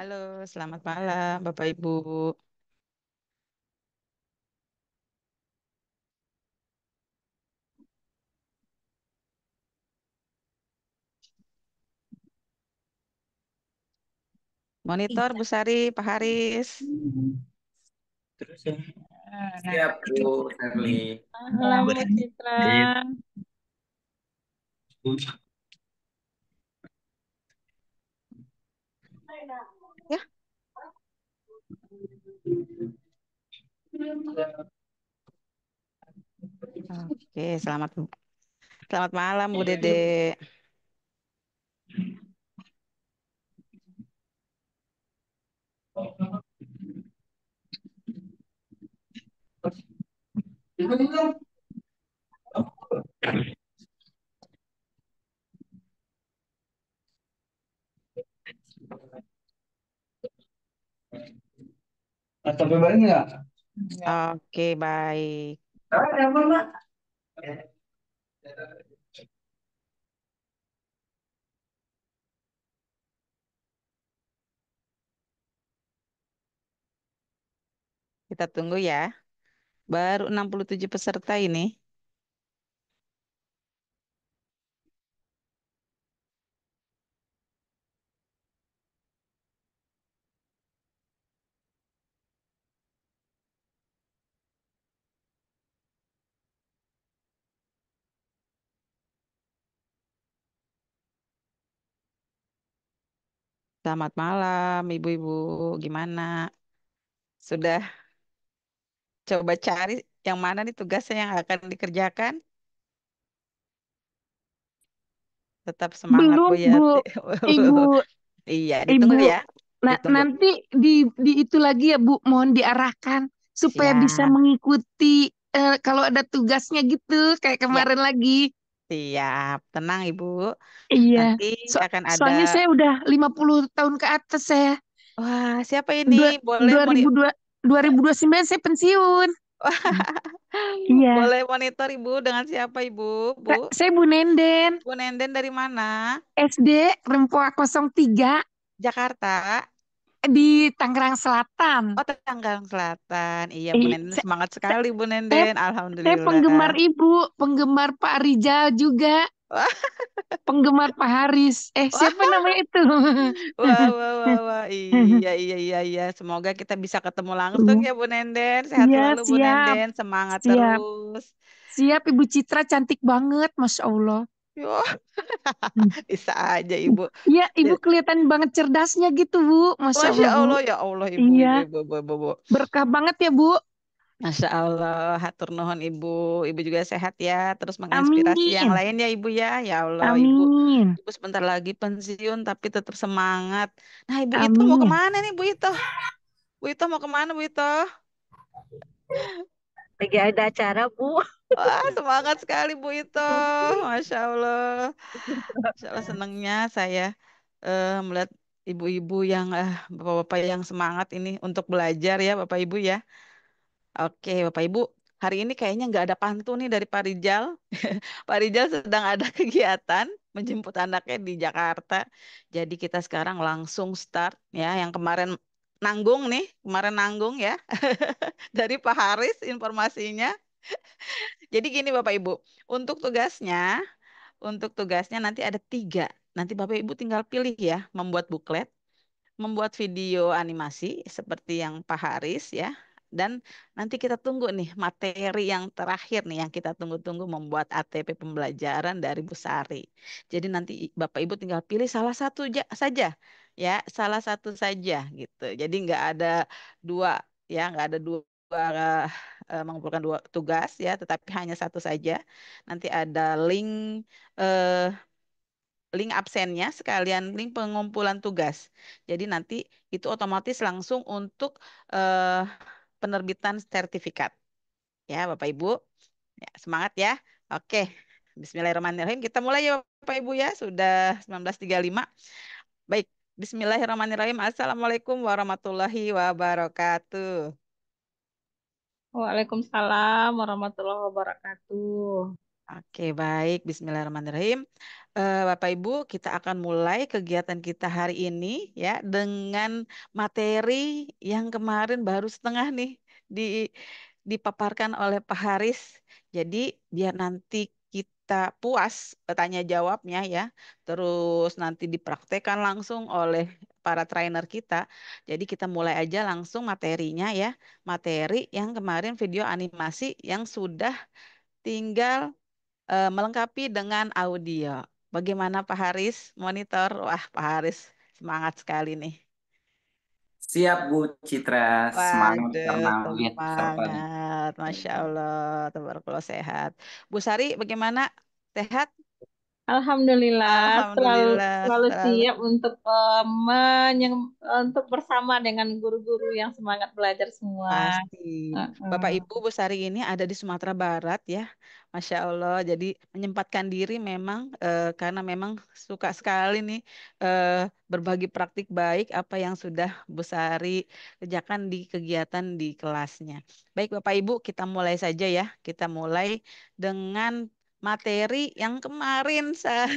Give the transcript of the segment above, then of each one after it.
Halo, selamat malam Bapak Ibu. Monitor iya. Bu Sari, Pak Haris. Terus ya. Siap Bu Sari. Halo Bu Citra. Iya. Oke, selamat selamat malam Bu Dede. Terima kasih. Atau beban enggak? Oke, baik. Ah, ada apa, Mbak? Kita tunggu ya. Baru 67 peserta ini. Selamat malam, ibu-ibu. Gimana? Sudah coba cari yang mana nih tugasnya yang akan dikerjakan? Tetap semangat, Bu Belum, ya. Bu. Ibu, Iya, Ibu, ditunggu ya. Nah nanti di di itu lagi ya, Bu. Mohon diarahkan supaya bisa mengikuti eh, kalau ada tugasnya gitu, kayak Ya, kemarin iya. lagi. Siap, tenang Ibu. Iya. Nanti So, akan ada soalnya saya udah 50 tahun ke atas saya. Wah, siapa ini? Dua, Boleh ribu 2002, sembilan saya pensiun. Iya. Boleh monitor Ibu dengan siapa Ibu? Bu, Saya Bu Nenden, Bu Nenden dari mana? SD Rempoa 03, Jakarta di Tangerang Selatan. Oh, Tangerang Selatan. Iya, Bu iya, Nenden semangat sekali Bu Nenden. Alhamdulillah. Saya penggemar Ibu, penggemar Pak Rijal juga. penggemar Pak Haris. Eh, siapa nama namanya itu? Wah, wah, wah, wah. Iya, iya, iya, iya. Semoga kita bisa ketemu langsung uh. ya Bu Nenden. Sehat ya, Bu siap. Bu Nenden, semangat siap. terus. Siap, Ibu Citra cantik banget, Masya Allah. Yo. Hmm. Bisa aja Ibu. Iya, Ibu iya. kelihatan banget cerdasnya gitu, Bu. Masya, Masya Allah, Allah, ya Allah Ibu. Iya. Ibu, Ibu, Ibu, Ibu. Berkah banget ya, Bu. Masya Allah, hatur nuhun Ibu. Ibu juga sehat ya, terus menginspirasi Amin. yang lain ya Ibu ya. Ya Allah, Amin. Ibu. Ibu sebentar lagi pensiun tapi tetap semangat. Nah, Ibu Amin. itu mau kemana nih, Bu itu? Bu itu mau kemana, Bu itu? Lagi ada acara, Bu. Wah, semangat sekali Bu Ito. Masya Allah. Masya Allah senangnya saya uh, melihat ibu-ibu yang uh, bapak-bapak yang semangat ini untuk belajar ya Bapak Ibu ya. Oke Bapak Ibu, hari ini kayaknya nggak ada pantun nih dari Pak Rijal. Pak Rijal sedang ada kegiatan menjemput anaknya di Jakarta. Jadi kita sekarang langsung start ya yang kemarin nanggung nih, kemarin nanggung ya. dari Pak Haris informasinya. Jadi gini Bapak Ibu, untuk tugasnya, untuk tugasnya nanti ada tiga. Nanti Bapak Ibu tinggal pilih ya, membuat buklet, membuat video animasi seperti yang Pak Haris ya, dan nanti kita tunggu nih materi yang terakhir nih yang kita tunggu-tunggu membuat ATP pembelajaran dari Bu Sari. Jadi nanti Bapak Ibu tinggal pilih salah satu saja, ya salah satu saja gitu. Jadi nggak ada dua ya nggak ada dua arah eh, uh, mengumpulkan dua tugas ya, tetapi hanya satu saja. Nanti ada link uh, link absennya sekalian link pengumpulan tugas. Jadi nanti itu otomatis langsung untuk uh, penerbitan sertifikat. Ya, Bapak Ibu. Ya, semangat ya. Oke. Bismillahirrahmanirrahim. Kita mulai ya Bapak Ibu ya. Sudah 19.35. Baik. Bismillahirrahmanirrahim. Assalamualaikum warahmatullahi wabarakatuh. Waalaikumsalam warahmatullahi wabarakatuh. Oke, baik. Bismillahirrahmanirrahim. Uh, Bapak Ibu, kita akan mulai kegiatan kita hari ini ya dengan materi yang kemarin baru setengah nih di dipaparkan oleh Pak Haris. Jadi biar nanti kita puas tanya jawabnya ya, terus nanti dipraktekkan langsung oleh para trainer kita. Jadi kita mulai aja langsung materinya ya. Materi yang kemarin video animasi yang sudah tinggal e, melengkapi dengan audio. Bagaimana Pak Haris monitor? Wah, Pak Haris semangat sekali nih. Siap Bu Citra, semangat karena lihat Semangat, Masya Allah, tabarakallah sehat. Bu Sari bagaimana? Sehat? Alhamdulillah, Alhamdulillah selalu, selalu siap untuk uh, eh, yang untuk bersama dengan guru-guru yang semangat belajar semua. Pasti. Bapak Ibu Bu Sari ini ada di Sumatera Barat ya. Masya Allah. Jadi menyempatkan diri memang eh, karena memang suka sekali nih eh, berbagi praktik baik apa yang sudah Bu Sari kerjakan di kegiatan di kelasnya. Baik Bapak Ibu, kita mulai saja ya. Kita mulai dengan materi yang kemarin saya,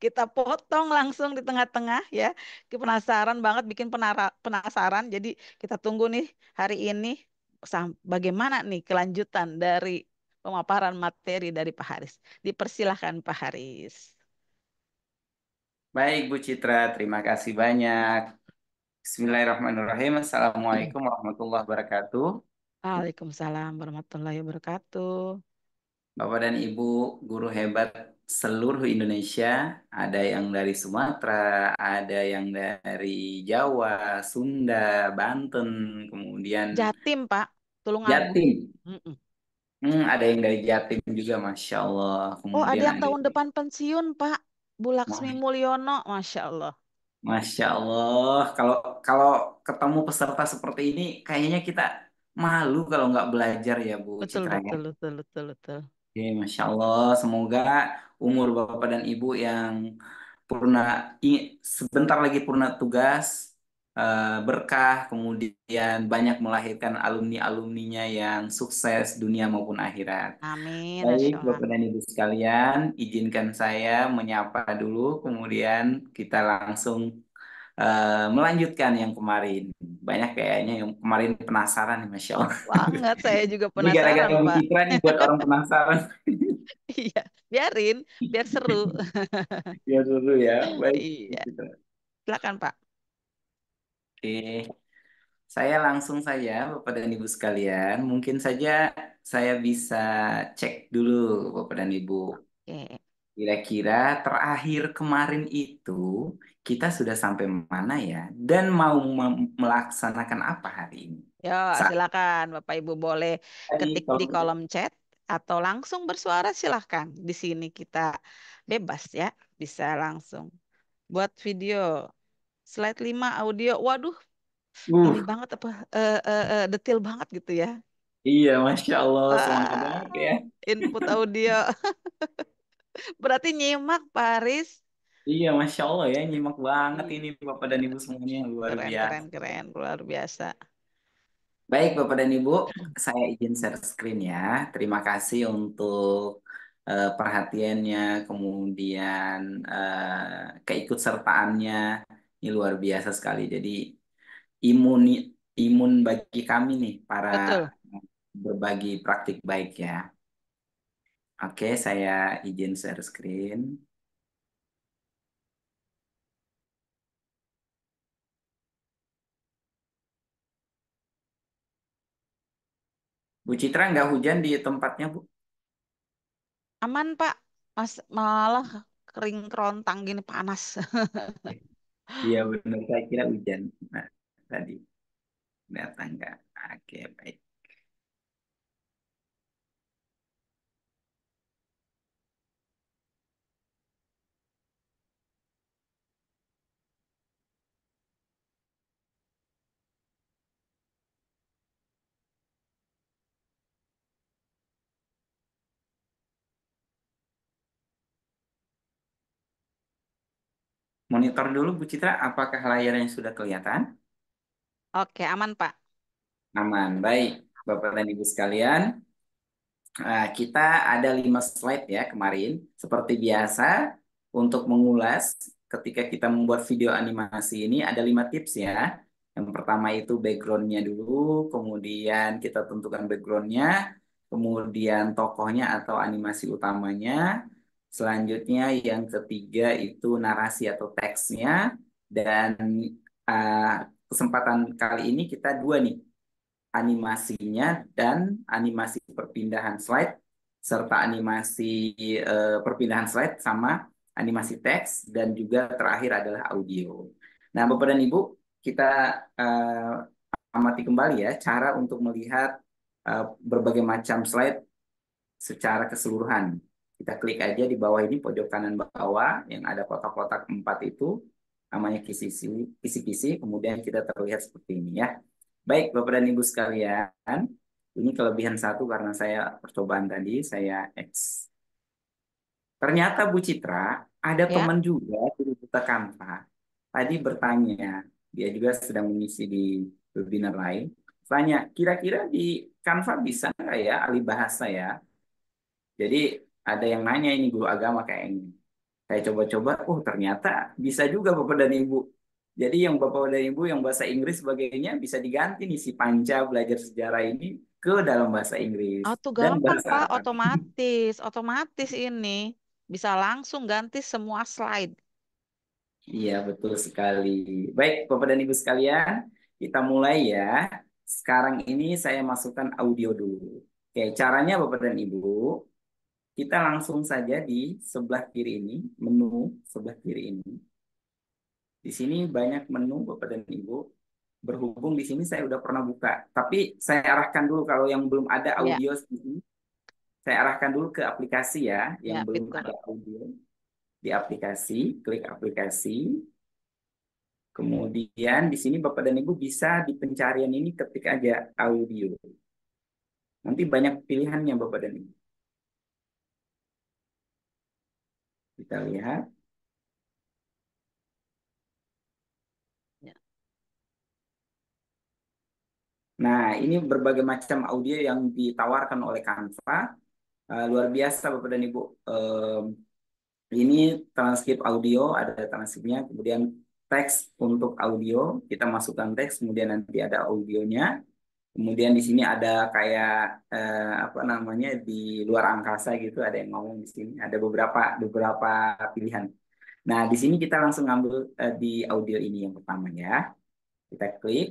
kita potong langsung di tengah-tengah ya. Penasaran banget, bikin penasaran. Jadi kita tunggu nih hari ini bagaimana nih kelanjutan dari pemaparan materi dari Pak Haris. Dipersilahkan Pak Haris. Baik Bu Citra, terima kasih banyak. Bismillahirrahmanirrahim. Assalamualaikum warahmatullahi wabarakatuh. Waalaikumsalam warahmatullahi wabarakatuh. Bapak dan Ibu guru hebat seluruh Indonesia, ada yang dari Sumatera, ada yang dari Jawa, Sunda, Banten, kemudian Jatim, Pak. tolong Jatim. Mm -mm. Hmm, ada yang dari Jatim juga, Masya Allah. Kemudian oh, ada yang ada tahun depan pensiun, Pak. Bu Laksmi Mas... Mulyono, Masya Allah. Masya Allah. Kalau kalau ketemu peserta seperti ini, kayaknya kita malu kalau nggak belajar ya, Bu betul, Citra. Betul, ya. betul, betul, betul, betul. Oke, Masya Allah. Semoga umur Bapak dan Ibu yang purna sebentar lagi purna tugas eh, berkah, kemudian banyak melahirkan alumni-alumninya yang sukses dunia maupun akhirat. Amin. Baik, Bapak dan Ibu sekalian, izinkan saya menyapa dulu, kemudian kita langsung uh, melanjutkan yang kemarin. Banyak kayaknya yang kemarin penasaran nih, Masya Allah. Banget, saya juga penasaran, Ini gara-gara gara nih buat orang penasaran. iya, biarin, biar seru. biar seru ya, baik. Iya. Silakan Pak. Oke, saya langsung saja Bapak dan Ibu sekalian. Mungkin saja saya bisa cek dulu Bapak dan Ibu. Oke. Kira-kira terakhir kemarin itu kita sudah sampai mana ya dan mau melaksanakan apa hari ini. Ya, silakan Bapak Ibu boleh ketik di gitu. kolom chat atau langsung bersuara silahkan. Di sini kita bebas ya, bisa langsung. Buat video slide 5 audio. Waduh. Uh. Ini banget apa uh, uh, uh, detail banget gitu ya. Iya, masya Allah, ah, semangat banget ya. Input audio. Berarti nyimak Paris Iya, Masya Allah ya, nyimak banget hmm. ini Bapak dan Ibu semuanya, luar Keren, biasa. keren, keren, luar biasa. Baik, Bapak dan Ibu, hmm. saya izin share screen ya. Terima kasih untuk uh, perhatiannya, kemudian keikut eh, keikutsertaannya. Ini luar biasa sekali. Jadi imun imun bagi kami nih para Betul. berbagi praktik baik ya. Oke, saya izin share screen. Bu Citra nggak hujan di tempatnya, Bu? Aman, Pak. Mas malah kering kerontang gini panas. Iya benar, saya kira hujan. Nah, tadi datang nggak? Oke, baik. Monitor dulu Bu Citra, apakah layarnya sudah kelihatan? Oke, aman Pak. Aman, baik. Bapak dan Ibu sekalian, eh, kita ada lima slide ya kemarin. Seperti biasa, untuk mengulas ketika kita membuat video animasi ini ada lima tips ya. Yang pertama itu backgroundnya dulu, kemudian kita tentukan backgroundnya, kemudian tokohnya atau animasi utamanya, Selanjutnya yang ketiga itu narasi atau teksnya dan uh, kesempatan kali ini kita dua nih animasinya dan animasi perpindahan slide serta animasi uh, perpindahan slide sama animasi teks dan juga terakhir adalah audio. Nah, Bapak dan Ibu, kita uh, amati kembali ya cara untuk melihat uh, berbagai macam slide secara keseluruhan kita klik aja di bawah ini, pojok kanan bawah, yang ada kotak-kotak empat itu, namanya kisi-kisi, kemudian kita terlihat seperti ini ya. Baik, Bapak dan Ibu sekalian, ini kelebihan satu karena saya percobaan tadi, saya X. Ternyata Bu Citra, ada ya. teman juga di Duta Kampa, tadi bertanya, dia juga sedang mengisi di webinar lain, tanya kira-kira di Canva bisa nggak ya alih bahasa ya? Jadi ada yang nanya ini guru agama kayak ini, Saya coba-coba, oh ternyata bisa juga Bapak dan Ibu. Jadi yang Bapak dan Ibu yang bahasa Inggris sebagainya bisa diganti nih si Panca belajar sejarah ini ke dalam bahasa Inggris. Oh, tuh dan bahasa Pak, otomatis, otomatis ini bisa langsung ganti semua slide. Iya, betul sekali. Baik, Bapak dan Ibu sekalian, kita mulai ya. Sekarang ini saya masukkan audio dulu. Oke, caranya Bapak dan Ibu, kita langsung saja di sebelah kiri ini, menu sebelah kiri ini. Di sini banyak menu Bapak dan Ibu. Berhubung di sini saya udah pernah buka, tapi saya arahkan dulu kalau yang belum ada ya. audio yeah. sini. Saya arahkan dulu ke aplikasi ya, yang yeah, belum ada audio. Di aplikasi, klik aplikasi. Kemudian di sini Bapak dan Ibu bisa di pencarian ini ketik aja audio. Nanti banyak pilihannya Bapak dan Ibu. Kita lihat. Ya. Nah, ini berbagai macam audio yang ditawarkan oleh Canva. Uh, luar biasa Bapak dan Ibu. Uh, ini transkrip audio, ada transkripnya, kemudian teks untuk audio, kita masukkan teks, kemudian nanti ada audionya kemudian di sini ada kayak eh, apa namanya di luar angkasa gitu ada yang mau di sini ada beberapa beberapa pilihan nah di sini kita langsung ngambil eh, di audio ini yang pertama ya kita klik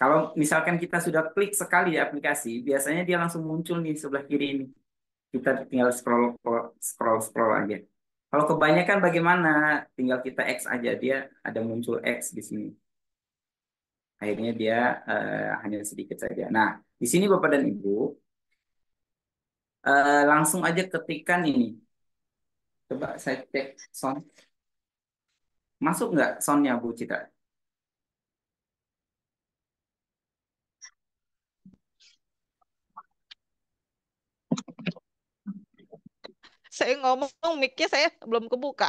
kalau misalkan kita sudah klik sekali di aplikasi biasanya dia langsung muncul nih sebelah kiri ini kita tinggal scroll scroll scroll aja kalau kebanyakan bagaimana tinggal kita X aja dia ada muncul X di sini akhirnya dia uh, hanya sedikit saja. Nah, di sini Bapak dan Ibu uh, langsung aja ketikan ini. Coba saya cek sound. Masuk nggak soundnya Bu Citra? Saya ngomong mic-nya saya belum kebuka.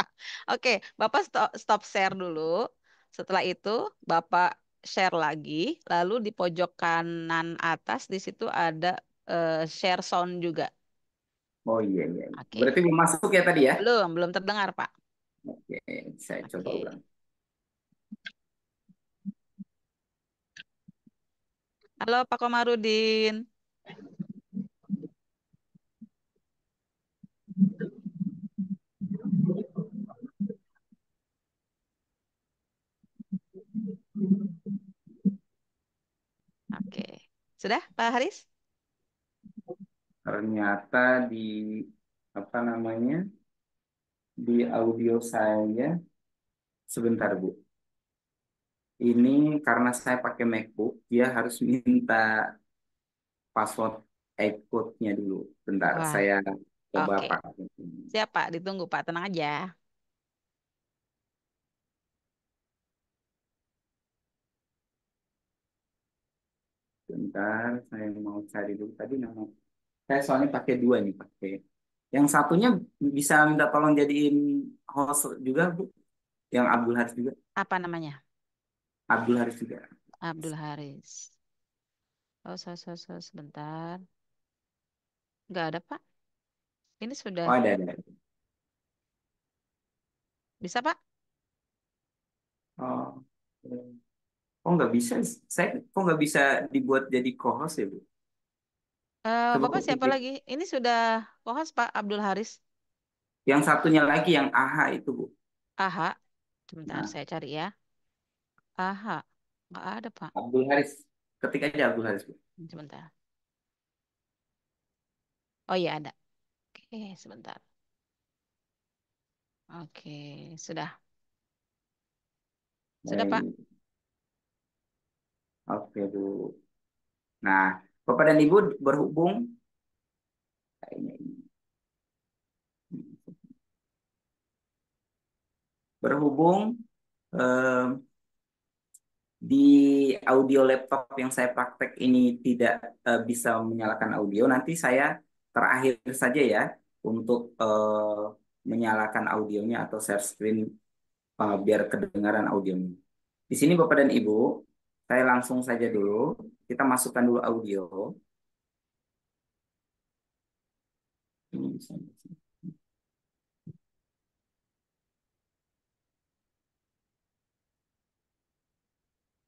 Oke, Bapak stop share dulu. Setelah itu, Bapak share lagi, lalu di pojok kanan atas di situ ada uh, share sound juga. Oh iya iya. Okay. Berarti belum masuk ya tadi ya? Belum, belum terdengar, Pak. Oke, okay. saya okay. coba ulang. Halo Pak Komarudin. Oke. Sudah, Pak Haris? Ternyata di apa namanya? Di audio saya sebentar, Bu. Ini karena saya pakai MacBook, dia harus minta password icode nya dulu. Bentar, Wah. saya coba okay. Pak. Siapa Ditunggu, Pak. Tenang aja. sebentar saya mau cari dulu tadi nama saya soalnya pakai dua nih pakai yang satunya bisa minta tolong jadiin host juga bu yang Abdul Haris juga apa namanya Abdul Haris juga Abdul Haris oh so so so sebentar nggak ada pak ini sudah oh, ada, ada. bisa pak oh Oh nggak bisa, saya kok nggak bisa dibuat jadi co-host ya Bu? Uh, Bapak siapa lagi? Ini sudah kohos Pak Abdul Haris. Yang satunya lagi yang AHA itu Bu. Aha. Sebentar Nah, saya cari ya. Aha. Nggak ada Pak. Abdul Haris. Ketik aja Abdul Haris Bu. Sebentar. Oh iya ada. Oke, sebentar. Oke, sudah. Sudah Pak. Oke, Bu. Nah, Bapak dan Ibu berhubung Berhubung eh, di audio laptop yang saya praktek ini tidak eh, bisa menyalakan audio, nanti saya terakhir saja ya untuk eh, menyalakan audionya atau share screen eh, biar kedengaran audionya. Di sini Bapak dan Ibu, saya langsung saja dulu. Kita masukkan dulu audio.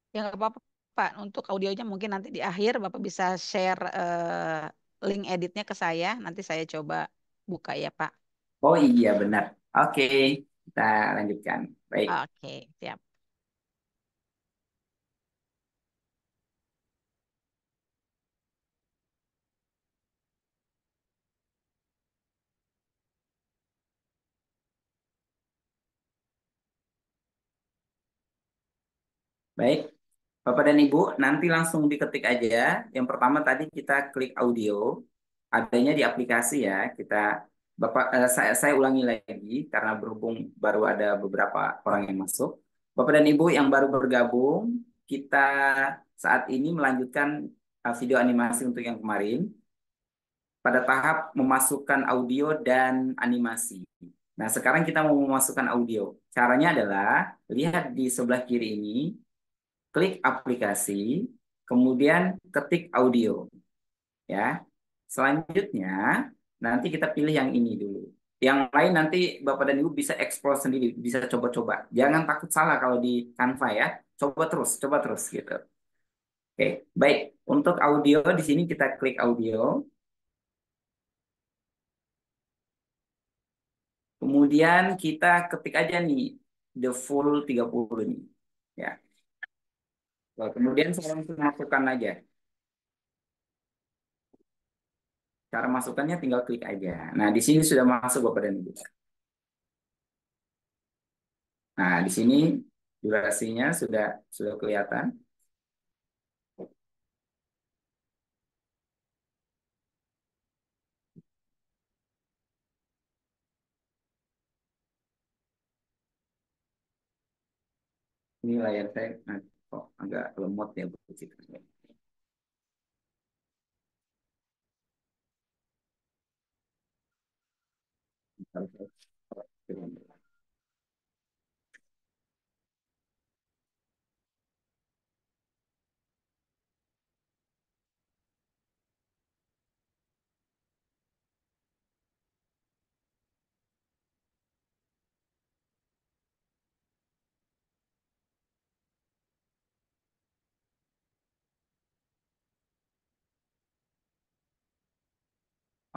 Ya nggak apa-apa Pak. Untuk audionya mungkin nanti di akhir Bapak bisa share eh, link editnya ke saya. Nanti saya coba buka ya Pak. Oh iya benar. Oke, kita lanjutkan. Baik. Oke, siap. Baik, Bapak dan Ibu, nanti langsung diketik aja. Yang pertama tadi kita klik audio, adanya di aplikasi ya. Kita Bapak eh, saya, saya ulangi lagi karena berhubung baru ada beberapa orang yang masuk. Bapak dan Ibu yang baru bergabung, kita saat ini melanjutkan eh, video animasi untuk yang kemarin pada tahap memasukkan audio dan animasi. Nah, sekarang kita mau memasukkan audio. Caranya adalah lihat di sebelah kiri ini klik aplikasi, kemudian ketik audio. Ya. Selanjutnya, nanti kita pilih yang ini dulu. Yang lain nanti Bapak dan Ibu bisa explore sendiri, bisa coba-coba. Jangan takut salah kalau di Canva ya. Coba terus, coba terus gitu. Oke, baik. Untuk audio di sini kita klik audio. Kemudian kita ketik aja nih the full 30 nih. Ya. Kemudian saya langsung masukkan aja. Cara masukkannya tinggal klik aja. Nah, di sini sudah masuk Bapak dan Ibu. Nah, di sini durasinya sudah sudah kelihatan. Ini layar saya. Nah, kok agak lemot ya buku Citra. Terima kasih.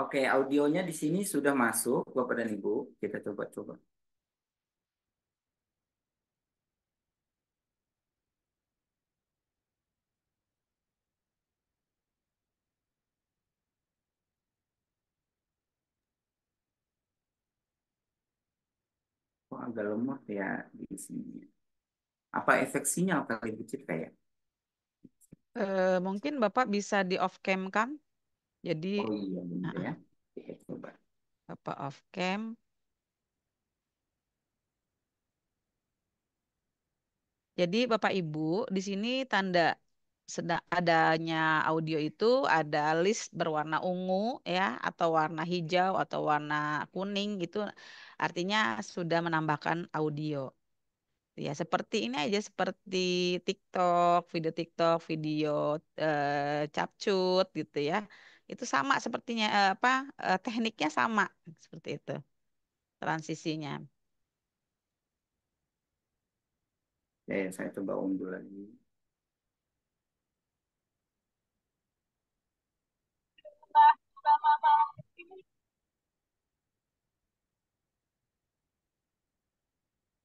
Oke, audionya di sini sudah masuk, Bapak dan Ibu. Kita coba-coba. Kok agak lemot ya di sini. Apa efek sinyal kali Bu Citra ya? mungkin Bapak bisa di off cam kan? Jadi oh, iya, ya. Bapak Jadi Bapak Ibu, di sini tanda sedang adanya audio itu ada list berwarna ungu ya atau warna hijau atau warna kuning gitu artinya sudah menambahkan audio. Ya, seperti ini aja seperti TikTok, video TikTok, video eh, capcut gitu ya itu sama sepertinya eh, apa eh, tekniknya sama seperti itu transisinya. Ya, ya saya coba unduh lagi.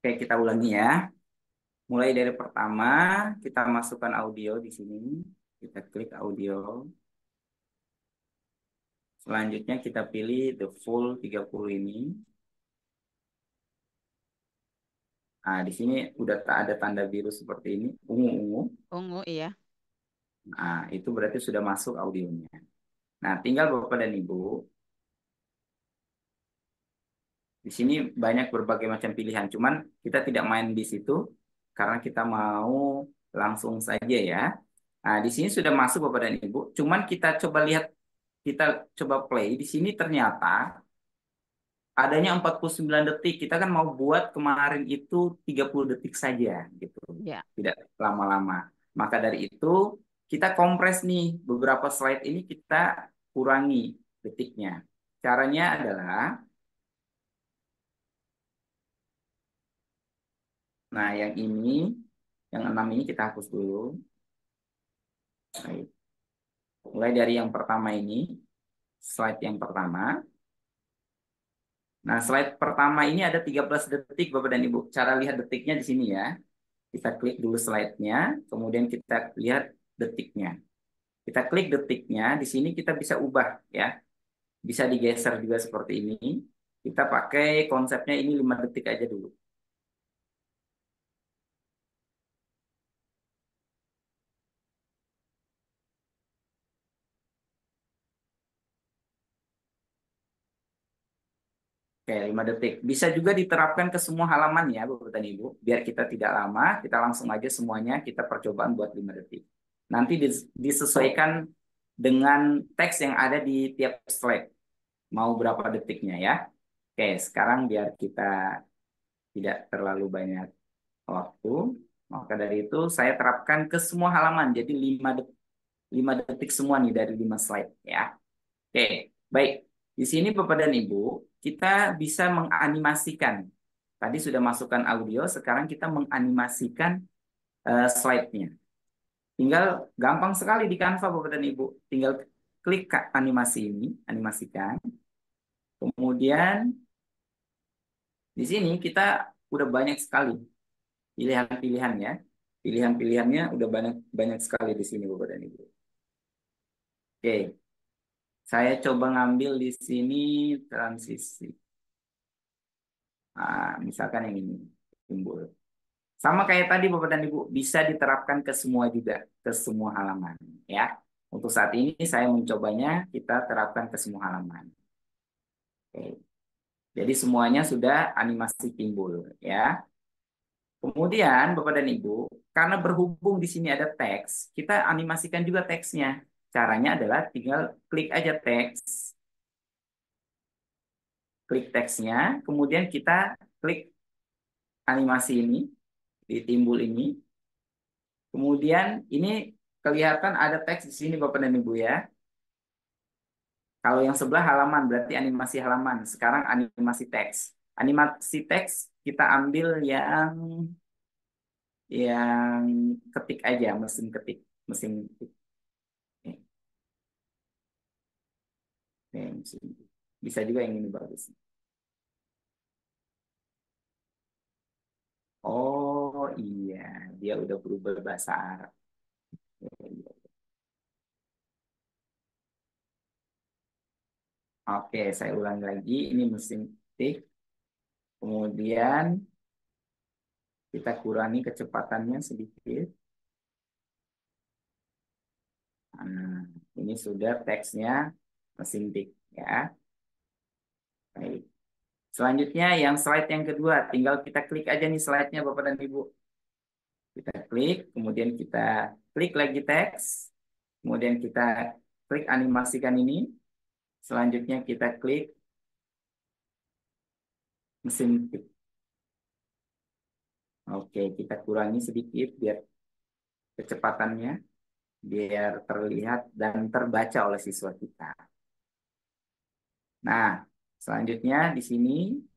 Oke, kita ulangi ya. Mulai dari pertama, kita masukkan audio di sini. Kita klik audio. Selanjutnya kita pilih the full 30 ini. Nah, di sini udah tak ada tanda biru seperti ini, ungu-ungu. Ungu, iya. Nah, itu berarti sudah masuk audionya. Nah, tinggal Bapak dan Ibu. Di sini banyak berbagai macam pilihan, cuman kita tidak main di situ karena kita mau langsung saja ya. Nah, di sini sudah masuk Bapak dan Ibu, cuman kita coba lihat kita coba play di sini ternyata adanya 49 detik. Kita kan mau buat kemarin itu 30 detik saja gitu. Yeah. Tidak lama-lama. Maka dari itu kita kompres nih beberapa slide ini kita kurangi detiknya. Caranya adalah Nah, yang ini, yang enam ini kita hapus dulu. Baik mulai dari yang pertama ini, slide yang pertama. Nah, slide pertama ini ada 13 detik Bapak dan Ibu. Cara lihat detiknya di sini ya. Kita klik dulu slide-nya, kemudian kita lihat detiknya. Kita klik detiknya, di sini kita bisa ubah ya. Bisa digeser juga seperti ini. Kita pakai konsepnya ini 5 detik aja dulu. Oke, 5 detik. Bisa juga diterapkan ke semua halaman ya, Bapak dan Ibu. Biar kita tidak lama, kita langsung aja semuanya kita percobaan buat 5 detik. Nanti disesuaikan dengan teks yang ada di tiap slide. Mau berapa detiknya ya. Oke, sekarang biar kita tidak terlalu banyak waktu. Maka dari itu saya terapkan ke semua halaman. Jadi 5 detik, 5 detik semua nih dari 5 slide ya. Oke, baik. Di sini Bapak dan Ibu, kita bisa menganimasikan. Tadi sudah masukkan audio, sekarang kita menganimasikan uh, slide-nya. Tinggal gampang sekali di Canva Bapak dan Ibu. Tinggal klik animasi ini, animasikan. Kemudian di sini kita udah banyak sekali pilihan-pilihan ya. Pilihan-pilihannya udah banyak banyak sekali di sini Bapak dan Ibu. Oke. Saya coba ngambil di sini transisi. Nah, misalkan yang ini timbul. Sama kayak tadi Bapak dan Ibu, bisa diterapkan ke semua juga, ke semua halaman. ya. Untuk saat ini saya mencobanya, kita terapkan ke semua halaman. Oke. Jadi semuanya sudah animasi timbul. ya. Kemudian Bapak dan Ibu, karena berhubung di sini ada teks, kita animasikan juga teksnya. Caranya adalah tinggal klik aja teks. Klik teksnya, kemudian kita klik animasi ini, ditimbul ini. Kemudian ini kelihatan ada teks di sini Bapak dan Ibu ya. Kalau yang sebelah halaman berarti animasi halaman. Sekarang animasi teks. Animasi teks kita ambil yang yang ketik aja mesin ketik mesin ketik. yang Bisa juga yang ini bagus. Oh iya, dia udah berubah bahasa Arab. Oke, saya ulang lagi. Ini musim tik. Kemudian kita kurangi kecepatannya sedikit. Nah, ini sudah teksnya Mesin tik ya. Baik. Selanjutnya yang slide yang kedua, tinggal kita klik aja nih slide-nya Bapak dan Ibu. Kita klik, kemudian kita klik lagi teks, kemudian kita klik animasikan ini. Selanjutnya kita klik mesin tik. Oke, kita kurangi sedikit biar kecepatannya biar terlihat dan terbaca oleh siswa kita. Nah, selanjutnya di sini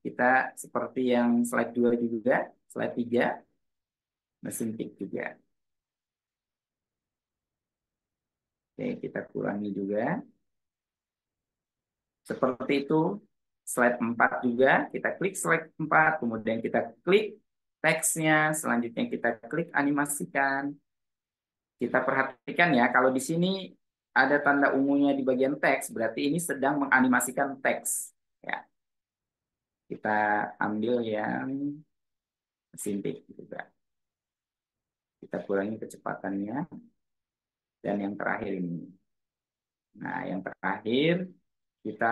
kita seperti yang slide 2 juga, slide 3, mesin tik juga. Oke, kita kurangi juga. Seperti itu, slide 4 juga, kita klik slide 4, kemudian kita klik teksnya, selanjutnya kita klik animasikan. Kita perhatikan ya, kalau di sini ada tanda ungunya di bagian teks, berarti ini sedang menganimasikan teks. Ya. Kita ambil yang sintik juga. Gitu, kita kurangi kecepatannya. Dan yang terakhir ini. Nah, yang terakhir kita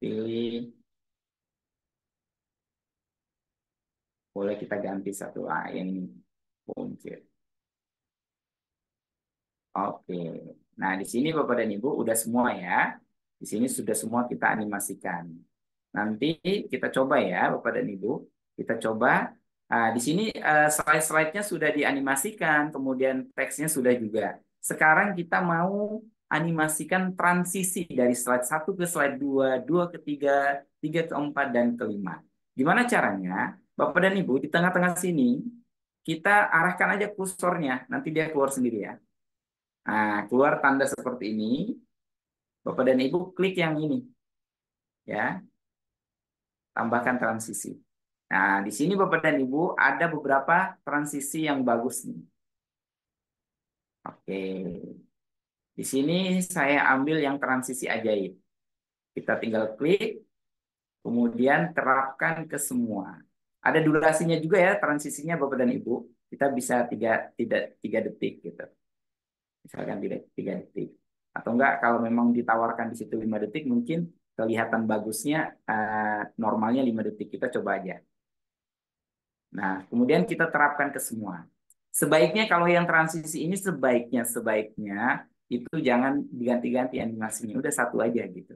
pilih boleh kita ganti satu lain kuncir. Oke. Okay. Nah, di sini Bapak dan Ibu udah semua ya. Di sini sudah semua kita animasikan. Nanti kita coba ya Bapak dan Ibu. Kita coba. Nah, di sini eh, slide-slide-nya sudah dianimasikan, kemudian teksnya sudah juga. Sekarang kita mau animasikan transisi dari slide 1 ke slide 2, 2 ke 3, 3 ke 4, dan ke 5. Gimana caranya? Bapak dan Ibu, di tengah-tengah sini, kita arahkan aja kursornya. Nanti dia keluar sendiri ya. Nah, keluar tanda seperti ini. Bapak dan Ibu klik yang ini. Ya. Tambahkan transisi. Nah, di sini Bapak dan Ibu ada beberapa transisi yang bagus nih. Oke. Di sini saya ambil yang transisi ajaib. Kita tinggal klik, kemudian terapkan ke semua. Ada durasinya juga ya transisinya Bapak dan Ibu. Kita bisa tiga tidak tiga detik gitu misalkan tidak tiga detik atau enggak kalau memang ditawarkan di situ lima detik mungkin kelihatan bagusnya uh, normalnya lima detik kita coba aja nah kemudian kita terapkan ke semua sebaiknya kalau yang transisi ini sebaiknya sebaiknya itu jangan diganti-ganti animasinya udah satu aja gitu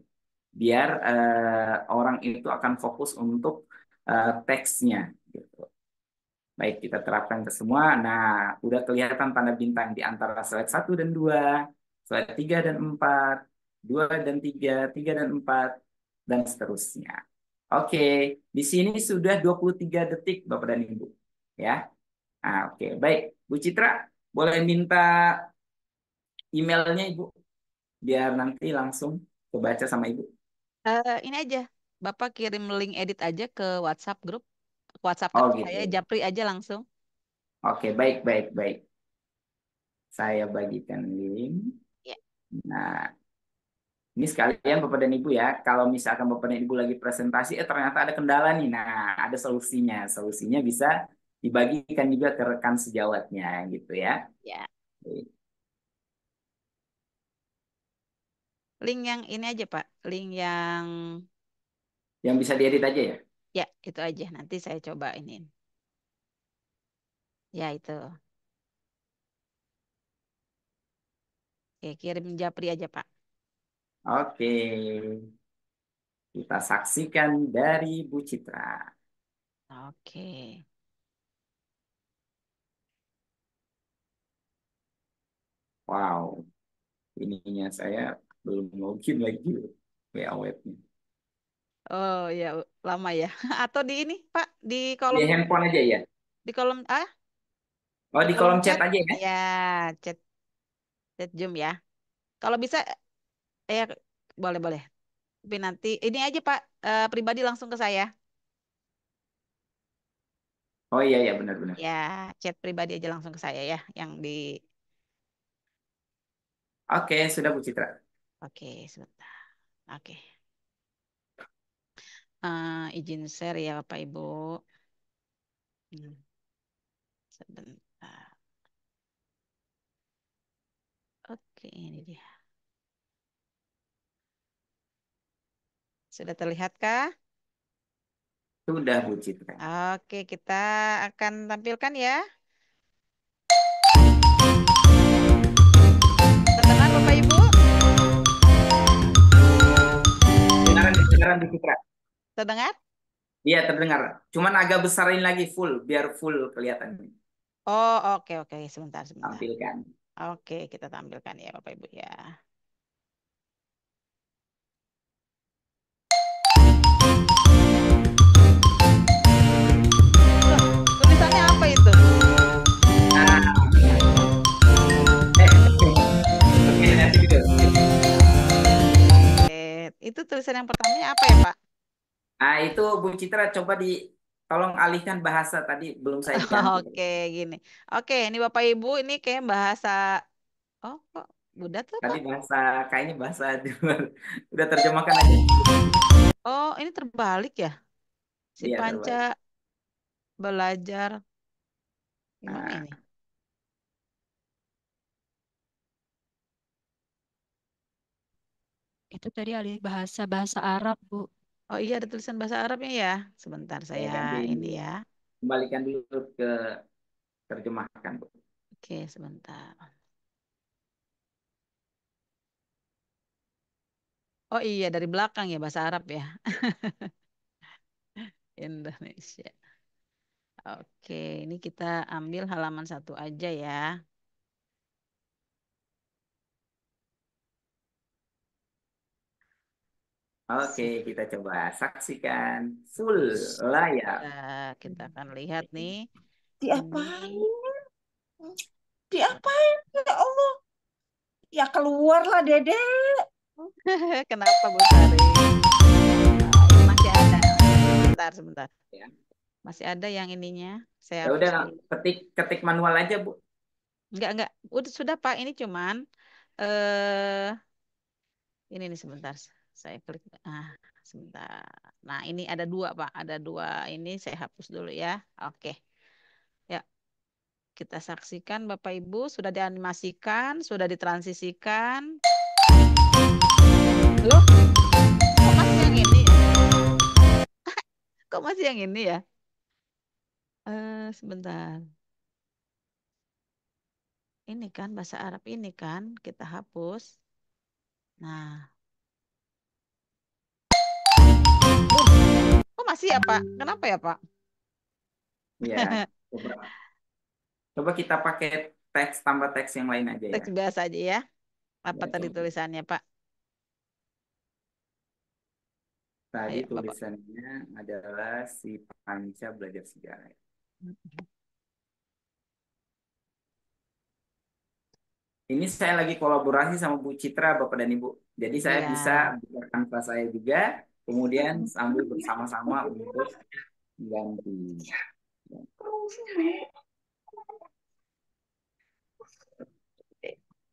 biar uh, orang itu akan fokus untuk uh, teksnya gitu Baik, kita terapkan ke semua. Nah, udah kelihatan tanda bintang di antara slide 1 dan 2, slide 3 dan 4, 2 dan 3, 3 dan 4, dan seterusnya. Oke, di sini sudah 23 detik Bapak dan Ibu. Ya. Nah, oke, baik. Bu Citra, boleh minta emailnya Ibu? Biar nanti langsung kebaca sama Ibu. Uh, ini aja, Bapak kirim link edit aja ke WhatsApp grup. WhatsApp oh, gitu. saya Japri aja langsung. Oke, okay, baik, baik, baik. Saya bagikan link. Yeah. Nah, ini sekalian Bapak dan Ibu ya, kalau misalkan Bapak dan Ibu lagi presentasi, eh ternyata ada kendala nih. Nah, ada solusinya. Solusinya bisa dibagikan juga ke rekan sejawatnya gitu ya. Ya. Yeah. Link yang ini aja Pak, link yang... Yang bisa diedit aja ya? Ya, itu aja. Nanti saya coba ini. Ya, itu. Oke, kirim Japri aja, Pak. Oke. Kita saksikan dari Bu Citra. Oke. Wow. Ininya saya belum login lagi WA e Oh ya, lama ya atau di ini Pak di kolom di handphone aja ya di kolom ah oh di kolom, kolom chat, chat aja ya ya chat chat zoom ya kalau bisa eh, ya boleh boleh tapi nanti ini aja Pak eh, pribadi langsung ke saya oh iya iya benar benar ya chat pribadi aja langsung ke saya ya yang di oke sudah Bu Citra oke sebentar oke Uh, izin share ya Bapak Ibu. Hmm. Sebentar. Oke, ini dia. Sudah terlihat kah? Sudah, Bu Citra. Oke, kita akan tampilkan ya. Terdengar Bapak Ibu? Dengaran, dengaran Bu Citra. Terdengar? Iya, terdengar. Cuman agak besarin lagi full, biar full kelihatan. Oh, oke, okay, oke. Okay. Sebentar, sebentar. Tampilkan. Oke, okay, kita tampilkan ya Bapak-Ibu ya. Tulisannya apa itu? Ah. itu tulisan yang pertamanya apa ya Pak? Nah, itu Bu Citra coba di tolong alihkan bahasa tadi belum saya ganti. Oke, gini. Oke, ini Bapak Ibu ini kayak bahasa oh kok Buddha tuh tadi bahasa kayaknya bahasa udah terjemahkan aja. Oh, ini terbalik ya? Si iya, Panca terbalik. belajar gimana nah. ini? Itu tadi alih bahasa bahasa Arab, Bu. Oh iya ada tulisan bahasa Arabnya ya. Sebentar iya, saya ini ya. Kembalikan dulu ke terjemahkan, Bu. Oke, sebentar. Oh iya dari belakang ya bahasa Arab ya. Indonesia. Oke, ini kita ambil halaman satu aja ya. Oke, kita coba saksikan full layar. ya. kita akan lihat nih. Diapain? Diapain ya Allah? Ya keluarlah Dede. Kenapa Bu Sari? Masih ada. Sebentar, sebentar. Ya. Masih ada yang ininya. Saya ya udah ketik ketik manual aja, Bu. Enggak, enggak. Udah sudah Pak, ini cuman eh uh, ini nih sebentar saya klik ah sebentar nah ini ada dua pak ada dua ini saya hapus dulu ya oke ya kita saksikan bapak ibu sudah dianimasikan sudah ditransisikan Lo kok masih yang ini kok masih yang ini ya uh, sebentar ini kan bahasa Arab ini kan kita hapus nah Oh masih ya Pak? Kenapa ya Pak? Ya, coba. coba kita pakai teks tambah teks yang lain aja teks ya. Teks biasa aja ya. Apa ya, tadi coba. tulisannya Pak? Tadi Ayo, tulisannya Bapak. adalah si Panca belajar sejarah. Ini saya lagi kolaborasi sama Bu Citra, Bapak dan Ibu. Jadi saya ya. bisa buka kanvas saya juga, Kemudian sambil bersama-sama untuk ganti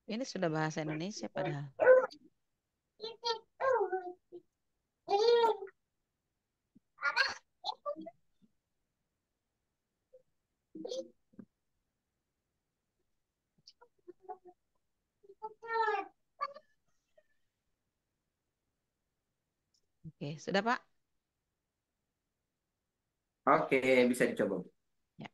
Ini sudah bahasa Indonesia padahal. Oke, sudah Pak? Oke, bisa dicoba. Ya.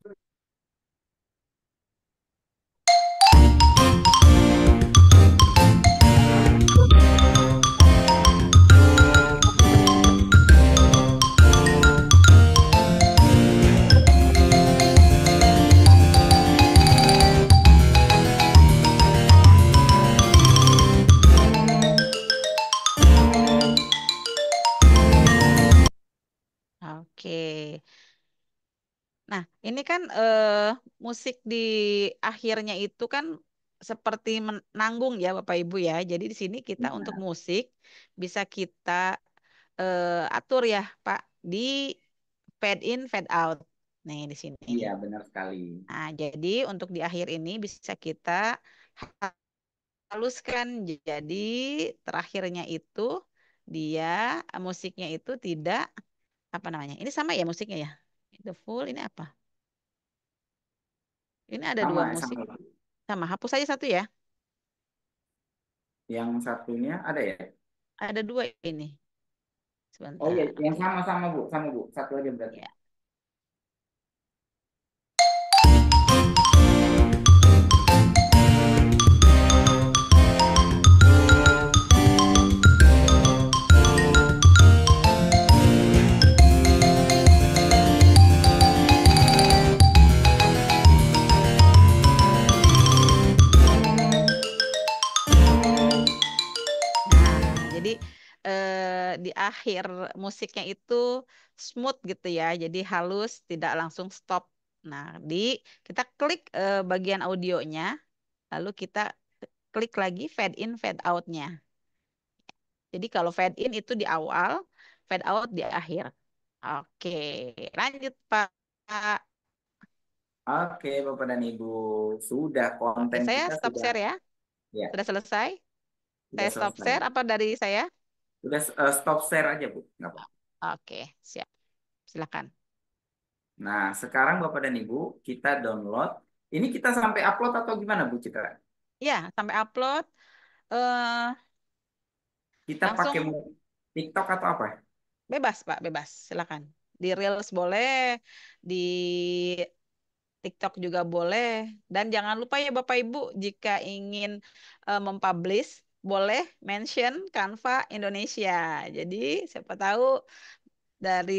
Oke. Nah, ini kan eh, musik di akhirnya itu kan seperti menanggung ya Bapak Ibu ya. Jadi di sini kita ya. untuk musik bisa kita eh, atur ya Pak di fade in, fade out. Nih di sini. Iya, benar sekali. Nah, jadi untuk di akhir ini bisa kita haluskan. Jadi terakhirnya itu dia musiknya itu tidak apa namanya? Ini sama ya musiknya ya? The Fool ini apa? Ini ada sama, dua musik. Sama. sama. Hapus aja satu ya. Yang satunya ada ya? Ada dua ini. Sebentar. Oh iya, yang sama-sama Bu, sama Bu. Satu aja berarti. Ya. eh, di akhir musiknya itu smooth gitu ya. Jadi halus, tidak langsung stop. Nah, di kita klik eh, bagian audionya, lalu kita klik lagi fade in fade out-nya. Jadi kalau fade in itu di awal, fade out di akhir. Oke, lanjut Pak. Oke, Bapak dan Ibu, sudah konten saya kita stop sudah... share ya. ya. Sudah selesai? Sudah saya stop share apa dari saya? Sudah uh, eh, stop share aja, Bu. Nggak apa. Oke, siap. Silakan. Nah, sekarang Bapak dan Ibu, kita download. Ini kita sampai upload atau gimana, Bu Citra? Ya, iya, sampai upload. Uh, kita langsung... pakai TikTok atau apa? Bebas, Pak, bebas. Silakan. Di Reels boleh, di TikTok juga boleh. Dan jangan lupa ya Bapak Ibu, jika ingin uh, mempublish boleh mention Canva Indonesia. Jadi siapa tahu dari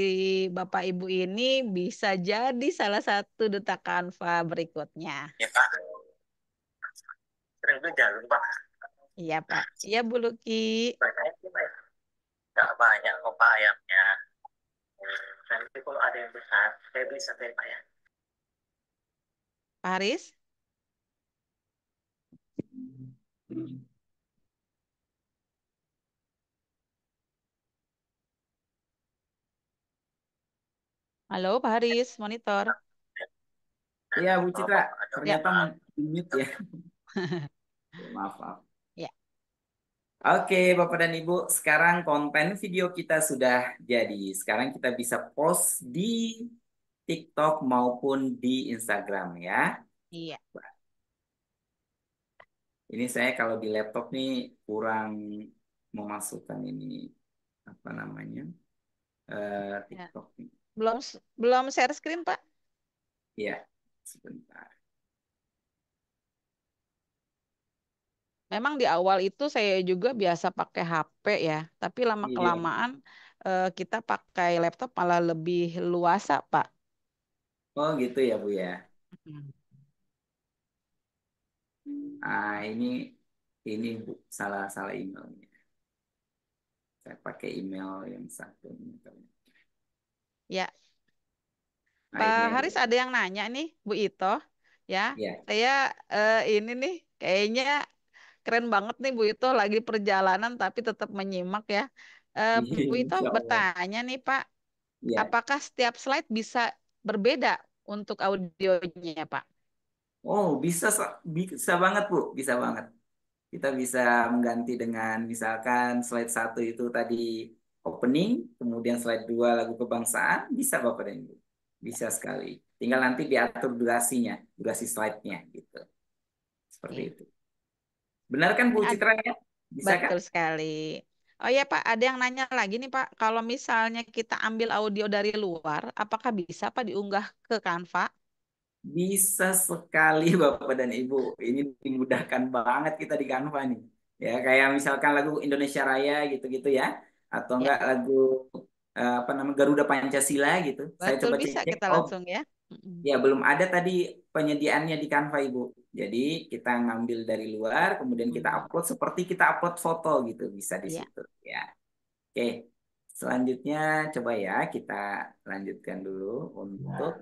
Bapak Ibu ini bisa jadi salah satu duta Canva berikutnya. Ya, Pak. Sering jangan lupa. Iya, Pak. Iya, Bu Luki. Gak banyak kok, Pak, ayamnya. Nanti hmm, kalau ada yang besar, saya beli satu Pak ya. Pak Haris? Hmm. Halo, Pak Haris, monitor. Iya, Bu Citra. Ternyata ya. mute ya. maaf, maaf. Ya. Oke, Bapak dan Ibu, sekarang konten video kita sudah jadi. Sekarang kita bisa post di TikTok maupun di Instagram ya. Iya. Ini saya kalau di laptop nih kurang memasukkan ini apa namanya? Uh, TikTok ya. nih. Belum belum share screen, Pak? Iya, sebentar. Memang di awal itu saya juga biasa pakai HP ya, tapi lama kelamaan iya. Eh, kita pakai laptop malah lebih luasa, Pak. Oh, gitu ya, Bu ya. Ah, ini ini salah-salah emailnya. Saya pakai email yang satu ini. Ya. Nah, Pak Haris ada yang nanya nih, Bu Ito. Ya, ya. saya eh, ini nih kayaknya keren banget nih Bu Ito lagi perjalanan tapi tetap menyimak ya. Eh, iya, Bu Ito bertanya nih Pak, ya. apakah setiap slide bisa berbeda untuk audionya Pak? Oh bisa bisa banget Bu, bisa banget. Kita bisa mengganti dengan misalkan slide satu itu tadi opening, kemudian slide dua lagu kebangsaan, bisa Bapak dan Ibu. Bisa sekali. Tinggal nanti diatur durasinya, durasi slide-nya gitu. Seperti ya. itu. Benar kan Bu Citra ya? Bisa kan? Betul kan? sekali. Oh iya Pak, ada yang nanya lagi nih Pak, kalau misalnya kita ambil audio dari luar, apakah bisa Pak diunggah ke Canva? Bisa sekali Bapak dan Ibu. Ini dimudahkan banget kita di Canva nih. Ya, kayak misalkan lagu Indonesia Raya gitu-gitu ya atau enggak ya. lagu uh, apa namanya Garuda Pancasila gitu. Betul, saya coba bisa cek, kita oh, langsung ya. Ya belum ada tadi penyediaannya di Canva Ibu. Jadi kita ngambil dari luar kemudian kita upload seperti kita upload foto gitu bisa di ya. ya. Oke. Selanjutnya coba ya kita lanjutkan dulu untuk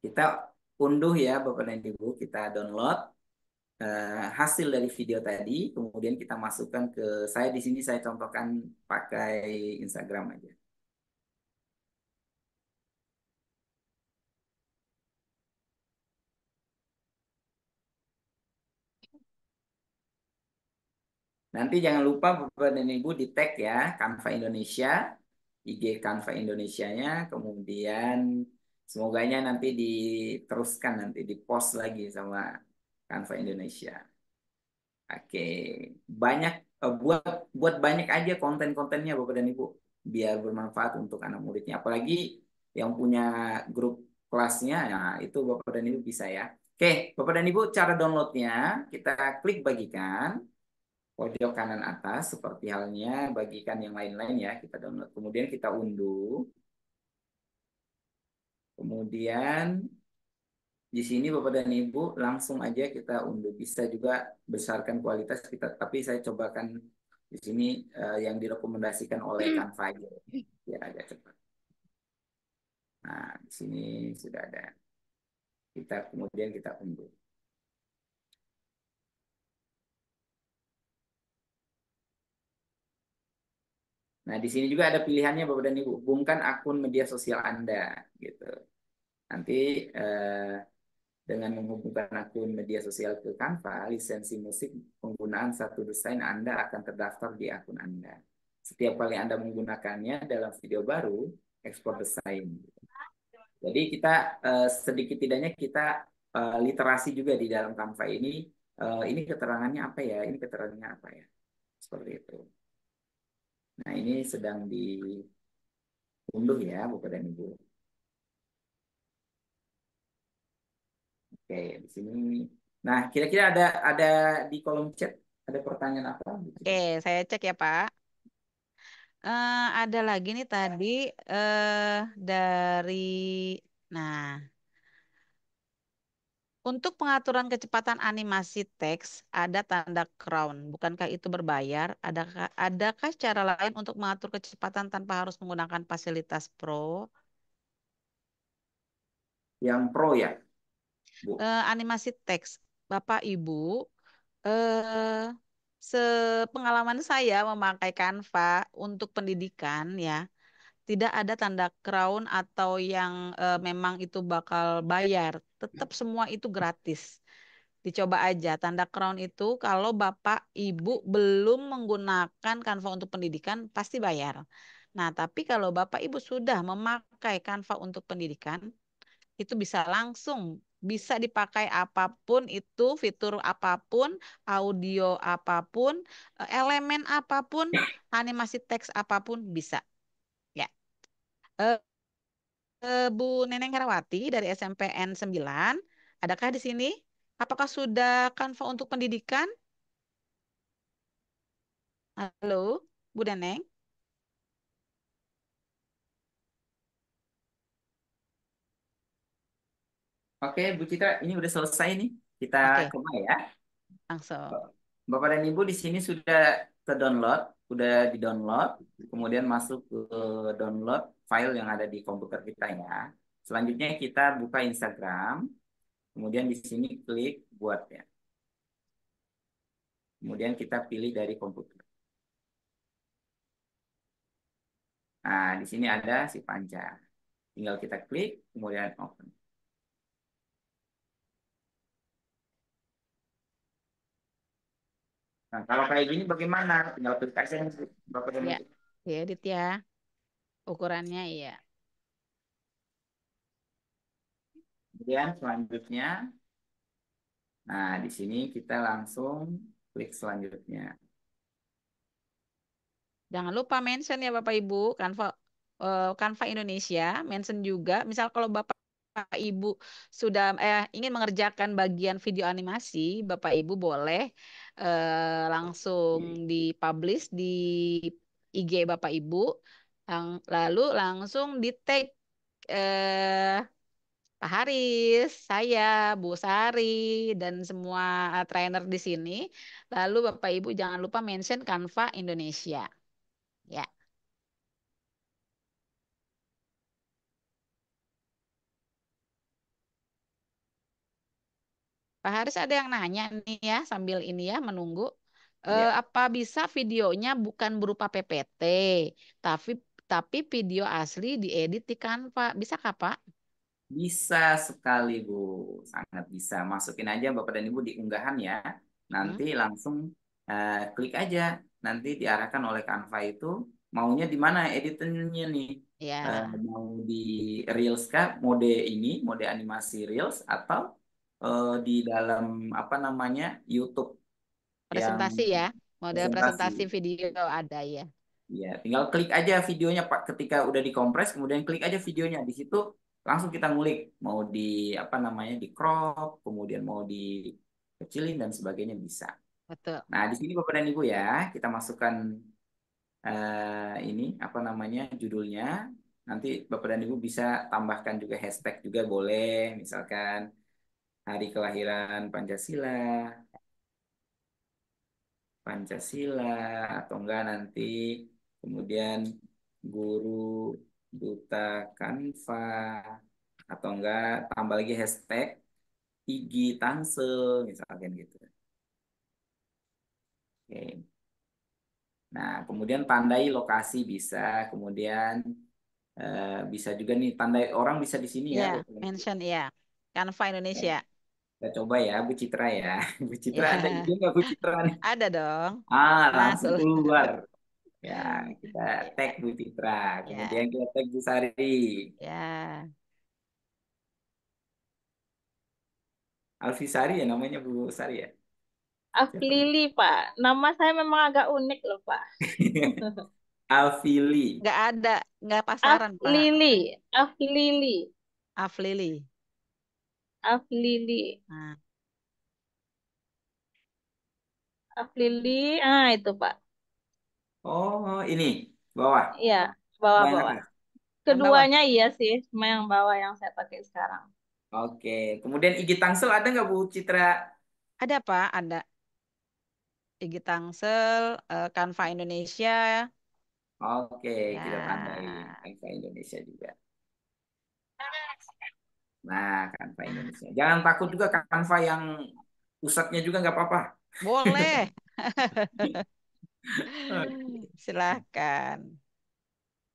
kita unduh ya Bapak dan Ibu, kita download uh, hasil dari video tadi, kemudian kita masukkan ke saya di sini saya contohkan pakai Instagram aja. Nanti jangan lupa Bapak dan Ibu di tag ya Canva Indonesia, IG Canva Indonesia-nya, kemudian semoganya nanti diteruskan nanti di post lagi sama Canva Indonesia. Oke, banyak eh, buat buat banyak aja konten-kontennya Bapak dan Ibu biar bermanfaat untuk anak muridnya. Apalagi yang punya grup kelasnya, nah itu Bapak dan Ibu bisa ya. Oke, Bapak dan Ibu cara downloadnya kita klik bagikan pojok kanan atas seperti halnya bagikan yang lain-lain ya kita download. Kemudian kita unduh. Kemudian di sini Bapak dan Ibu langsung aja kita unduh. Bisa juga besarkan kualitas kita, tapi saya cobakan di sini uh, yang direkomendasikan oleh hmm. Kang Fajar biar agak cepat. Nah, di sini sudah ada. Kita kemudian kita unduh. Nah, di sini juga ada pilihannya Bapak dan Ibu, hubungkan akun media sosial Anda gitu. Nanti eh, dengan menghubungkan akun media sosial ke Canva, lisensi musik penggunaan satu desain Anda akan terdaftar di akun Anda. Setiap kali Anda menggunakannya dalam video baru, ekspor desain. Jadi kita eh, sedikit tidaknya kita eh, literasi juga di dalam Canva ini. Eh, ini keterangannya apa ya? Ini keterangannya apa ya? Seperti itu. Nah ini sedang diunduh ya Bapak dan Ibu. Oke, di sini. Nah, kira-kira ada ada di kolom chat ada pertanyaan apa? Gitu. Oke, saya cek ya Pak. Uh, ada lagi nih tadi uh, dari, nah, untuk pengaturan kecepatan animasi teks ada tanda crown, bukankah itu berbayar? Adakah adakah cara lain untuk mengatur kecepatan tanpa harus menggunakan fasilitas pro? Yang pro ya uh, animasi teks. Bapak Ibu, uh, sepengalaman saya memakai Canva untuk pendidikan ya, tidak ada tanda crown atau yang uh, memang itu bakal bayar. Tetap semua itu gratis. Dicoba aja tanda crown itu kalau Bapak Ibu belum menggunakan Canva untuk pendidikan pasti bayar. Nah, tapi kalau Bapak Ibu sudah memakai Canva untuk pendidikan, itu bisa langsung bisa dipakai apapun itu fitur apapun audio apapun eh, elemen apapun animasi teks apapun bisa ya uh, uh, Bu Neneng Herawati dari SMPN 9 adakah di sini apakah sudah kanva untuk pendidikan halo Bu Neneng Oke, Bu Citra, ini udah selesai nih. Kita okay. coba ya. Langsung. Bapak dan Ibu di sini sudah terdownload, sudah di-download, kemudian masuk ke download file yang ada di komputer kita ya. Selanjutnya kita buka Instagram, kemudian di sini klik buat ya. Kemudian kita pilih dari komputer. Nah, di sini ada si panjang. Tinggal kita klik, kemudian open. Nah, kalau kayak gini bagaimana? Tinggal klik aja Bapak dan ya. ya, iya. edit iya, ya. Ukurannya iya. Kemudian selanjutnya, nah di sini kita langsung klik selanjutnya. Jangan lupa mention ya Bapak Ibu, kanva uh, eh, Canva Indonesia, mention juga. Misal kalau Bapak Bapak Ibu sudah eh, ingin mengerjakan bagian video animasi, Bapak Ibu boleh eh, langsung dipublish di IG Bapak Ibu, lang lalu langsung di tag eh, Pak Haris, saya, Bu Sari, dan semua eh, trainer di sini. Lalu Bapak Ibu jangan lupa mention Canva Indonesia. Ya. Pak Haris ada yang nanya nih ya sambil ini ya menunggu. Ya. Eh, apa bisa videonya bukan berupa PPT, tapi tapi video asli diedit di Canva. Bisa kah, Pak? Bisa sekali, Bu. Sangat bisa. Masukin aja Bapak dan Ibu di unggahan ya. Nanti hmm. langsung eh, klik aja. Nanti diarahkan oleh Canva itu maunya di mana editannya nih. Ya. Uh, mau di Reels kah? Mode ini, mode animasi Reels atau uh, di dalam apa namanya YouTube presentasi ya model presentasi. presentasi video ada ya ya tinggal klik aja videonya pak ketika udah dikompres kemudian klik aja videonya di situ langsung kita ngulik mau di apa namanya di crop kemudian mau di kecilin dan sebagainya bisa betul nah di sini bapak dan ibu ya kita masukkan uh, ini apa namanya judulnya nanti bapak dan ibu bisa tambahkan juga hashtag juga boleh misalkan hari kelahiran Pancasila, Pancasila atau enggak nanti kemudian guru duta Kanva atau enggak tambah lagi hashtag Igi Tangsel misalkan gitu. Oke. Nah, kemudian tandai lokasi bisa, kemudian uh, bisa juga nih tandai orang bisa di sini yeah, ya. Iya, mention ya. Yeah. kanva Indonesia. Okay. Kita coba ya, Bu Citra ya. Bu Citra yeah. ada ide nggak Bu Citra nih? Ada dong. Ah, langsung, Masuk. keluar. Ya, kita tag Bu Citra. Ya. Kemudian yeah. kita tag Bu Sari. Ya. Alfi Sari ya namanya Bu Sari ya? Alfili, Pak. Nama saya memang agak unik loh, Pak. Alfili. Nggak ada, nggak pasaran, Alfili. Pak. Alfili. Aflili. Nah. Aflili, ah itu Pak. Oh, ini bawah. Iya, bawah-bawah. Ya? Keduanya iya sih, cuma yang bawah yang saya pakai sekarang. Oke, kemudian Igi Tangsel ada nggak Bu Citra? Ada Pak, ada. Igi Tangsel, kanva eh, Indonesia. Oke, ya. kita tambahin kanva Indonesia juga. Nah, kanva Indonesia. Jangan takut juga kanva yang pusatnya juga nggak apa-apa. Boleh. Silahkan.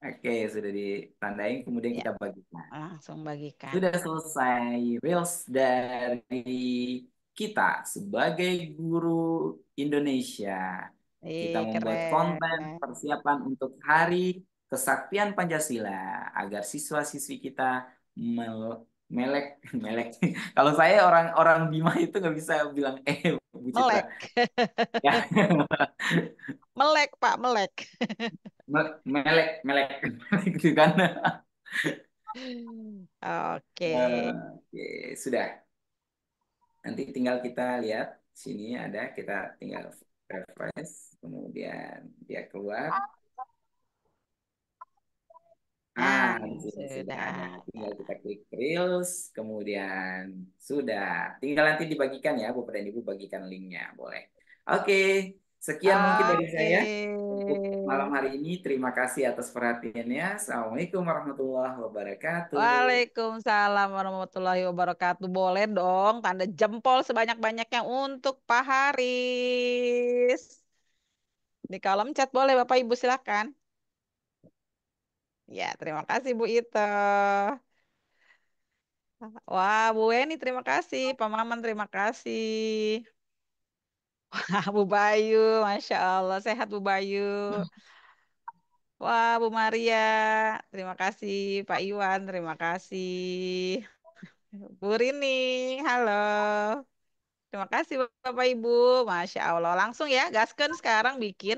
Oke, sudah ditandain, kemudian ya. kita bagikan. Langsung bagikan. Sudah selesai reels dari kita sebagai guru Indonesia. kita membuat keren. konten persiapan untuk Hari Kesaktian Pancasila agar siswa-siswi kita melek melek kalau saya orang orang Bima itu nggak bisa bilang eh Bu Citra. melek ya. melek Pak melek melek melek gitu kan oke ya, oke sudah nanti tinggal kita lihat sini ada kita tinggal refresh kemudian dia keluar Iya, gitu sudah. Tinggal kita klik reels, kemudian sudah. Tinggal nanti dibagikan ya, bapak dan Ibu bagikan linknya, boleh. Oke, okay. sekian okay. mungkin dari saya untuk malam hari ini. Terima kasih atas perhatiannya. Assalamualaikum warahmatullahi wabarakatuh. Waalaikumsalam warahmatullahi wabarakatuh. Boleh dong tanda jempol sebanyak-banyaknya untuk Pak Haris. Di kolom chat boleh Bapak Ibu silakan. Ya, terima kasih Bu Ito. Wah, Bu Eni, terima kasih. Pak Maman terima kasih. Wah, Bu Bayu, Masya Allah. Sehat Bu Bayu. Wah, Bu Maria, terima kasih. Pak Iwan, terima kasih. Bu Rini, halo. Terima kasih Bapak Ibu. Masya Allah. Langsung ya, gaskan sekarang bikin.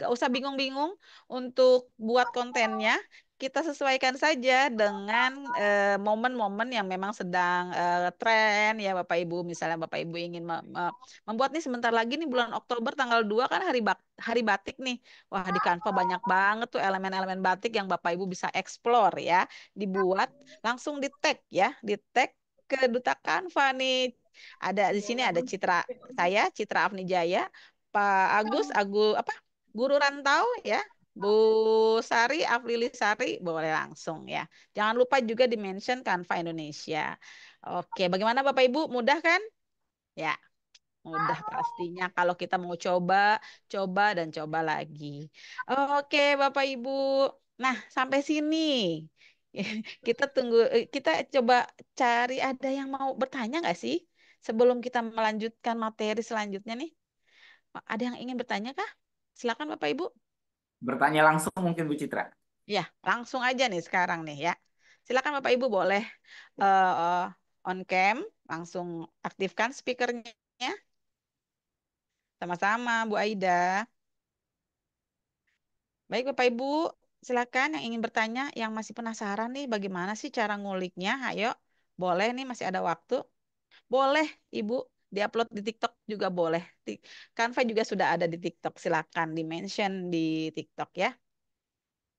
Gak usah bingung-bingung untuk buat kontennya kita sesuaikan saja dengan uh, momen-momen yang memang sedang uh, tren ya Bapak Ibu misalnya Bapak Ibu ingin me me membuat nih sebentar lagi nih bulan Oktober tanggal 2 kan hari bak hari batik nih wah di Canva banyak banget tuh elemen-elemen batik yang Bapak Ibu bisa explore ya dibuat langsung di tag ya di tag ke Duta Canva nih ada di sini ada Citra saya Citra Afni Jaya Pak Agus Agus apa guru rantau ya Bu Sari, Afrili Sari, boleh langsung ya. Jangan lupa juga dimention Canva Indonesia. Oke, bagaimana Bapak Ibu? Mudah kan? Ya, mudah pastinya. Kalau kita mau coba, coba dan coba lagi. Oke, Bapak Ibu. Nah, sampai sini. Kita tunggu, eh, kita coba cari ada yang mau bertanya nggak sih? Sebelum kita melanjutkan materi selanjutnya nih. Ada yang ingin bertanya kah? Silakan Bapak Ibu. Bertanya langsung mungkin Bu Citra. Ya, langsung aja nih sekarang nih ya. Silakan Bapak Ibu boleh uh, on cam langsung aktifkan speakernya. Sama-sama Bu Aida. Baik Bapak Ibu, silakan yang ingin bertanya, yang masih penasaran nih bagaimana sih cara nguliknya, ayo. Boleh nih masih ada waktu. Boleh Ibu diupload di TikTok juga boleh. Canva juga sudah ada di TikTok. Silakan di mention di TikTok ya.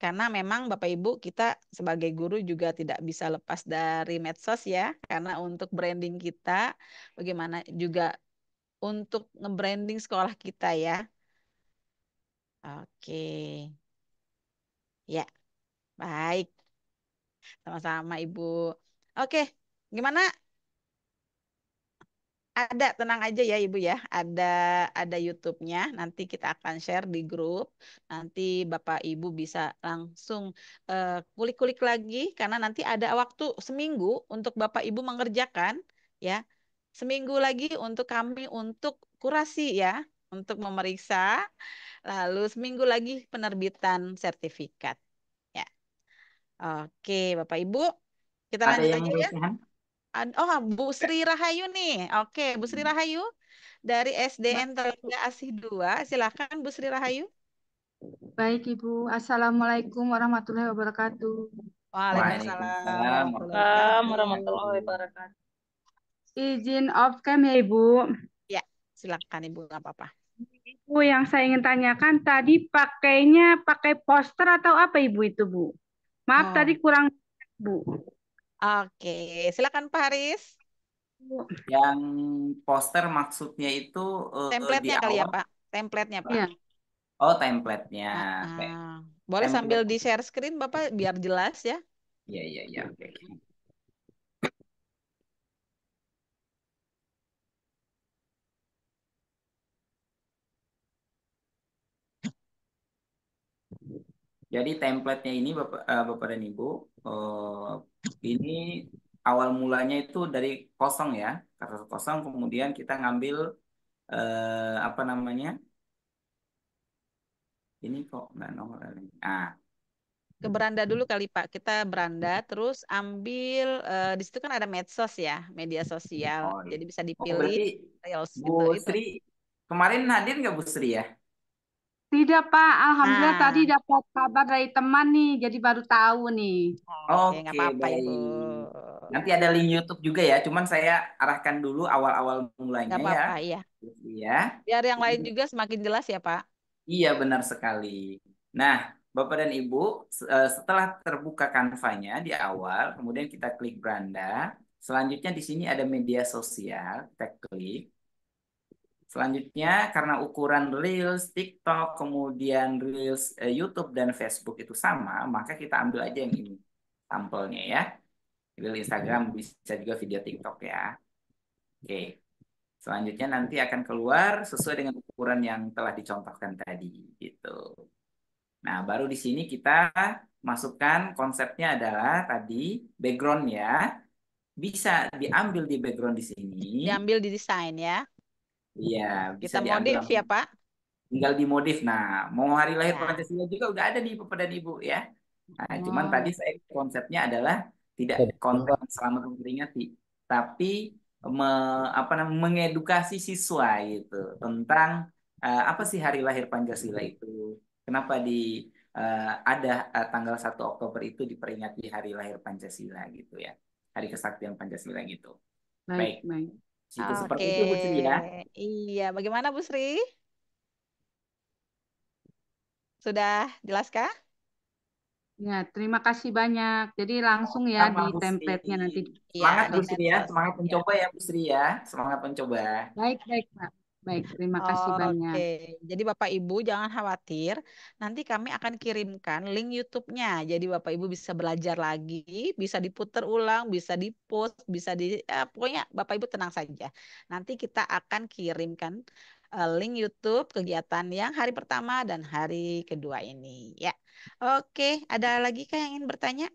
Karena memang Bapak Ibu kita sebagai guru juga tidak bisa lepas dari medsos ya. Karena untuk branding kita bagaimana juga untuk nge-branding sekolah kita ya. Oke. Ya. Baik. Sama-sama Ibu. Oke, gimana ada, tenang aja ya Ibu ya. Ada ada YouTube-nya. Nanti kita akan share di grup. Nanti Bapak Ibu bisa langsung eh, kulik-kulik uh, lagi karena nanti ada waktu seminggu untuk Bapak Ibu mengerjakan ya. Seminggu lagi untuk kami untuk kurasi ya, untuk memeriksa. Lalu seminggu lagi penerbitan sertifikat. Ya. Oke, Bapak Ibu, kita lanjutkan lanjut aja ya. Oh, ah, Bu Sri eh. Rahayu nih. Oke, Bu Sri hmm. Rahayu dari SDN nah. Telaga Asih 2. Silakan Bu Sri Rahayu. Baik, Ibu. Assalamualaikum warahmatullahi wabarakatuh. Waalaikumsalam warahmatullahi wabarakatuh. Izin off cam ya, Ibu. Ya, silakan Ibu, nggak apa-apa. Ibu yang saya ingin tanyakan tadi pakainya pakai poster atau apa Ibu itu, Bu? Maaf oh. tadi kurang Bu. Oke, silakan Pak Haris. Yang poster maksudnya itu uh, template-nya kali ya Pak, template-nya Pak. Ya. Oh, template-nya. Uh ah, -huh. Boleh template. sambil di share screen Bapak biar jelas ya. Iya, iya, iya. Oke. Jadi template-nya ini Bapak, eh, Bapak dan Ibu uh, ini awal mulanya itu dari kosong ya kasus kosong kemudian kita ngambil uh, apa namanya ini kok nggak ini ah ke beranda dulu kali Pak. Kita beranda terus ambil uh, di situ kan ada medsos ya, media sosial. Oh, iya. jadi bisa oh, dipilih oh, Bu gitu. Sri itu. kemarin hadir nggak Bu Sri ya? Tidak, Pak. Alhamdulillah nah. tadi dapat kabar dari teman nih, jadi baru tahu nih. Oke, apa-apa ya, Nanti ada link YouTube juga ya, cuman saya arahkan dulu awal-awal mulanya apa ya. apa-apa, iya. Iya. Biar yang lain juga semakin jelas ya, Pak. Iya, benar sekali. Nah, Bapak dan Ibu, eh, setelah terbuka kanvanya di awal, kemudian kita klik beranda. Selanjutnya di sini ada media sosial, kita klik. Selanjutnya, karena ukuran Reels, TikTok, kemudian Reels eh, YouTube dan Facebook itu sama, maka kita ambil aja yang ini sampelnya ya. Reels Instagram bisa juga video TikTok ya. Oke. Selanjutnya nanti akan keluar sesuai dengan ukuran yang telah dicontohkan tadi gitu. Nah, baru di sini kita masukkan konsepnya adalah tadi background ya. Bisa diambil di background di sini. Diambil di desain ya. Iya, bisa Kita diambil. modif ya, Pak. Tinggal dimodif. Nah, mau hari lahir ya. Pancasila juga udah ada di Bapak dan Ibu ya. Nah, hmm. cuman oh. tadi saya konsepnya adalah tidak konten selama memperingati, tapi me, apa namanya mengedukasi siswa itu tentang uh, apa sih hari lahir Pancasila itu? Kenapa di uh, ada uh, tanggal 1 Oktober itu diperingati hari lahir Pancasila gitu ya. Hari kesaktian Pancasila gitu. Baik, baik. baik. Gitu, ah, seperti itu Bu Sri ya. iya. Bagaimana Bu Sri? Sudah jelaskah? Ya, terima kasih banyak. Jadi langsung ya Sama di template-nya nanti. Iya, semangat ya, Bu Sri ya, semangat mencoba ya Bu Sri ya, semangat mencoba. Baik, baik, Pak. Baik, terima kasih banyak Oke. banyak. Jadi Bapak Ibu jangan khawatir, nanti kami akan kirimkan link YouTube-nya. Jadi Bapak Ibu bisa belajar lagi, bisa diputar ulang, bisa dipost bisa di ya, pokoknya Bapak Ibu tenang saja. Nanti kita akan kirimkan eh, link YouTube kegiatan yang hari pertama dan hari kedua ini, ya. Oke, ada lagi kah yang ingin bertanya?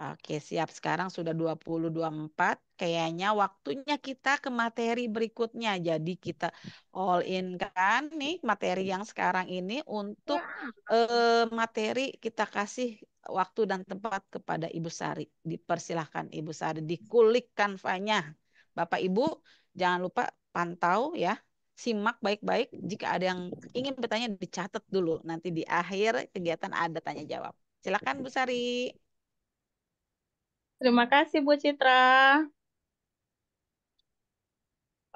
Oke, siap. Sekarang sudah empat Kayaknya waktunya kita ke materi berikutnya. Jadi kita all in kan nih materi yang sekarang ini untuk eh, materi kita kasih waktu dan tempat kepada Ibu Sari. Dipersilahkan Ibu Sari dikulik kanvanya. Bapak Ibu jangan lupa pantau ya. Simak baik-baik. Jika ada yang ingin bertanya dicatat dulu. Nanti di akhir kegiatan ada tanya jawab. Silakan Bu Sari. Terima kasih Bu Citra.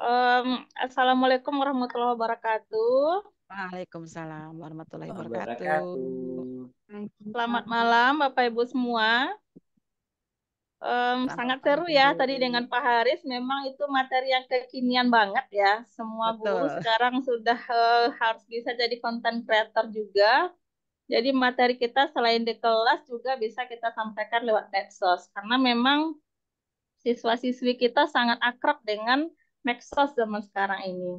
Um, Assalamualaikum warahmatullahi wabarakatuh. Waalaikumsalam warahmatullahi wabarakatuh. Selamat malam Bapak Ibu semua. Um, sangat seru ya ibu. tadi dengan Pak Haris. Memang itu materi yang kekinian banget ya. Semua Betul. guru sekarang sudah uh, harus bisa jadi konten creator juga. Jadi materi kita selain di kelas juga bisa kita sampaikan lewat medsos karena memang siswa-siswi kita sangat akrab dengan medsos zaman sekarang ini.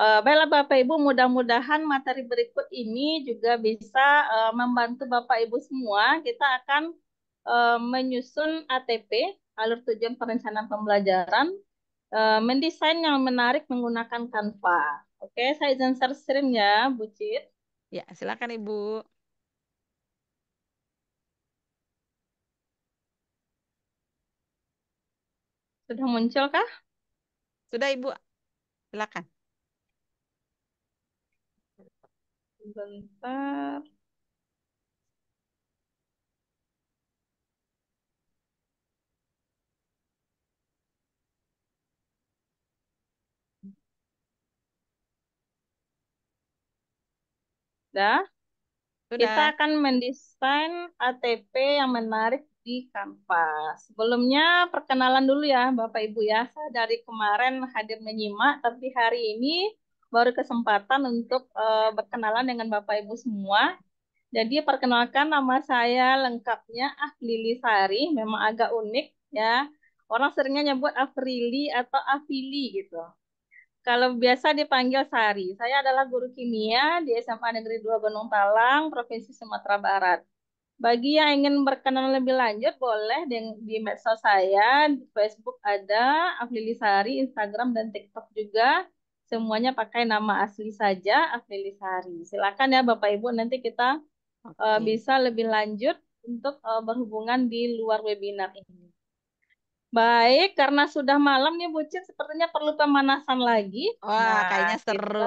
Uh, baiklah Bapak Ibu, mudah-mudahan materi berikut ini juga bisa uh, membantu Bapak Ibu semua. Kita akan uh, menyusun ATP, alur tujuan perencanaan pembelajaran, uh, mendesain yang menarik menggunakan Canva. Oke, okay, saya izin share screen ya, Bu Cit. Ya, silakan Ibu. Sudah muncul kah? Sudah Ibu. Silakan. Bentar. Sudah. Sudah. Kita akan mendesain ATP yang menarik di kampus. Sebelumnya perkenalan dulu ya Bapak Ibu ya. dari kemarin hadir menyimak tapi hari ini baru kesempatan untuk uh, berkenalan dengan Bapak Ibu semua. Jadi perkenalkan nama saya lengkapnya Aflili Sari, memang agak unik ya. Orang seringnya nyebut Afrili atau Afili gitu. Kalau biasa dipanggil Sari. Saya adalah guru kimia di SMA Negeri 2 Gunung Talang, Provinsi Sumatera Barat. Bagi yang ingin berkenalan lebih lanjut, boleh di, di medsos saya, di Facebook ada, Aflili Sari, Instagram dan TikTok juga. Semuanya pakai nama asli saja, Aflili Sari. Silakan ya Bapak Ibu, nanti kita eh, okay. uh, bisa lebih lanjut untuk uh, berhubungan di luar webinar ini. Baik, karena sudah malam nih Bucin, sepertinya perlu pemanasan lagi. Wah, nah, kayaknya seru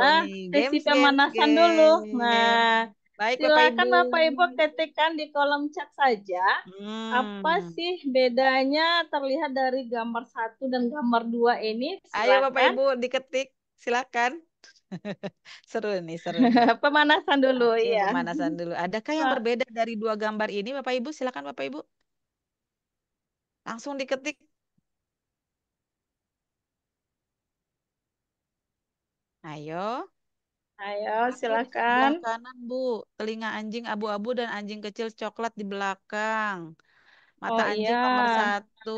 kita nih. pemanasan games, dulu. Nah, Baik, silakan Bapak Ibu. Bapak Ibu ketikkan di kolom chat saja. Hmm. Apa sih bedanya terlihat dari gambar satu dan gambar dua ini? Silakan. Ayo Bapak Ibu diketik, silakan. seru nih, seru. Nih. pemanasan dulu Oke, ya. Pemanasan dulu. Adakah yang berbeda dari dua gambar ini Bapak Ibu? Silakan Bapak Ibu. Langsung diketik Ayo. Ayo, silakan. Di kanan, Bu. Telinga anjing abu-abu dan anjing kecil coklat di belakang. Mata oh, anjing iya. nomor satu.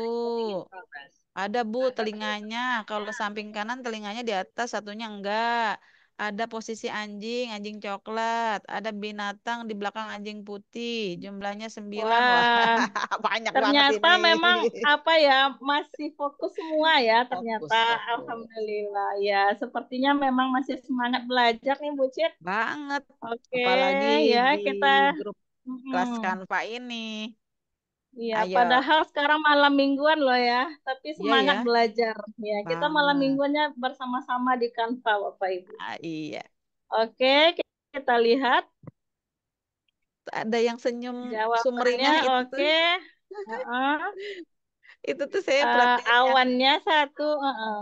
Ada, Bu, telinganya. Kalau samping kanan telinganya di atas, satunya enggak ada posisi anjing, anjing coklat, ada binatang di belakang anjing putih, jumlahnya sembilan. Wah, Wah. banyak ternyata banget ini. memang apa ya masih fokus semua ya fokus, ternyata. Fokus. Alhamdulillah ya, sepertinya memang masih semangat belajar nih Bu Cik. Banget. Oke. Okay, Apalagi ya di kita grup kelas kanva ini. Iya, padahal sekarang malam mingguan loh ya, tapi iya, iya. semangat ya, ya. belajar. Ya, kita malam ah. mingguannya bersama-sama di Kanva, Bapak Ibu. Ah, iya. Oke, kita lihat. Ada yang senyum Jawabannya, sumringah itu. Oke. Okay. Uh -uh. itu tuh saya uh, awannya satu, uh -uh.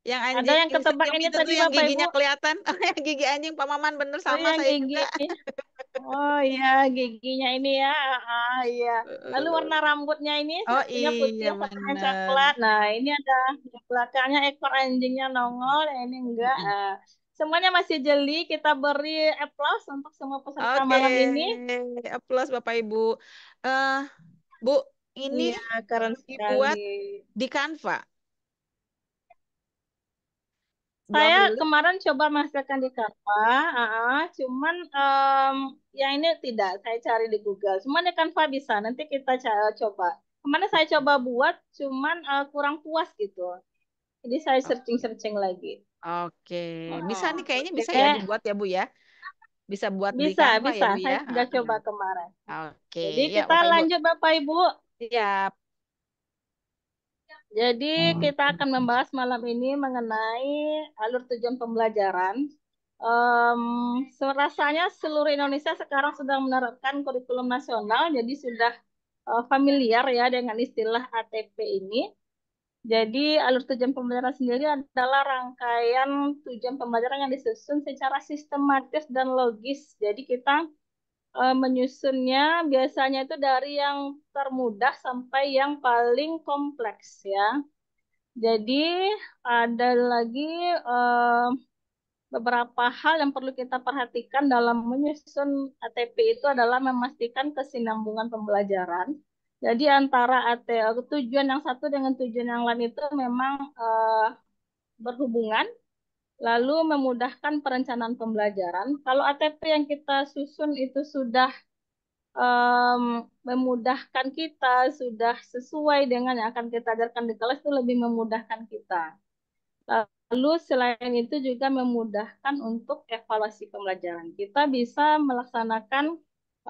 Yang anjing Ada yang ketebak ini itu tadi yang Bapak giginya Ibu. kelihatan. gigi anjing Pak Maman bener oh, sama saya gigi. juga. oh iya, giginya ini ya. Ah iya. Lalu warna rambutnya ini oh, iya, putih, bener. coklat. Nah, ini ada belakangnya ekor anjingnya nongol, ini enggak. Nah, semuanya masih jeli. Kita beri aplaus untuk semua peserta okay. malam ini. Aplaus Bapak Ibu. Uh, Bu, ini ya, dibuat di Canva saya kemarin coba masakan di Kanva, uh, cuman um, yang ini tidak saya cari di Google. Cuman di Kanva bisa. Nanti kita eh, coba. Kemarin saya coba buat, cuman uh, kurang puas gitu. Jadi saya oh. searching-searching lagi. Oke, okay. bisa nih kayaknya bisa okay. ya dibuat ya Bu ya. Bisa buat bisa, di Kanva ya, bisa. ya Bu ya. Saya sudah coba kemarin. Oke. Okay. Jadi ya, kita Bapak, lanjut Bapak Ibu. Ya, jadi oh, kita akan membahas malam ini mengenai alur tujuan pembelajaran. Um, rasanya seluruh Indonesia sekarang sudah menerapkan kurikulum nasional, jadi sudah uh, familiar ya dengan istilah ATP ini. Jadi alur tujuan pembelajaran sendiri adalah rangkaian tujuan pembelajaran yang disusun secara sistematis dan logis. Jadi kita uh, menyusunnya biasanya itu dari yang termudah sampai yang paling kompleks ya. Jadi ada lagi uh, beberapa hal yang perlu kita perhatikan dalam menyusun ATP itu adalah memastikan kesinambungan pembelajaran. Jadi antara ATP tujuan yang satu dengan tujuan yang lain itu memang uh, berhubungan lalu memudahkan perencanaan pembelajaran. Kalau ATP yang kita susun itu sudah um, memudahkan kita, sudah sesuai dengan yang akan kita ajarkan di kelas itu lebih memudahkan kita. Lalu selain itu juga memudahkan untuk evaluasi pembelajaran. Kita bisa melaksanakan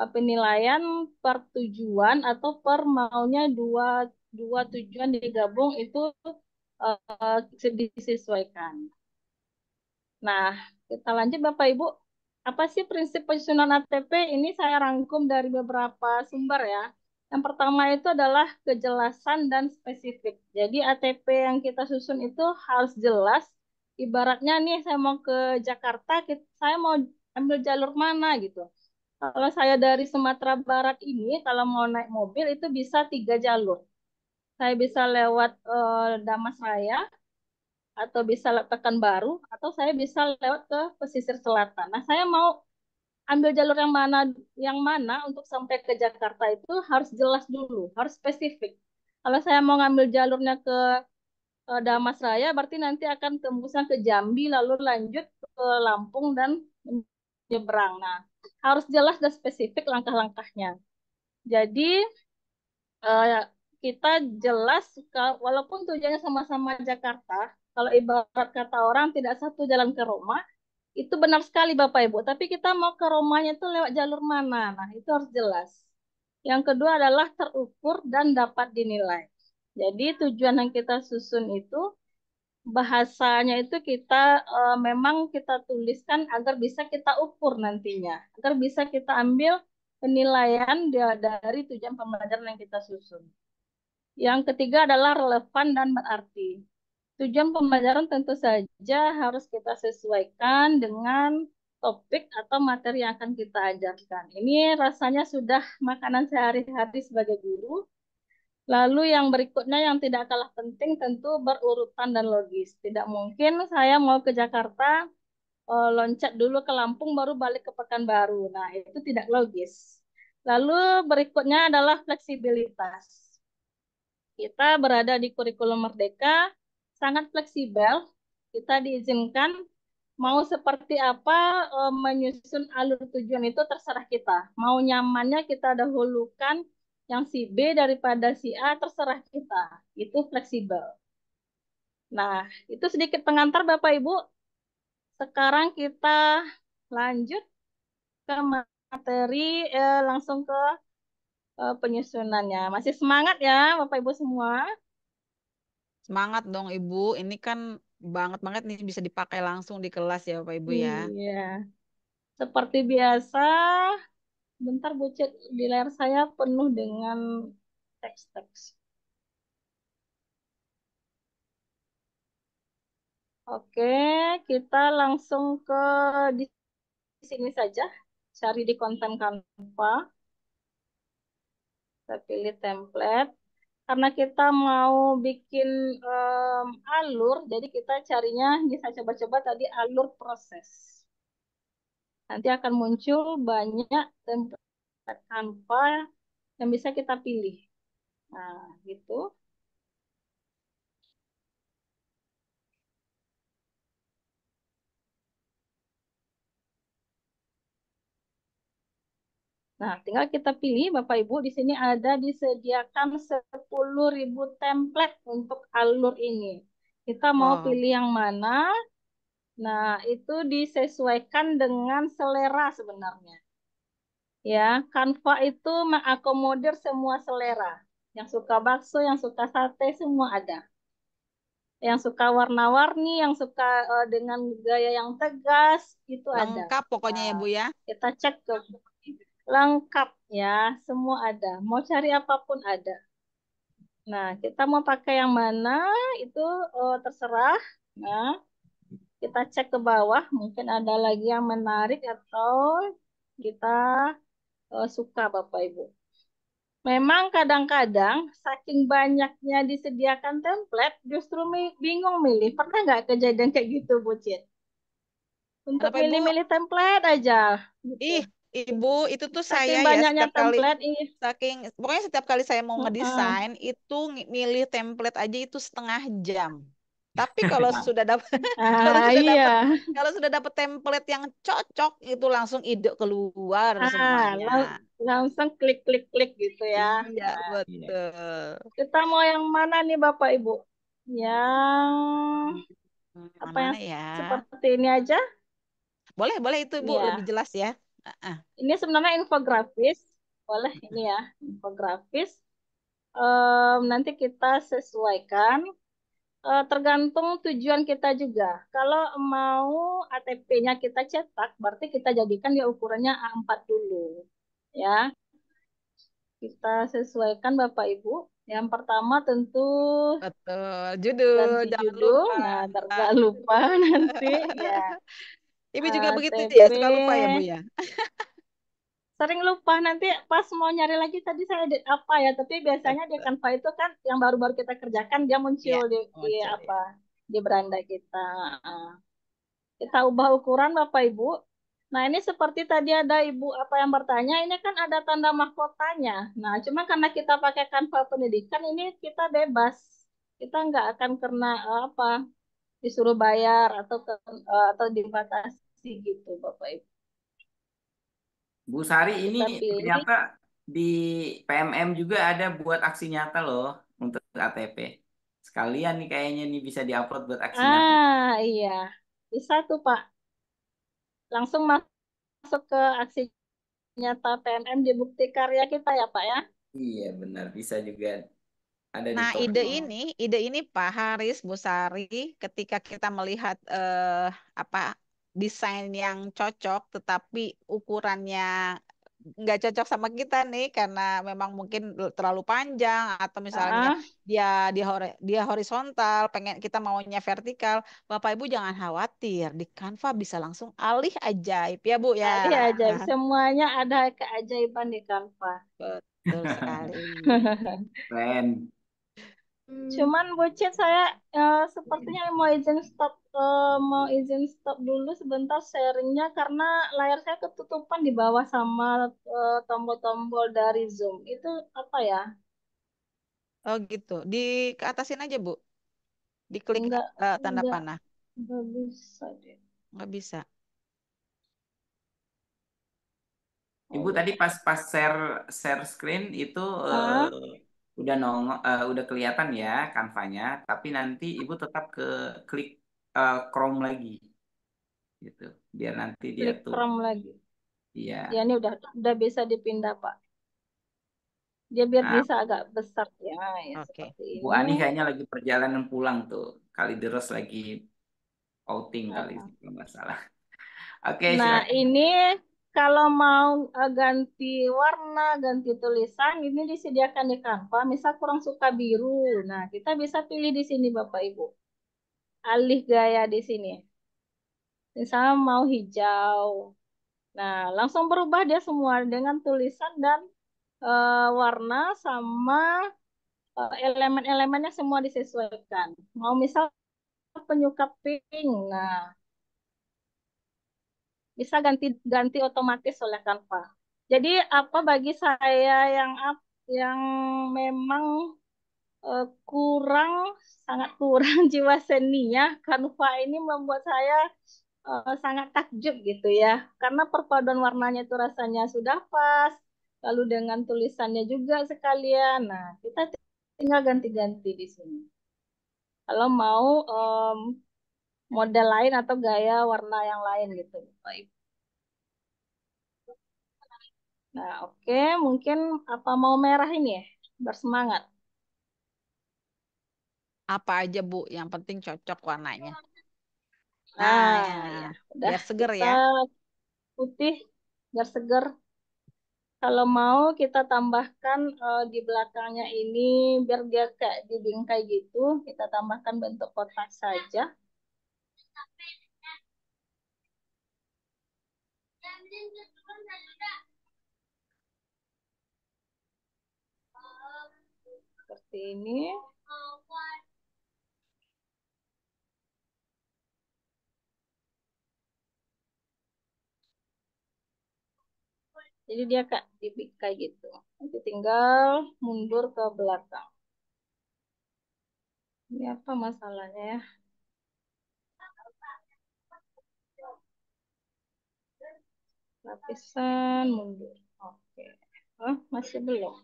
eh, penilaian per tujuan atau per maunya dua, dua tujuan digabung itu uh, disesuaikan. Nah, kita lanjut Bapak Ibu. Apa sih prinsip penyusunan ATP? Ini saya rangkum dari beberapa sumber ya. Yang pertama itu adalah kejelasan dan spesifik. Jadi ATP yang kita susun itu harus jelas. Ibaratnya nih saya mau ke Jakarta, saya mau ambil jalur mana gitu. Kalau saya dari Sumatera Barat ini, kalau mau naik mobil itu bisa tiga jalur. Saya bisa lewat uh, Damas Raya, atau bisa letakkan baru atau saya bisa lewat ke pesisir selatan. Nah, saya mau ambil jalur yang mana yang mana untuk sampai ke Jakarta itu harus jelas dulu, harus spesifik. Kalau saya mau ngambil jalurnya ke eh, Damas Raya berarti nanti akan tembusan ke Jambi lalu lanjut ke Lampung dan menyeberang. Nah, harus jelas dan spesifik langkah-langkahnya. Jadi eh, kita jelas walaupun tujuannya sama-sama Jakarta, kalau ibarat kata orang tidak satu jalan ke Roma, itu benar sekali Bapak Ibu. Tapi kita mau ke Romanya itu lewat jalur mana? Nah, itu harus jelas. Yang kedua adalah terukur dan dapat dinilai. Jadi tujuan yang kita susun itu bahasanya itu kita e, memang kita tuliskan agar bisa kita ukur nantinya, agar bisa kita ambil penilaian dari tujuan pembelajaran yang kita susun. Yang ketiga adalah relevan dan berarti. Tujuan pembelajaran tentu saja harus kita sesuaikan dengan topik atau materi yang akan kita ajarkan. Ini rasanya sudah makanan sehari-hari sebagai guru. Lalu yang berikutnya yang tidak kalah penting tentu berurutan dan logis. Tidak mungkin saya mau ke Jakarta, eh, loncat dulu ke Lampung baru balik ke Pekanbaru. Nah, itu tidak logis. Lalu berikutnya adalah fleksibilitas. Kita berada di kurikulum merdeka, sangat fleksibel. Kita diizinkan mau seperti apa e, menyusun alur tujuan itu terserah kita. Mau nyamannya kita dahulukan yang si B daripada si A terserah kita. Itu fleksibel. Nah, itu sedikit pengantar Bapak Ibu. Sekarang kita lanjut ke materi eh, langsung ke eh, penyusunannya. Masih semangat ya Bapak Ibu semua. Semangat dong Ibu. Ini kan banget banget nih bisa dipakai langsung di kelas ya Bapak Ibu ya. Iya. Seperti biasa, bentar Bu di layar saya penuh dengan teks-teks. Oke, kita langsung ke di sini saja. Cari di konten Canva. Kita pilih template karena kita mau bikin um, alur, jadi kita carinya bisa coba-coba tadi alur proses. Nanti akan muncul banyak tempat tanpa yang bisa kita pilih. Nah, gitu. Nah, tinggal kita pilih Bapak Ibu di sini ada disediakan 10.000 template untuk alur ini. Kita mau wow. pilih yang mana? Nah, itu disesuaikan dengan selera sebenarnya. Ya, Canva itu mengakomodir semua selera. Yang suka bakso, yang suka sate, semua ada. Yang suka warna-warni, yang suka eh, dengan gaya yang tegas, itu Lengkap ada. Lengkap pokoknya ya, nah, ya, Bu ya. Kita cek ke lengkap ya, semua ada. Mau cari apapun ada. Nah, kita mau pakai yang mana itu oh, terserah. Nah, kita cek ke bawah, mungkin ada lagi yang menarik atau kita oh, suka Bapak Ibu. Memang kadang-kadang saking banyaknya disediakan template justru bingung milih. Pernah nggak kejadian kayak gitu, bu Bucin? Untuk milih-milih template aja. Gitu. Ih, Ibu, itu tuh saking saya ya, banyaknya ya setiap template, kali ini. saking pokoknya setiap kali saya mau ngedesain uh itu milih template aja itu setengah jam. Tapi kalau sudah dapat ah, kalau sudah iya. dapat kalau sudah dapat template yang cocok itu langsung ide keluar ah, semuanya. Langsung klik-klik-klik gitu ya. Iya, nah, iya, betul. Kita mau yang mana nih Bapak Ibu? Yang hmm, apa yang ya? seperti ini aja? Boleh, boleh itu Ibu ya. lebih jelas ya. Uh-uh. Ini sebenarnya infografis, boleh ini ya infografis. Um, nanti kita sesuaikan uh, tergantung tujuan kita juga. Kalau mau ATP-nya kita cetak, berarti kita jadikan ya ukurannya A4 dulu, ya. Kita sesuaikan Bapak Ibu. Yang pertama tentu Betul. judul, judul. Lupa. Nah, jangan lupa nanti ya. Ibu ah, juga begitu ya, suka lupa ya, Bu ya. Sering lupa nanti pas mau nyari lagi tadi saya edit apa ya, tapi biasanya di Canva itu kan yang baru-baru kita kerjakan dia muncul ya, di, di iya. apa di beranda kita. Kita ubah ukuran Bapak Ibu. Nah, ini seperti tadi ada Ibu apa yang bertanya, ini kan ada tanda mahkotanya. Nah, cuma karena kita pakai Canva pendidikan ini kita bebas. Kita nggak akan kena eh, apa disuruh bayar atau ke, eh, atau dibatasi gitu Bapak Ibu. Bu Sari ini Tapi, ternyata di PMM juga ada buat aksi nyata loh untuk ATP. Sekalian nih kayaknya nih bisa diupload buat aksi ah, nyata. Ah iya, bisa tuh Pak. Langsung masuk ke aksi nyata PMM di Bukti Karya kita ya Pak ya. Iya benar, bisa juga ada nah, di ide ini, ide ini Pak Haris Busari, ketika kita melihat eh, apa desain yang cocok, tetapi ukurannya nggak cocok sama kita nih karena memang mungkin terlalu panjang atau misalnya uh. dia dia dia horizontal pengen kita maunya vertikal bapak ibu jangan khawatir di Canva bisa langsung alih ajaib ya bu ya alih ajaib nah. semuanya ada keajaiban di Canva betul sekali keren Hmm. Cuman bucin saya uh, sepertinya mau izin stop uh, mau izin stop dulu sebentar sharingnya karena layar saya ketutupan di bawah sama eh, tombol-tombol uh, dari Zoom. Itu apa ya? Oh gitu. Di ke atasin aja, Bu. Diklik enggak, uh, tanda enggak, panah. Enggak bisa deh. Enggak bisa. Ibu tadi pas pas share share screen itu uh udah nongol uh, udah kelihatan ya kanvanya tapi nanti ibu tetap ke klik uh, Chrome lagi gitu biar nanti klik dia tuh Chrome lagi iya ya ini udah udah bisa dipindah pak dia biar nah, bisa agak besar ya, ya okay. Bu Ani kayaknya lagi perjalanan pulang tuh kali terus lagi outing kali ah. kalau nggak salah oke okay, nah silakan. ini kalau mau eh, ganti warna, ganti tulisan, ini disediakan di Canva. Misal kurang suka biru, nah kita bisa pilih di sini Bapak Ibu. Alih gaya di sini. Misal mau hijau. Nah, langsung berubah dia semua dengan tulisan dan e, warna sama e, elemen-elemennya semua disesuaikan. Mau misal penyuka pink, nah bisa ganti ganti otomatis oleh Canva. Jadi apa bagi saya yang yang memang uh, kurang sangat kurang jiwa seninya, Canva ini membuat saya uh, sangat takjub gitu ya. Karena perpaduan warnanya itu rasanya sudah pas, lalu dengan tulisannya juga sekalian. Nah, kita tinggal ganti-ganti di sini. Kalau mau um, model lain atau gaya warna yang lain gitu. Baik. Nah, oke, okay. mungkin apa mau merah ini ya? Bersemangat. Apa aja, Bu? Yang penting cocok warnanya. Nah, nah ya, Udah, biar seger ya. Putih biar seger. Kalau mau kita tambahkan uh, di belakangnya ini biar dia kayak dibingkai gitu, kita tambahkan bentuk kotak saja. Seperti ini. Jadi dia kak kayak gitu. Nanti tinggal mundur ke belakang. Ini apa masalahnya ya? lapisan mundur. Oke. Oh, masih belum.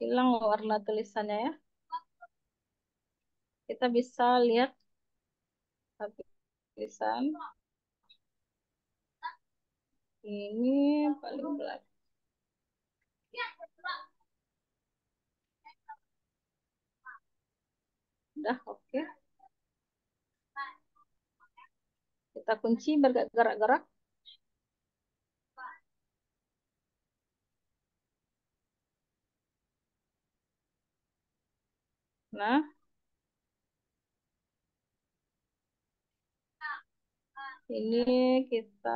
Hilang warna tulisannya ya. Kita bisa lihat tulisan. Ini paling belakang. Udah, oke. Okay. kita kunci bergerak-gerak. Nah. Ini kita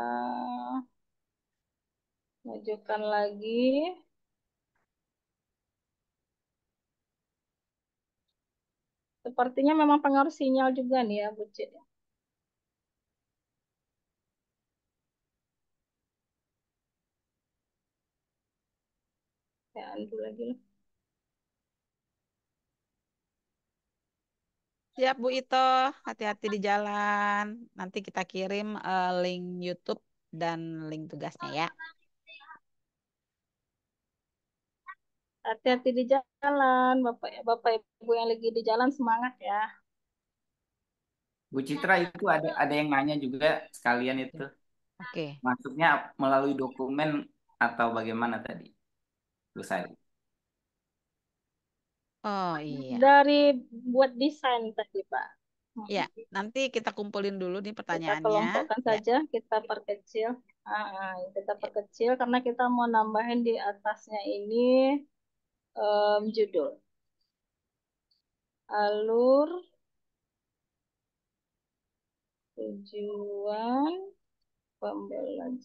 majukan lagi. Sepertinya memang pengaruh sinyal juga nih ya, Bucit. ya Andu lagi loh. Siap Bu Ito, hati-hati di jalan. Nanti kita kirim uh, link YouTube dan link tugasnya ya. Hati-hati di jalan, Bapak Bapak Ibu yang lagi di jalan semangat ya. Bu Citra itu ada ada yang nanya juga sekalian itu. Oke. Okay. Masuknya melalui dokumen atau bagaimana tadi? selesai. Oh iya. Dari buat desain tadi Pak. Hmm. Ya, nanti kita kumpulin dulu nih pertanyaannya. Kita kelompokkan ya. saja, kita perkecil. Ah, ah, kita perkecil karena kita mau nambahin di atasnya ini um, judul. Alur tujuan pembelajaran.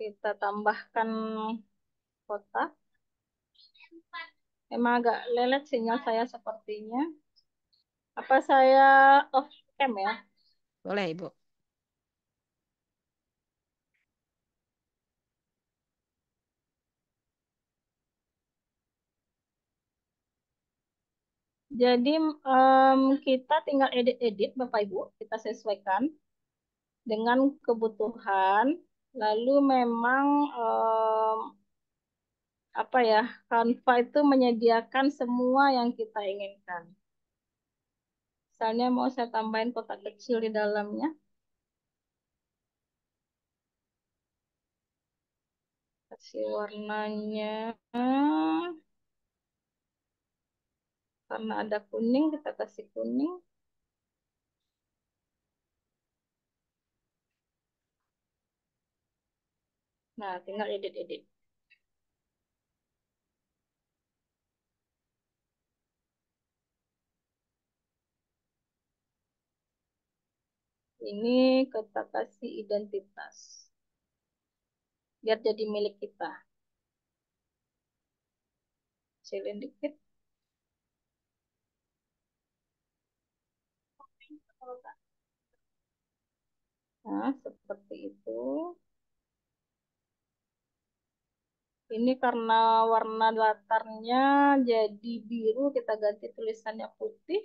kita tambahkan kota. emang agak lelet sinyal saya sepertinya apa saya off cam ya boleh ibu Jadi um, kita tinggal edit-edit Bapak Ibu, kita sesuaikan dengan kebutuhan Lalu memang um, apa ya Canva itu menyediakan semua yang kita inginkan. Misalnya mau saya tambahin kotak kecil di dalamnya. Kasih warnanya. Karena ada kuning, kita kasih kuning. Nah, tinggal edit-edit. Ini kita kasih identitas. Biar jadi milik kita. cilin dikit. Nah, seperti itu. Ini karena warna latarnya jadi biru, kita ganti tulisannya putih.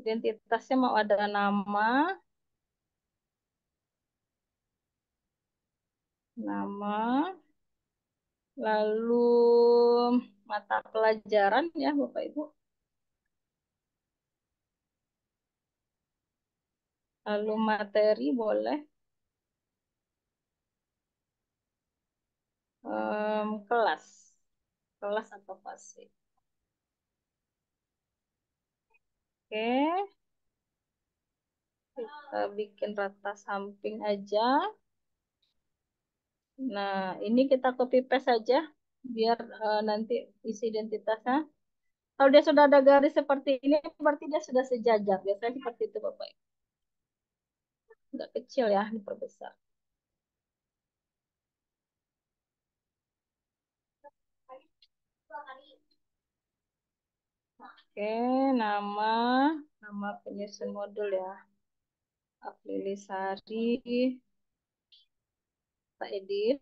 Identitasnya mau ada nama. Nama. Lalu mata pelajaran ya Bapak Ibu. Lalu materi boleh. um, kelas kelas atau fase oke kita bikin rata samping aja nah ini kita copy paste aja biar uh, nanti isi identitasnya kalau dia sudah ada garis seperti ini berarti dia sudah sejajar biasanya seperti itu bapak Enggak kecil ya diperbesar Oke, nama nama penyusun modul ya. Aprili Sari, Pak Edit.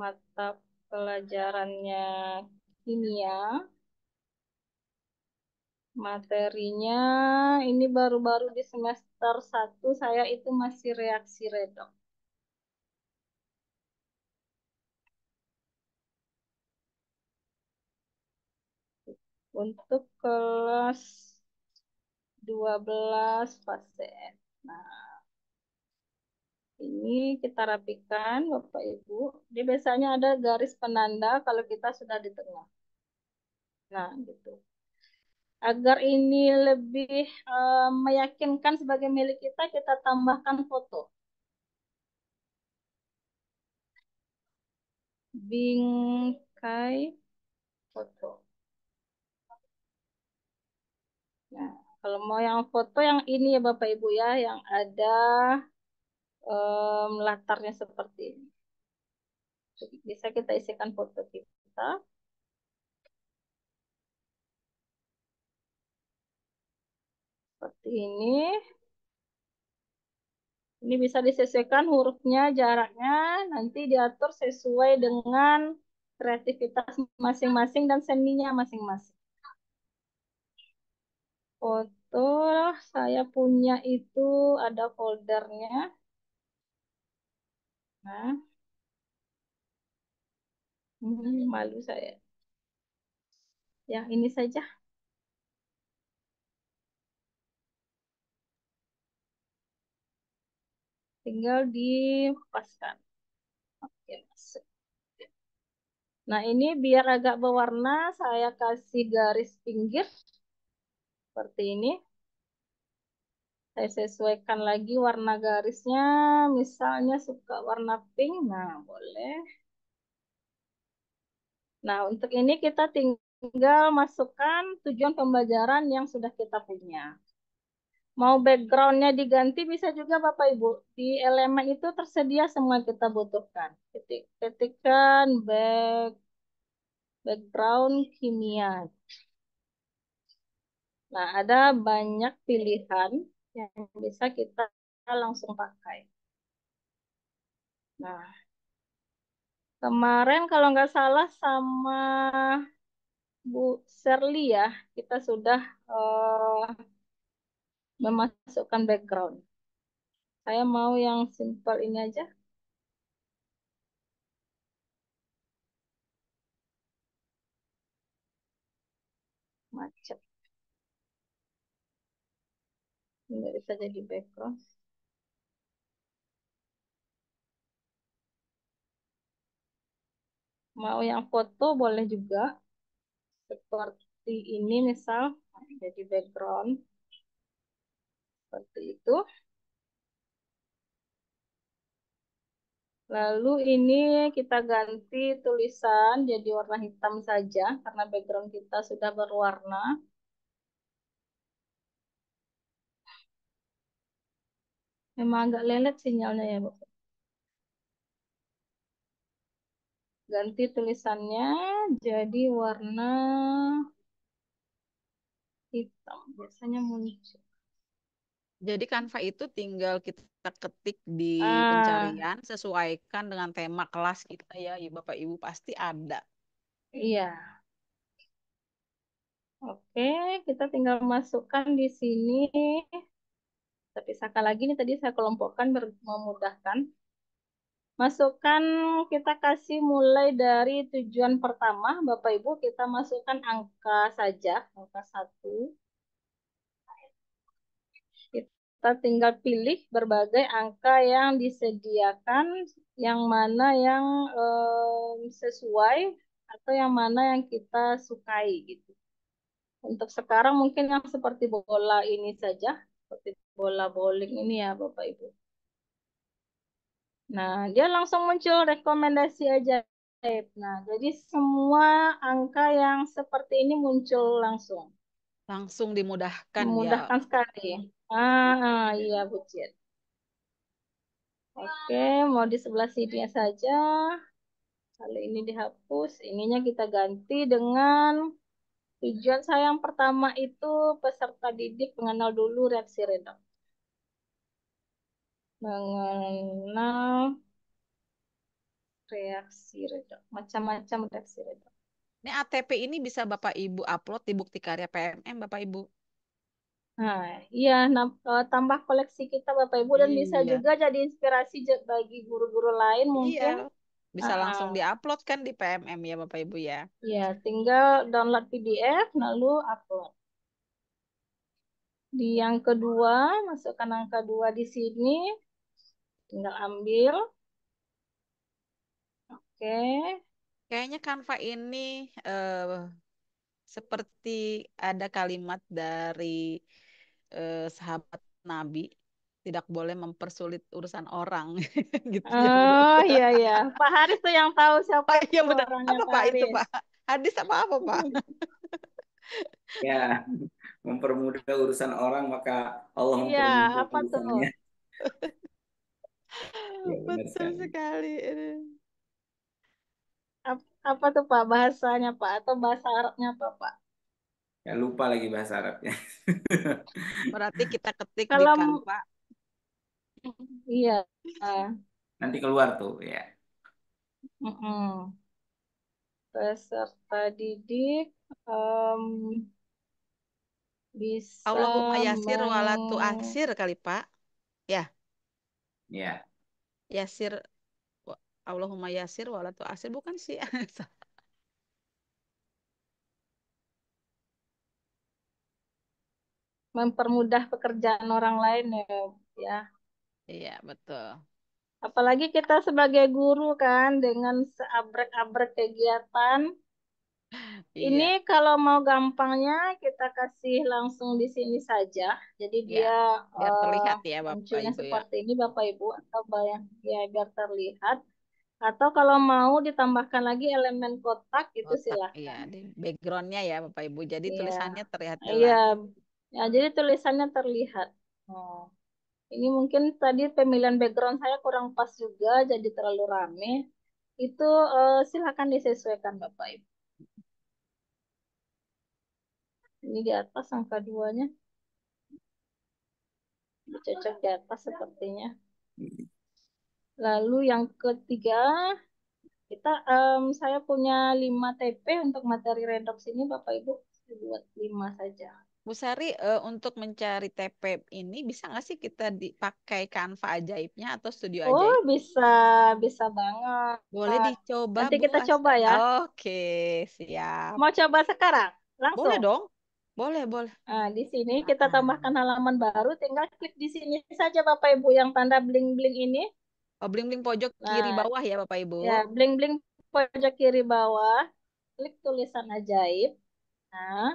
Mata pelajarannya kimia. Ya. Materinya ini baru-baru di semester 1 saya itu masih reaksi redoks. untuk kelas 12 pasien. Nah, ini kita rapikan Bapak Ibu. Dia biasanya ada garis penanda kalau kita sudah di tengah. Nah, gitu. Agar ini lebih e, meyakinkan sebagai milik kita, kita tambahkan foto. Bingkai foto. Kalau mau yang foto yang ini ya Bapak Ibu ya, yang ada um, latarnya seperti ini. Jadi bisa kita isikan foto kita. Seperti ini. Ini bisa disesuaikan hurufnya, jaraknya, nanti diatur sesuai dengan kreativitas masing-masing dan seninya masing-masing. Foto itu saya punya itu ada foldernya. Nah, hmm, malu saya. Yang ini saja. Tinggal dipaskan. Oke, masuk. Nah, ini biar agak berwarna, saya kasih garis pinggir seperti ini. Saya sesuaikan lagi warna garisnya, misalnya suka warna pink, nah boleh. Nah, untuk ini kita tinggal masukkan tujuan pembelajaran yang sudah kita punya. Mau backgroundnya diganti bisa juga Bapak Ibu. Di elemen itu tersedia semua kita butuhkan. Ketik, ketikkan back, background kimia. Nah, ada banyak pilihan yang bisa kita langsung pakai. Nah, kemarin kalau nggak salah sama Bu Sherly ya, kita sudah uh, memasukkan background. Saya mau yang simple ini aja. Macet nggak bisa jadi background mau yang foto boleh juga seperti ini misal jadi background seperti itu lalu ini kita ganti tulisan jadi warna hitam saja karena background kita sudah berwarna Memang agak lelet sinyalnya ya, Bu. Ganti tulisannya jadi warna hitam. Biasanya muncul. Jadi Canva itu tinggal kita ketik di ah. pencarian, sesuaikan dengan tema kelas kita ya, iya, Bapak Ibu pasti ada. Iya. Oke, kita tinggal masukkan di sini tapi sekali lagi ini tadi saya kelompokkan memudahkan. Masukkan kita kasih mulai dari tujuan pertama, Bapak Ibu kita masukkan angka saja, angka satu. Kita tinggal pilih berbagai angka yang disediakan, yang mana yang eh, sesuai atau yang mana yang kita sukai gitu. Untuk sekarang mungkin yang seperti bola ini saja, seperti bola bowling ini ya Bapak Ibu. Nah, dia langsung muncul rekomendasi aja. Nah, jadi semua angka yang seperti ini muncul langsung. Langsung dimudahkan, ya. dimudahkan ya. sekali. Ah, iya Bu Oke, mau di sebelah sini saja. Kalau ini dihapus, ininya kita ganti dengan Tujuan saya yang pertama itu peserta didik mengenal dulu reaksi redox mengenal reaksi redoks, macam-macam reaksi redoks. Ini ATP ini bisa Bapak Ibu upload di bukti karya PMM Bapak Ibu. Nah, iya, nah, tambah koleksi kita Bapak Ibu dan iya. bisa juga jadi inspirasi bagi guru-guru lain iya, mungkin. Iya. Bisa langsung diupload kan di PMM ya Bapak Ibu ya. Iya, tinggal download PDF lalu upload. Di yang kedua, masukkan angka dua di sini. Tinggal ambil. Oke. Kayaknya kanva ini eh, seperti ada kalimat dari uh, sahabat Nabi, tidak boleh mempersulit urusan orang gitu. Oh iya iya. Pak Haris tuh yang tahu siapa Pak, oh, iya, benar. orangnya apa, Pak Pak itu Pak. Hadis apa apa Pak? ya, mempermudah urusan orang maka Allah iya, mempermudah ya, apa urusannya. Tuh? ya, betul sekali ini apa, apa tuh pak bahasanya pak atau bahasa Arabnya apa pak ya lupa lagi bahasa Arabnya berarti kita ketik kalau di kan, pak iya nanti keluar tuh ya mm -mm. peserta didik um, bisa Allahumma meng... walatu asir kali pak ya Ya. Yasir Allahumma yasir wala asir bukan sih. Mempermudah pekerjaan orang lain ya, ya. Iya, betul. Apalagi kita sebagai guru kan dengan seabrek-abrek kegiatan ini iya. Ini kalau mau gampangnya kita kasih langsung di sini saja. Jadi iya, dia biar eh, terlihat ya Bapak Ibu. Ya. seperti ini Bapak Ibu atau bayang ya biar terlihat. Atau kalau mau ditambahkan lagi elemen kotak itu kotak, silahkan. Iya, di backgroundnya ya Bapak Ibu. Jadi iya. tulisannya terlihat iya. jelas. Iya, ya, jadi tulisannya terlihat. Oh. Ini mungkin tadi pemilihan background saya kurang pas juga, jadi terlalu rame. Itu uh, silahkan disesuaikan Bapak Ibu ini di atas angka duanya cocok di atas sepertinya lalu yang ketiga kita um, saya punya 5 TP untuk materi redox ini Bapak Ibu buat 5 saja Bu Sari uh, untuk mencari TP ini bisa nggak sih kita dipakai Canva ajaibnya atau Studio oh, ajaib? Oh bisa bisa banget boleh dicoba nanti kita Bu. coba ya oke siap mau coba sekarang langsung boleh dong boleh, boleh. Nah, di sini kita tambahkan halaman baru, tinggal klik di sini saja Bapak Ibu yang tanda bling-bling ini. Oh, bling-bling pojok nah, kiri bawah ya Bapak Ibu. Ya, bling-bling pojok kiri bawah. Klik tulisan ajaib. Nah, ah.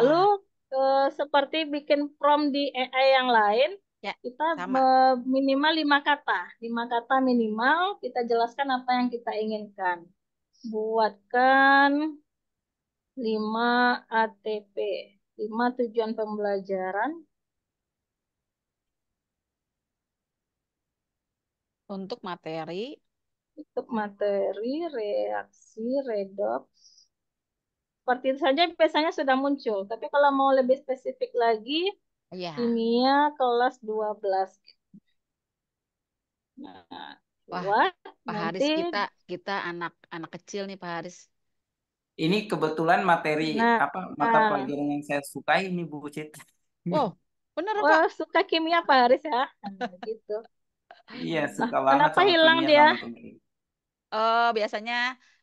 lalu ke, seperti bikin prompt di AI yang lain, ya, kita sama. minimal lima kata. Lima kata minimal, kita jelaskan apa yang kita inginkan. Buatkan 5 ATP. 5. Tujuan pembelajaran untuk materi untuk materi reaksi redoks seperti itu saja biasanya sudah muncul tapi kalau mau lebih spesifik lagi iya. ya. kimia kelas 12 nah Wah, Pak Haris kita kita anak anak kecil nih Pak Haris ini kebetulan materi nah, apa mata nah. pelajaran yang saya sukai ini Bu Cit. Oh, benar Pak. Oh, suka kimia Pak Haris ya. Nah, gitu. Iya, nah, suka nah, banget. Kenapa hilang dia? Oh, biasanya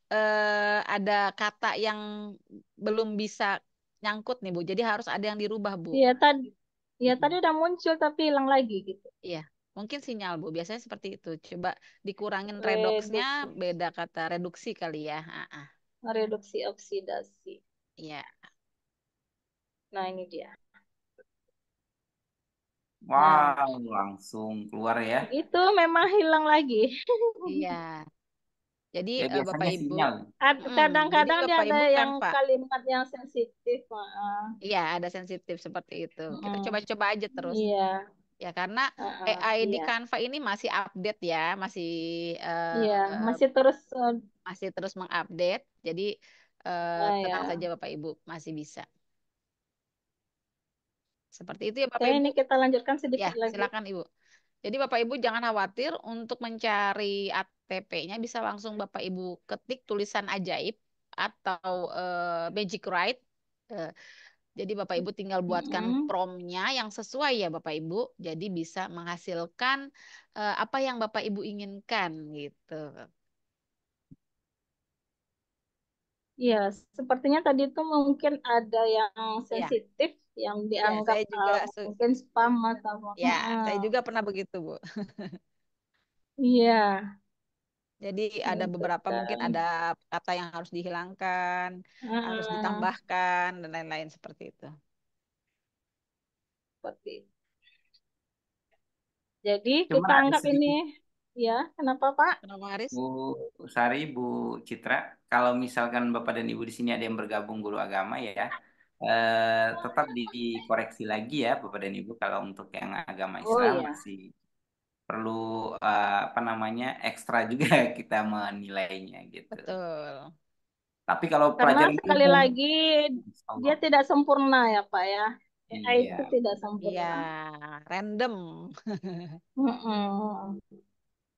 eh, ada kata yang belum bisa nyangkut nih Bu. Jadi harus ada yang dirubah Bu. Iya tadi, ya tadi udah muncul tapi hilang lagi gitu. Iya, mungkin sinyal Bu. Biasanya seperti itu. Coba dikurangin redoxnya, beda kata reduksi kali ya. Ah, ah mereduksi oksidasi. Iya. Nah, ini dia. Wow, nah. langsung keluar ya. Itu memang hilang lagi. Iya. Jadi ya, eh, Bapak Ibu hmm, kadang-kadang hmm, dia ada kan, yang tanpa. kalimat yang sensitif. Iya, ada sensitif seperti itu. Kita hmm. coba-coba aja terus. Iya ya karena uh, AI iya. di Canva ini masih update ya, masih uh, iya, eh, yeah, masih terus uh, masih terus mengupdate. Jadi uh, eh, ah, tenang yeah. saja Bapak Ibu, masih bisa. Seperti itu ya Bapak Saya Ibu. Ini kita lanjutkan sedikit ya, lagi. silakan Ibu. Jadi Bapak Ibu jangan khawatir untuk mencari ATP-nya bisa langsung Bapak Ibu ketik tulisan ajaib atau uh, magic write. Uh, jadi Bapak Ibu tinggal buatkan promnya yang sesuai ya Bapak Ibu. Jadi bisa menghasilkan uh, apa yang Bapak Ibu inginkan gitu. Iya, sepertinya tadi itu mungkin ada yang iya. sensitif ya. yang iya, dianggap ya, saya juga, uh, mungkin spam atau iya, apa? Ya, saya ah. juga pernah begitu, Bu. Iya. Jadi hmm, ada beberapa mungkin ada kata yang harus dihilangkan, hmm. harus hmm, hmm. ditambahkan dan lain-lain seperti itu. Seperti. Itu. Jadi Cuma kita anggap ini ya, kenapa Pak? Kenapa Aris? Bu Sari, Bu Citra, kalau misalkan Bapak dan Ibu di sini ada yang bergabung guru agama ya, eh, tetap dikoreksi lagi ya Bapak dan Ibu kalau untuk yang agama oh, Islam oh, iya. masih perlu uh, apa namanya ekstra juga kita menilainya gitu. Betul. Tapi kalau Karena pelajaran sekali umum, lagi dia tidak sempurna ya Pak ya. Iya. itu tidak sempurna. Iya, random. mm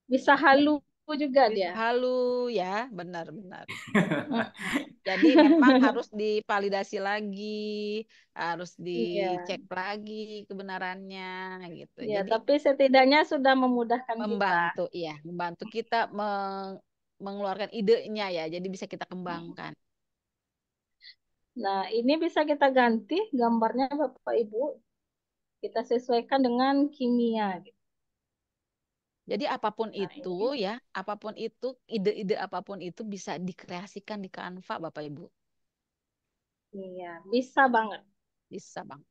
Bisa halu juga dia. Halu ya, benar-benar. Jadi memang harus divalidasi lagi, harus iya. dicek iya. lagi kebenarannya gitu. Ya, Jadi, tapi setidaknya sudah memudahkan membantu, kita. ya, membantu kita meng mengeluarkan idenya ya. Jadi bisa kita kembangkan. Nah, ini bisa kita ganti gambarnya Bapak Ibu. Kita sesuaikan dengan kimia gitu. Jadi apapun nah, itu ini. ya, apapun itu, ide-ide apapun itu bisa dikreasikan di Canva Bapak Ibu. Iya, bisa banget. Bisa banget.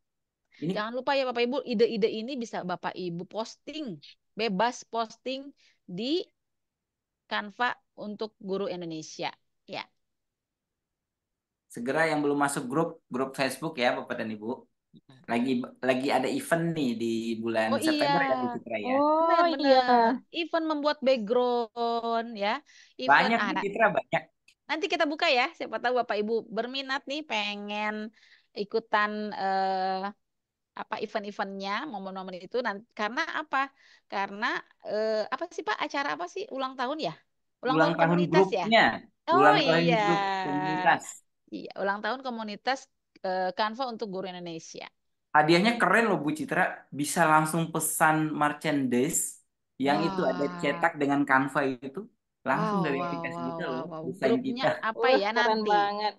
Ini? Jangan lupa ya Bapak Ibu, ide-ide ini bisa Bapak Ibu posting, bebas posting di Canva untuk guru Indonesia. Ya. Segera yang belum masuk grup grup Facebook ya Bapak dan Ibu lagi lagi ada event nih di bulan oh, September ya, iya. ya Fitra ya. Oh benar, iya. benar. iya. Event membuat background ya. Event banyak ada. Fitra banyak. Nanti kita buka ya. Siapa tahu Bapak Ibu berminat nih pengen ikutan eh, apa event-eventnya momen-momen itu nanti karena apa? Karena eh, apa sih Pak acara apa sih ulang tahun ya? Ulang, ulang tahun, tahun komunitas ya. Oh ulang tahun iya. Grup komunitas. Iya, ulang tahun komunitas uh, Canva untuk guru Indonesia. Hadiahnya keren loh Bu Citra, bisa langsung pesan merchandise yang wow. itu ada cetak dengan Canva itu langsung wow, dari aplikasi wow, kita loh, wow, wow. kita. apa ya nanti? Banget.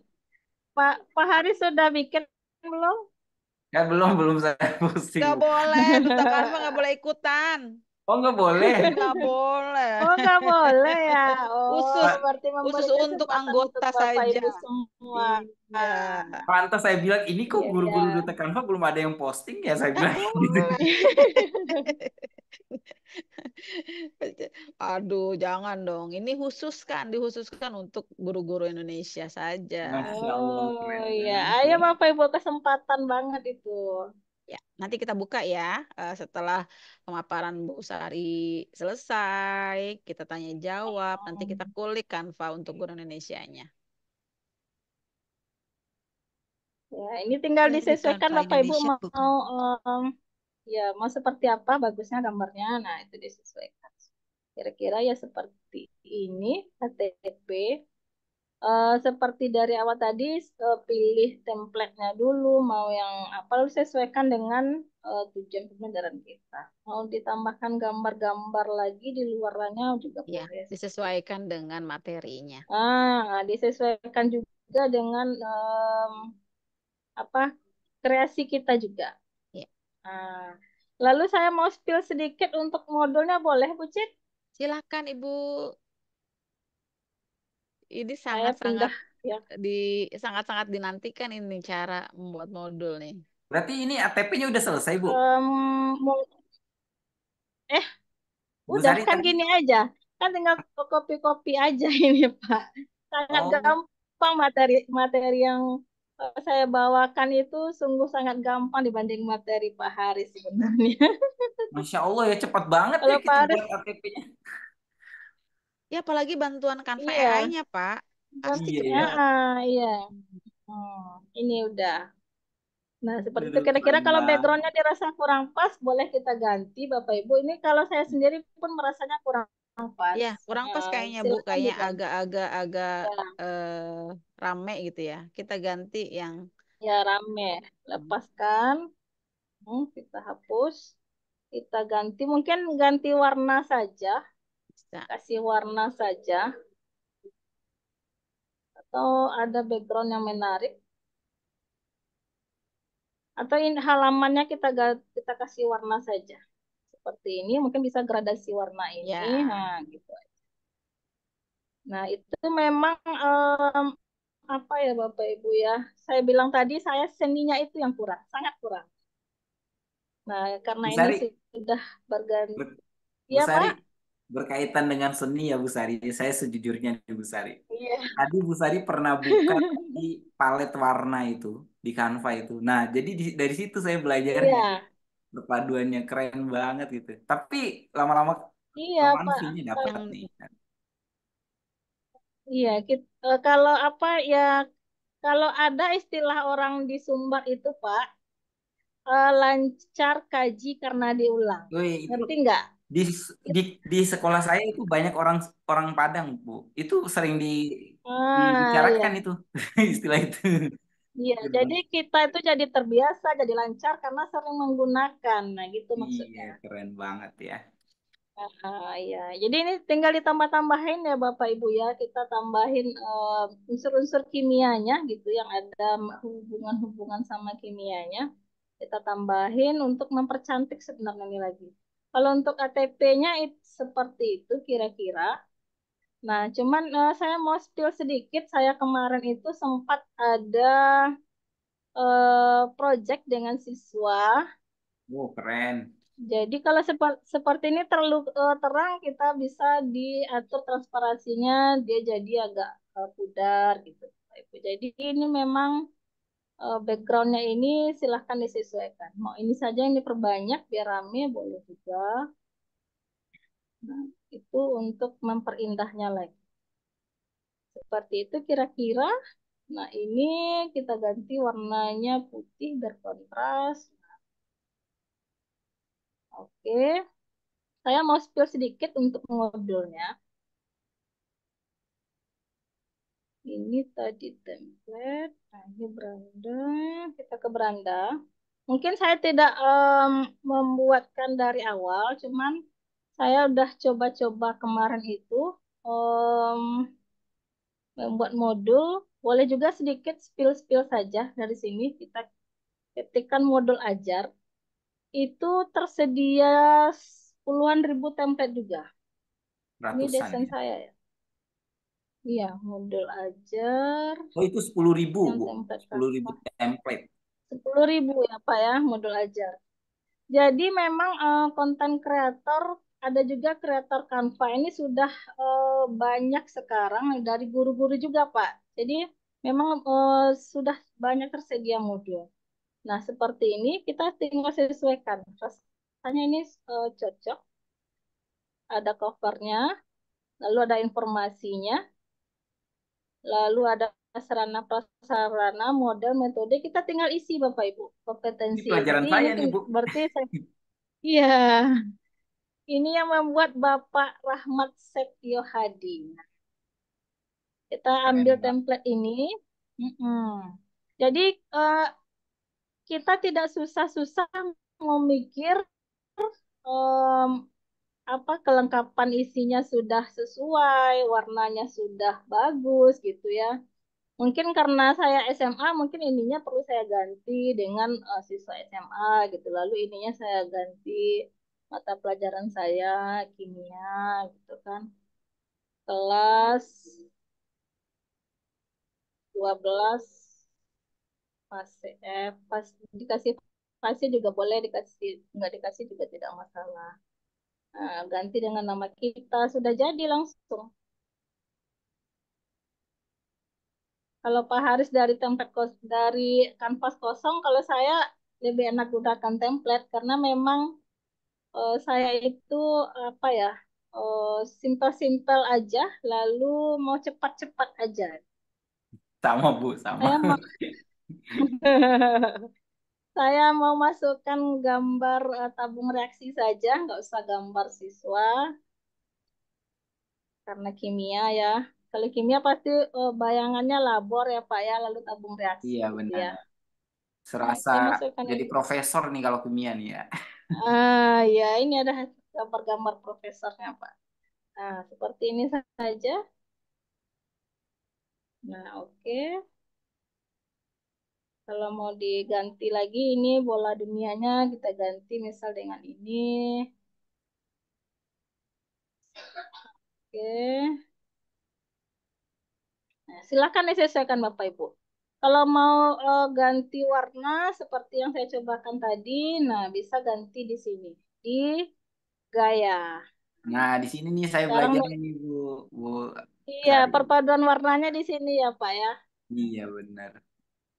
Pak Pak Hari sudah bikin belum? Ya belum belum saya posting. Gak boleh, duta Canva gak boleh ikutan. Oh nggak boleh. Nggak boleh. Oh nggak boleh ya. Oh, usus usus untuk anggota saja. Iya. Semua. Iya. Pantas saya bilang ini kok iya, guru-guru iya. tekan belum ada yang posting ya saya bilang. gitu. Aduh, jangan dong. Ini khusus khususkan, dikhususkan untuk guru-guru Indonesia saja. oh iya, ayo Bapak Ibu kesempatan banget itu. Ya, nanti kita buka ya eh, setelah pemaparan Bu Sari selesai, kita tanya jawab, nanti kita oh. kulik kanva untuk guru Indonesianya. Ya, ini tinggal disesuaikan Bapak Ibu mau um, ya mau seperti apa bagusnya gambarnya. Nah, itu disesuaikan. Kira-kira ya seperti ini KTP uh, seperti dari awal tadi uh, pilih templatenya dulu mau yang apa lalu sesuaikan dengan uh, tujuan pembelajaran kita mau ditambahkan gambar-gambar lagi di luarannya juga ya, boleh disesuaikan dengan materinya ah, ah disesuaikan juga dengan um, apa kreasi kita juga ya. ah lalu saya mau spill sedikit untuk modulnya boleh Bu Cit silakan Ibu ini sangat-sangat ya. di sangat-sangat dinantikan ini cara membuat modul nih. Berarti ini ATP-nya udah selesai, Bu? Um, eh, Bu udah Zari, kan gini aja. Kan tinggal kopi-kopi aja ini, Pak. Sangat oh. gampang materi materi yang eh, saya bawakan itu sungguh sangat gampang dibanding materi Pak Haris sebenarnya. Masya Allah ya cepat banget ya Kalau ya kita Pak buat ATP-nya. Ya apalagi bantuan Canva iya. nya Pak. Pasti iya. ya Ah, iya. Oh, ini udah. Nah, seperti itu kira-kira kalau backgroundnya dirasa kurang pas, boleh kita ganti Bapak Ibu. Ini kalau saya sendiri pun merasanya kurang pas. Ya, kurang pas eh, kayaknya Bu, kayaknya agak-agak agak uh, rame gitu ya. Kita ganti yang ya rame. Lepaskan. Hmm, kita hapus. Kita ganti mungkin ganti warna saja. Nah. kasih warna saja atau ada background yang menarik atau ini halamannya kita kita kasih warna saja seperti ini mungkin bisa gradasi warna ini ya. nah gitu nah itu memang um, apa ya bapak ibu ya saya bilang tadi saya seninya itu yang kurang sangat kurang nah karena ini sudah berganti ya pak berkaitan dengan seni ya Bu Sari. Saya sejujurnya Bu Sari. Yeah. Tadi Bu Sari pernah buka di palet warna itu di Canva itu. Nah, jadi di, dari situ saya belajar yeah. perpaduannya keren banget gitu. Tapi lama-lama iya, yeah, dapat nih. Iya, kita, e, kalau apa ya kalau ada istilah orang di Sumbar itu Pak, e, lancar kaji karena diulang. iya, itu... Ngerti nggak? di di di sekolah saya itu banyak orang orang Padang bu itu sering di ah, iya. itu istilah itu iya gitu. jadi kita itu jadi terbiasa jadi lancar karena sering menggunakan nah gitu maksudnya iya, keren banget ya Ah, iya, jadi ini tinggal ditambah-tambahin ya Bapak Ibu ya. Kita tambahin uh, unsur-unsur kimianya gitu yang ada hubungan-hubungan sama kimianya. Kita tambahin untuk mempercantik sebenarnya ini lagi. Kalau untuk ATP-nya itu seperti itu kira-kira. Nah, cuman uh, saya mau spill sedikit. Saya kemarin itu sempat ada uh, project dengan siswa. Wow, keren. Jadi kalau seperti ini terlalu uh, eh, terang kita bisa diatur transparansinya dia jadi agak uh, pudar gitu. Jadi ini memang Eh, backgroundnya ini silahkan disesuaikan. Mau ini saja yang diperbanyak biar rame boleh juga. Nah, itu untuk memperindahnya lagi. Seperti itu kira-kira. Nah ini kita ganti warnanya putih berkontras. Oke. Saya mau spill sedikit untuk modulnya. Ini tadi template. Nah, ini beranda. Kita ke beranda. Mungkin saya tidak um, membuatkan dari awal, cuman saya udah coba-coba kemarin itu um, membuat modul. Boleh juga sedikit spill-spill saja dari sini. Kita ketikkan modul ajar. Itu tersedia puluhan ribu template juga. Ratusan. Ini desain ya? saya ya. Iya, modul ajar. Oh, itu sepuluh ribu, Bu. Kan. Sepuluh ribu template. Sepuluh ribu ya, Pak ya, modul ajar. Jadi memang eh, konten uh, kreator ada juga kreator kanva ini sudah uh, banyak sekarang dari guru-guru juga, Pak. Jadi memang uh, sudah banyak tersedia modul. Nah, seperti ini kita tinggal sesuaikan. Rasanya ini uh, cocok. Ada covernya, lalu ada informasinya, lalu ada sarana prasarana model metode kita tinggal isi bapak ibu kompetensi ini pelajaran ini saya nih bu berarti saya iya ini yang membuat bapak Rahmat Setio Hadi kita ambil Keren, template pak. ini mm -mm. jadi uh, kita tidak susah-susah memikir um, apa kelengkapan isinya sudah sesuai, warnanya sudah bagus gitu ya. Mungkin karena saya SMA, mungkin ininya perlu saya ganti dengan uh, siswa SMA gitu. Lalu ininya saya ganti mata pelajaran saya kimia gitu kan. Kelas 12 fase F, eh, pas dikasih fase juga boleh dikasih nggak dikasih juga tidak masalah. Ah, ganti dengan nama kita sudah jadi langsung. Kalau Pak Haris dari tempat kos dari kanvas kosong, kalau saya lebih enak gunakan template karena memang uh, saya itu apa ya eh, simpel-simpel aja, lalu mau cepat-cepat aja. Sama Bu, sama. Saya mau masukkan gambar uh, tabung reaksi saja, nggak usah gambar siswa. Karena kimia ya. Kalau kimia pasti uh, bayangannya labor ya Pak ya, lalu tabung reaksi. Iya gitu benar. Ya. Serasa nah, jadi ini. profesor nih kalau kimia nih ya. Ah uh, ya ini ada gambar-gambar profesornya Pak. Nah seperti ini saja. Nah oke. Okay. Kalau mau diganti lagi ini bola dunianya kita ganti misal dengan ini. Oke. Nah, silakan akan Bapak Ibu. Kalau mau uh, ganti warna seperti yang saya cobakan tadi, nah bisa ganti di sini di gaya. Nah, di sini nih saya Sekarang belajar nih Bu, Bu. Iya, perpaduan warnanya di sini ya, Pak ya. Iya, benar.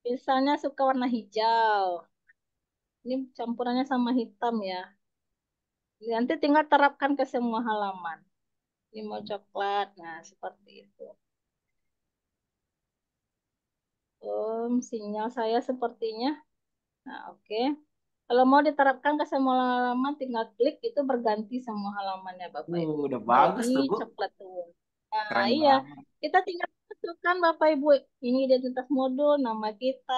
Misalnya suka warna hijau. Ini campurannya sama hitam ya. Nanti tinggal terapkan ke semua halaman. Ini mau coklat. Nah, seperti itu. Um, sinyal saya sepertinya. Nah, oke. Okay. Kalau mau diterapkan ke semua halaman, tinggal klik itu berganti semua halamannya, Bapak. Uh, udah bagus Jadi, tuh, Bu. Coklat tuh. Nah, iya. banget. Kita tinggal masukkan Bapak Ibu ini identitas modul, nama kita,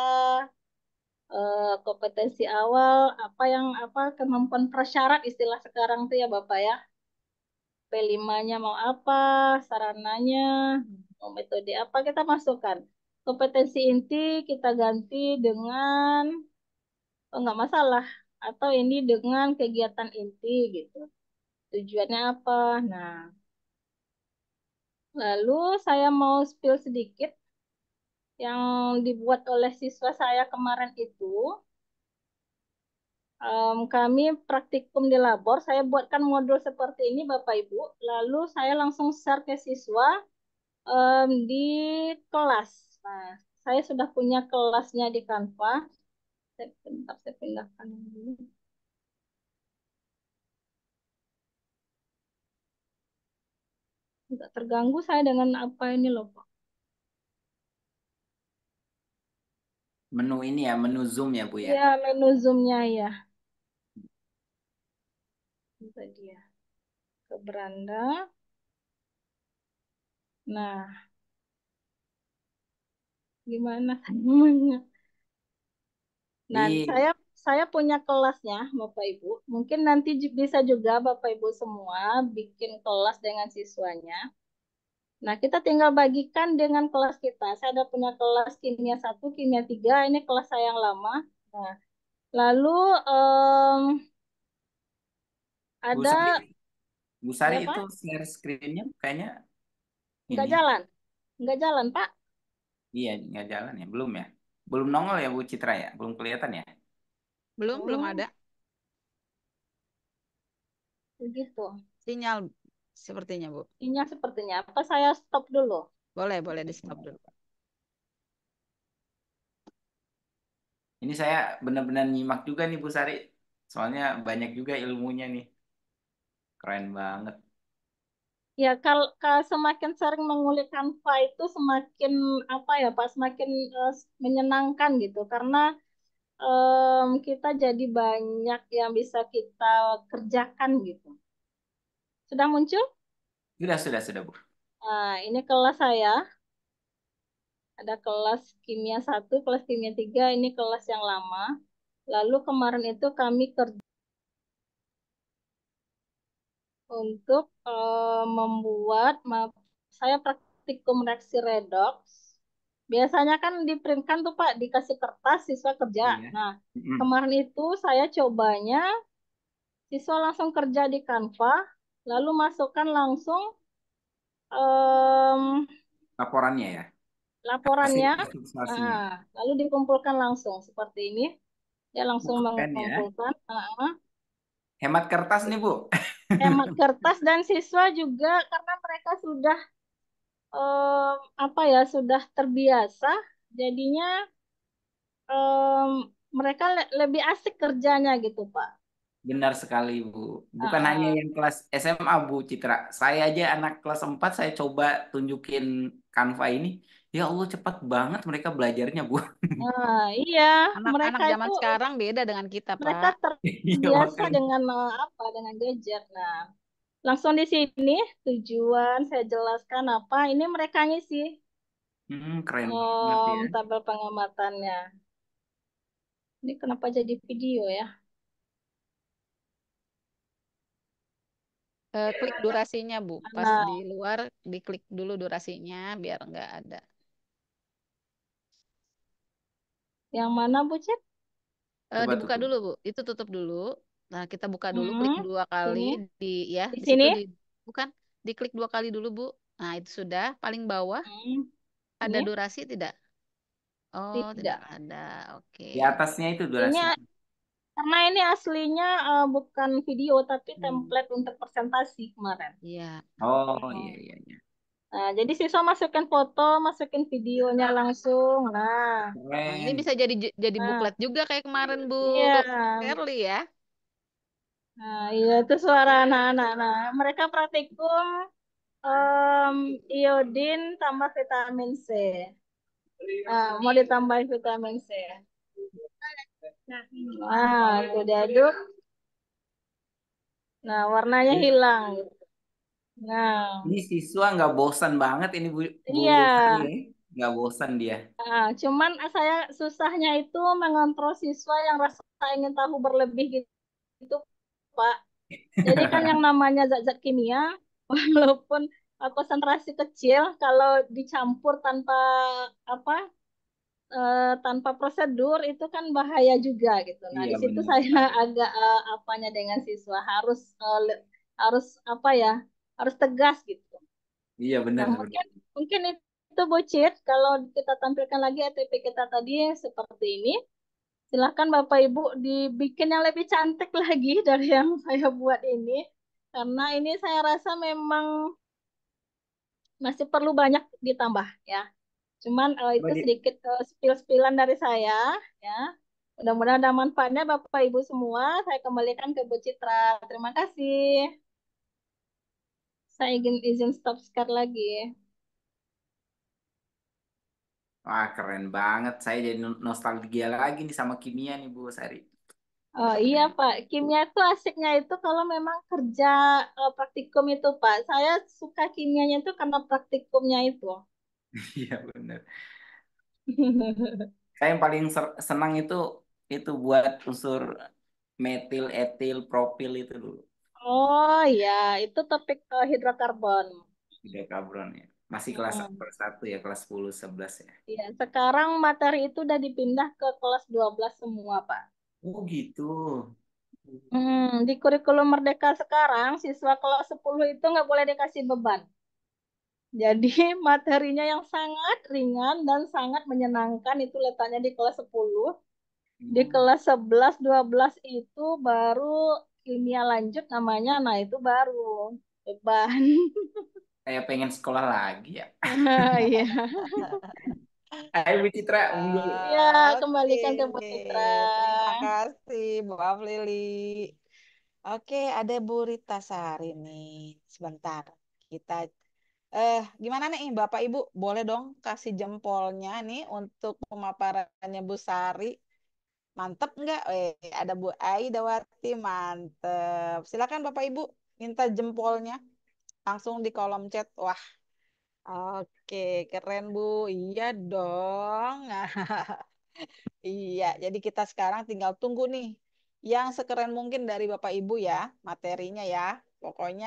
eh, kompetensi awal, apa yang apa kemampuan prasyarat istilah sekarang tuh ya Bapak ya. P5-nya mau apa, sarananya, mau metode apa kita masukkan. Kompetensi inti kita ganti dengan oh, nggak masalah atau ini dengan kegiatan inti gitu. Tujuannya apa? Nah, Lalu saya mau spill sedikit yang dibuat oleh siswa saya kemarin itu. Um, kami praktikum di labor, saya buatkan modul seperti ini Bapak Ibu. Lalu saya langsung share ke siswa um, di kelas. Nah, saya sudah punya kelasnya di Canva. Saya, saya pindahkan dulu. Nggak terganggu saya dengan apa ini loh, Pak. Menu ini ya, menu Zoom ya, Bu ya? Ya, menu zoomnya ya. Itu dia. Ke beranda. Nah, gimana nah, saya Nah, saya saya punya kelasnya, Bapak Ibu. Mungkin nanti bisa juga Bapak Ibu semua bikin kelas dengan siswanya. Nah, kita tinggal bagikan dengan kelas kita. Saya ada punya kelas kimia 1, kimia 3, ini kelas saya yang lama. Nah, lalu um, ada Bu Sari, itu share screen-nya kayaknya enggak jalan. Enggak jalan, Pak. Iya, enggak jalan ya, belum ya. Belum nongol ya Bu Citra ya, belum kelihatan ya. Belum, oh. belum ada. Begitu. Sinyal sepertinya, Bu. Sinyal sepertinya. Apa saya stop dulu? Boleh, boleh di stop dulu. Ini saya benar-benar nyimak juga nih Bu Sari. Soalnya banyak juga ilmunya nih. Keren banget. Ya, kalau semakin sering mengulik kanva itu semakin apa ya Pak, semakin uh, menyenangkan gitu karena um, kita jadi banyak yang bisa kita kerjakan gitu. Sudah muncul? Sudah, sudah, sudah, Bu. Nah, ini kelas saya. Ada kelas kimia satu kelas kimia tiga ini kelas yang lama. Lalu kemarin itu kami kerja untuk uh, membuat, saya praktikum reaksi redox biasanya kan di print kan tuh Pak dikasih kertas siswa kerja. Iya. Nah, mm. kemarin itu saya cobanya siswa langsung kerja di Canva, lalu masukkan langsung um, laporannya ya. Laporannya. Nah, lalu dikumpulkan langsung seperti ini. ya langsung Bukan mengumpulkan. Ya. Uh -huh. Hemat kertas nih, Bu. Hemat kertas dan siswa juga karena mereka sudah um, apa ya sudah terbiasa jadinya um, mereka le lebih asik kerjanya gitu Pak. Benar sekali Bu. Bukan uh, hanya ah. yang kelas SMA Bu Citra. Saya aja anak kelas 4 saya coba tunjukin kanva ini. Ya Allah cepat banget mereka belajarnya Bu. Uh, iya. Anak-anak zaman itu, sekarang beda dengan kita Pak. Mereka iya, terbiasa dengan eh, apa dengan gadget. Nah langsung di sini tujuan saya jelaskan apa ini mereka ngisi hmm, keren oh, ya. tabel pengamatannya ini kenapa jadi video ya eh, klik durasinya bu pas nah. di luar diklik dulu durasinya biar nggak ada yang mana bu cek eh, dibuka tutup. dulu bu itu tutup dulu Nah, kita buka dulu, hmm. klik dua kali sini. di ya di, sini. Di, bukan, diklik dua kali dulu, Bu. Nah, itu sudah paling bawah. Hmm. Ada durasi tidak? Oh, tidak, tidak ada. Oke. Okay. Di atasnya itu durasi. Ini, karena ini aslinya uh, bukan video tapi hmm. template untuk presentasi kemarin. Iya. Oh, hmm. iya iya iya. Nah, jadi siswa masukin foto, masukin videonya langsung lah. Nah, ini bisa jadi jadi nah. buklet juga kayak kemarin Bu Iya. yeah. ya. Nah, iya itu suara anak-anak. Nah, mereka praktikum um, iodin tambah vitamin C. Nah, mau ditambah vitamin C. Nah, itu diaduk. Nah, warnanya hilang. Nah. Ini siswa nggak bosan banget ini Bu. iya. Ya. nggak bosan dia. Nah, cuman saya susahnya itu mengontrol siswa yang rasa ingin tahu berlebih gitu Pak. Jadi kan yang namanya zat-zat kimia, walaupun eh, konsentrasi kecil, kalau dicampur tanpa apa e, tanpa prosedur itu kan bahaya juga gitu. Nah iya, di situ saya agak e, apanya dengan siswa harus le, harus apa ya harus tegas gitu. Iya nah, benar. Nah, mungkin mungkin itu bocet kalau kita tampilkan lagi ATP kita tadi seperti ini silahkan Bapak Ibu dibikin yang lebih cantik lagi dari yang saya buat ini karena ini saya rasa memang masih perlu banyak ditambah ya. Cuman uh, itu sedikit uh, spill-spillan dari saya ya. Mudah-mudahan ada manfaatnya Bapak Ibu semua. Saya kembalikan ke Bu Citra. Terima kasih. Saya ingin izin stop sekali lagi. Wah, keren banget. Saya jadi nostalgia lagi nih sama kimia nih, Bu Sari. Oh iya Pak, kimia itu asiknya itu kalau memang kerja uh, praktikum itu Pak. Saya suka kimianya itu karena praktikumnya itu. Iya, benar. Saya yang paling senang itu itu buat unsur metil, etil, propil itu dulu. Oh iya, itu topik uh, hidrokarbon. Tidak ya. Masih kelas hmm. kelas 1 ya, kelas sepuluh sebelas ya. Iya, sekarang materi itu udah dipindah ke kelas dua belas semua, Pak. Oh, gitu. Hmm, di kurikulum Merdeka sekarang, siswa kelas sepuluh itu nggak boleh dikasih beban. Jadi materinya yang sangat ringan dan sangat menyenangkan itu letaknya di kelas sepuluh Di hmm. kelas sebelas dua belas itu baru kimia lanjut namanya. Nah, itu baru beban. kayak pengen sekolah lagi ya. Ah, iya. Ayo Bu Citra unggul. Ya, kembalikan ke Bu Citra. Terima kasih Bu Aflili. Oke, ada Bu Rita Sari nih. Sebentar, kita eh gimana nih Bapak Ibu boleh dong kasih jempolnya nih untuk pemaparannya Bu Sari. Mantep nggak? Eh, ada Bu Aidawati, mantep. Silakan Bapak Ibu minta jempolnya langsung di kolom chat. Wah, oke, keren Bu. Iya dong. iya, jadi kita sekarang tinggal tunggu nih yang sekeren mungkin dari Bapak Ibu ya materinya ya. Pokoknya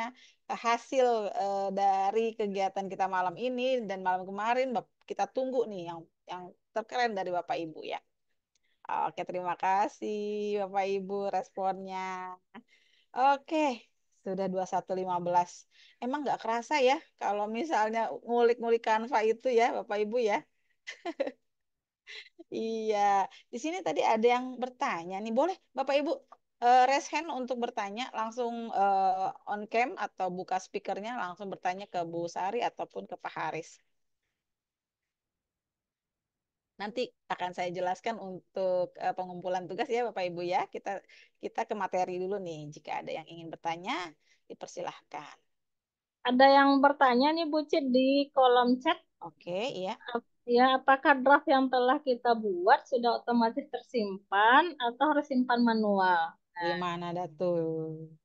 hasil eh, dari kegiatan kita malam ini dan malam kemarin kita tunggu nih yang yang terkeren dari Bapak Ibu ya. Oke, terima kasih Bapak Ibu responnya. Oke, sudah 21.15. Emang nggak kerasa ya kalau misalnya ngulik-ngulik kanva itu ya Bapak Ibu ya. iya, di sini tadi ada yang bertanya nih. Boleh Bapak Ibu uh, raise hand untuk bertanya langsung uh, on cam atau buka speakernya langsung bertanya ke Bu Sari ataupun ke Pak Haris nanti akan saya jelaskan untuk uh, pengumpulan tugas ya Bapak Ibu ya. Kita kita ke materi dulu nih. Jika ada yang ingin bertanya, dipersilahkan. Ada yang bertanya nih Bu Cid di kolom chat. Oke, okay, iya. Ya, apakah draft yang telah kita buat sudah otomatis tersimpan atau harus simpan manual? Gimana dah hmm. tuh?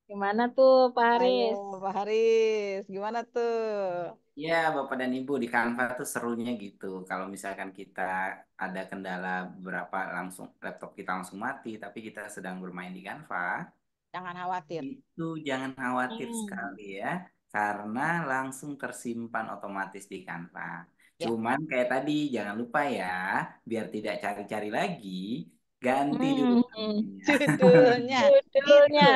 Gimana tuh Pak Haris? Ayo, Pak Haris, gimana tuh? Iya, Bapak dan Ibu di Canva tuh serunya gitu. Kalau misalkan kita ada kendala berapa langsung laptop kita langsung mati, tapi kita sedang bermain di Canva, jangan khawatir. Itu jangan khawatir hmm. sekali ya, karena langsung tersimpan otomatis di Canva. Ya. Cuman kayak tadi jangan lupa ya, biar tidak cari-cari lagi, ganti hmm. hmm. judulnya. judulnya.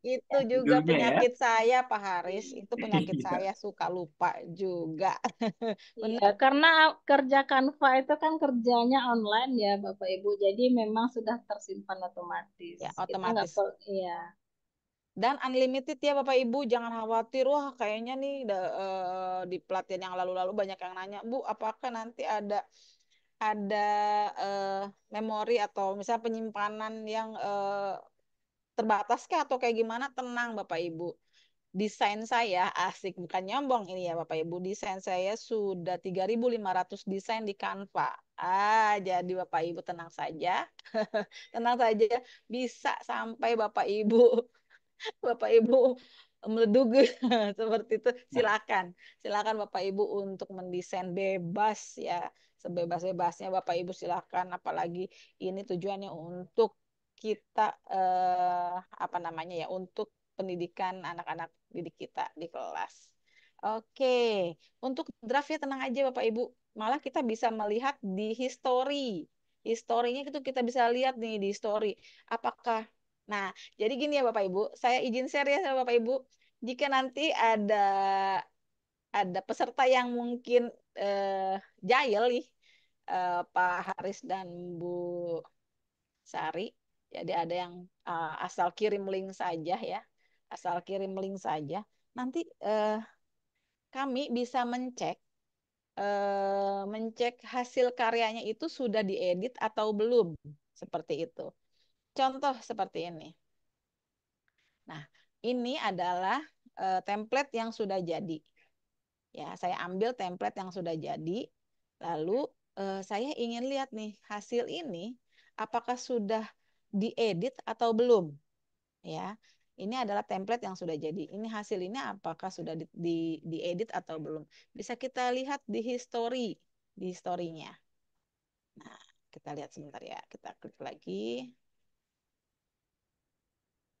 Gitu. Itu, juga judulnya, ya? penyakit ya? saya Pak Haris, itu penyakit iya. saya suka lupa juga. Iya, karena kerja Canva itu kan kerjanya online ya Bapak Ibu. Jadi memang sudah tersimpan otomatis. Ya, otomatis. iya. Dan unlimited ya Bapak Ibu, jangan khawatir. Wah, kayaknya nih da, uh, di pelatihan yang lalu-lalu banyak yang nanya, "Bu, apakah nanti ada ada uh, memori atau misalnya penyimpanan yang uh, terbatas kah atau kayak gimana tenang Bapak Ibu desain saya asik bukan nyombong ini ya Bapak Ibu desain saya sudah 3.500 desain di Canva ah jadi Bapak Ibu tenang saja tenang saja bisa sampai Bapak Ibu Bapak Ibu meledug seperti itu nah. silakan silakan Bapak Ibu untuk mendesain bebas ya sebebas-bebasnya Bapak Ibu silahkan apalagi ini tujuannya untuk kita eh, apa namanya ya untuk pendidikan anak-anak didik kita di kelas. Oke, untuk draftnya tenang aja Bapak Ibu. Malah kita bisa melihat di history. Historinya itu kita bisa lihat nih di history. Apakah Nah, jadi gini ya Bapak Ibu, saya izin share ya sama Bapak Ibu. Jika nanti ada ada peserta yang mungkin eh, jahil nih, uh, Pak Haris dan Bu Sari. Jadi ada yang uh, asal kirim link saja ya, asal kirim link saja. Nanti uh, kami bisa mencek uh, mencek hasil karyanya itu sudah diedit atau belum seperti itu. Contoh seperti ini. Nah, ini adalah uh, template yang sudah jadi. Ya, saya ambil template yang sudah jadi, lalu uh, saya ingin lihat nih hasil ini apakah sudah diedit atau belum ya ini adalah template yang sudah jadi ini hasil ini apakah sudah di, di diedit atau belum bisa kita lihat di history di historinya nah kita lihat sebentar ya kita klik lagi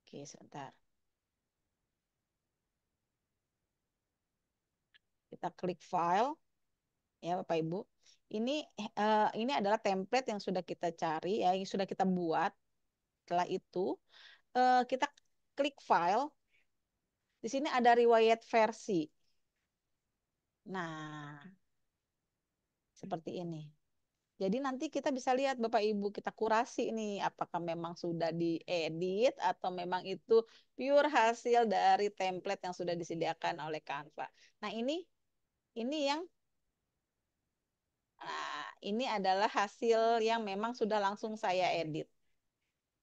oke sebentar kita klik file ya Bapak Ibu ini uh, ini adalah template yang sudah kita cari ya yang sudah kita buat setelah itu uh, kita klik file di sini ada riwayat versi nah seperti ini jadi nanti kita bisa lihat Bapak Ibu kita kurasi ini apakah memang sudah diedit atau memang itu pure hasil dari template yang sudah disediakan oleh Canva. Nah ini ini yang Nah, ini adalah hasil yang memang sudah langsung saya edit.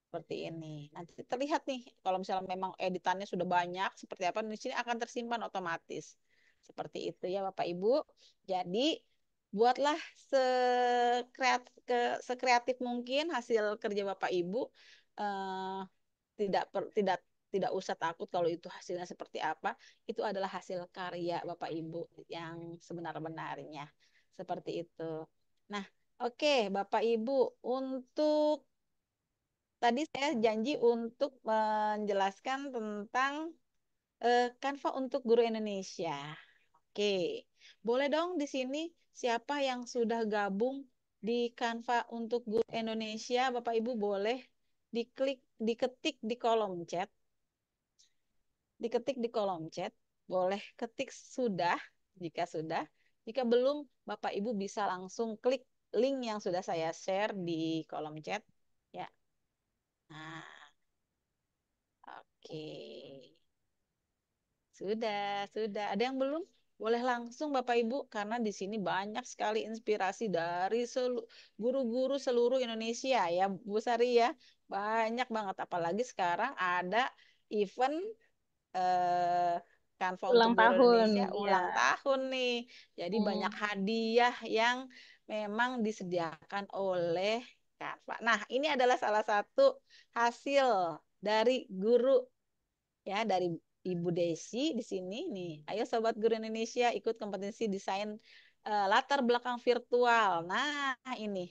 Seperti ini. Nanti terlihat nih, kalau misalnya memang editannya sudah banyak, seperti apa, di sini akan tersimpan otomatis. Seperti itu ya Bapak Ibu. Jadi, buatlah sekreatif, sekreatif mungkin hasil kerja Bapak Ibu. Uh, tidak per, tidak tidak usah takut kalau itu hasilnya seperti apa. Itu adalah hasil karya Bapak Ibu yang sebenar-benarnya. Seperti itu. Nah, oke okay, Bapak Ibu, untuk tadi saya janji untuk menjelaskan tentang uh, Canva untuk guru Indonesia. Oke. Okay. Boleh dong di sini siapa yang sudah gabung di Kanva untuk guru Indonesia, Bapak Ibu boleh diklik diketik di kolom chat. Diketik di kolom chat, boleh ketik sudah jika sudah. Jika belum, Bapak Ibu bisa langsung klik link yang sudah saya share di kolom chat. Ya. Nah, oke. Sudah, sudah. Ada yang belum? Boleh langsung Bapak Ibu karena di sini banyak sekali inspirasi dari guru-guru selu seluruh Indonesia ya Bu Sari ya. Banyak banget apalagi sekarang ada event eh kan ulang tahun ya. ulang tahun nih. Jadi hmm. banyak hadiah yang memang disediakan oleh Kava Nah, ini adalah salah satu hasil dari guru ya dari Ibu Desi di sini nih. Ayo sobat guru Indonesia ikut kompetisi desain uh, latar belakang virtual. Nah, ini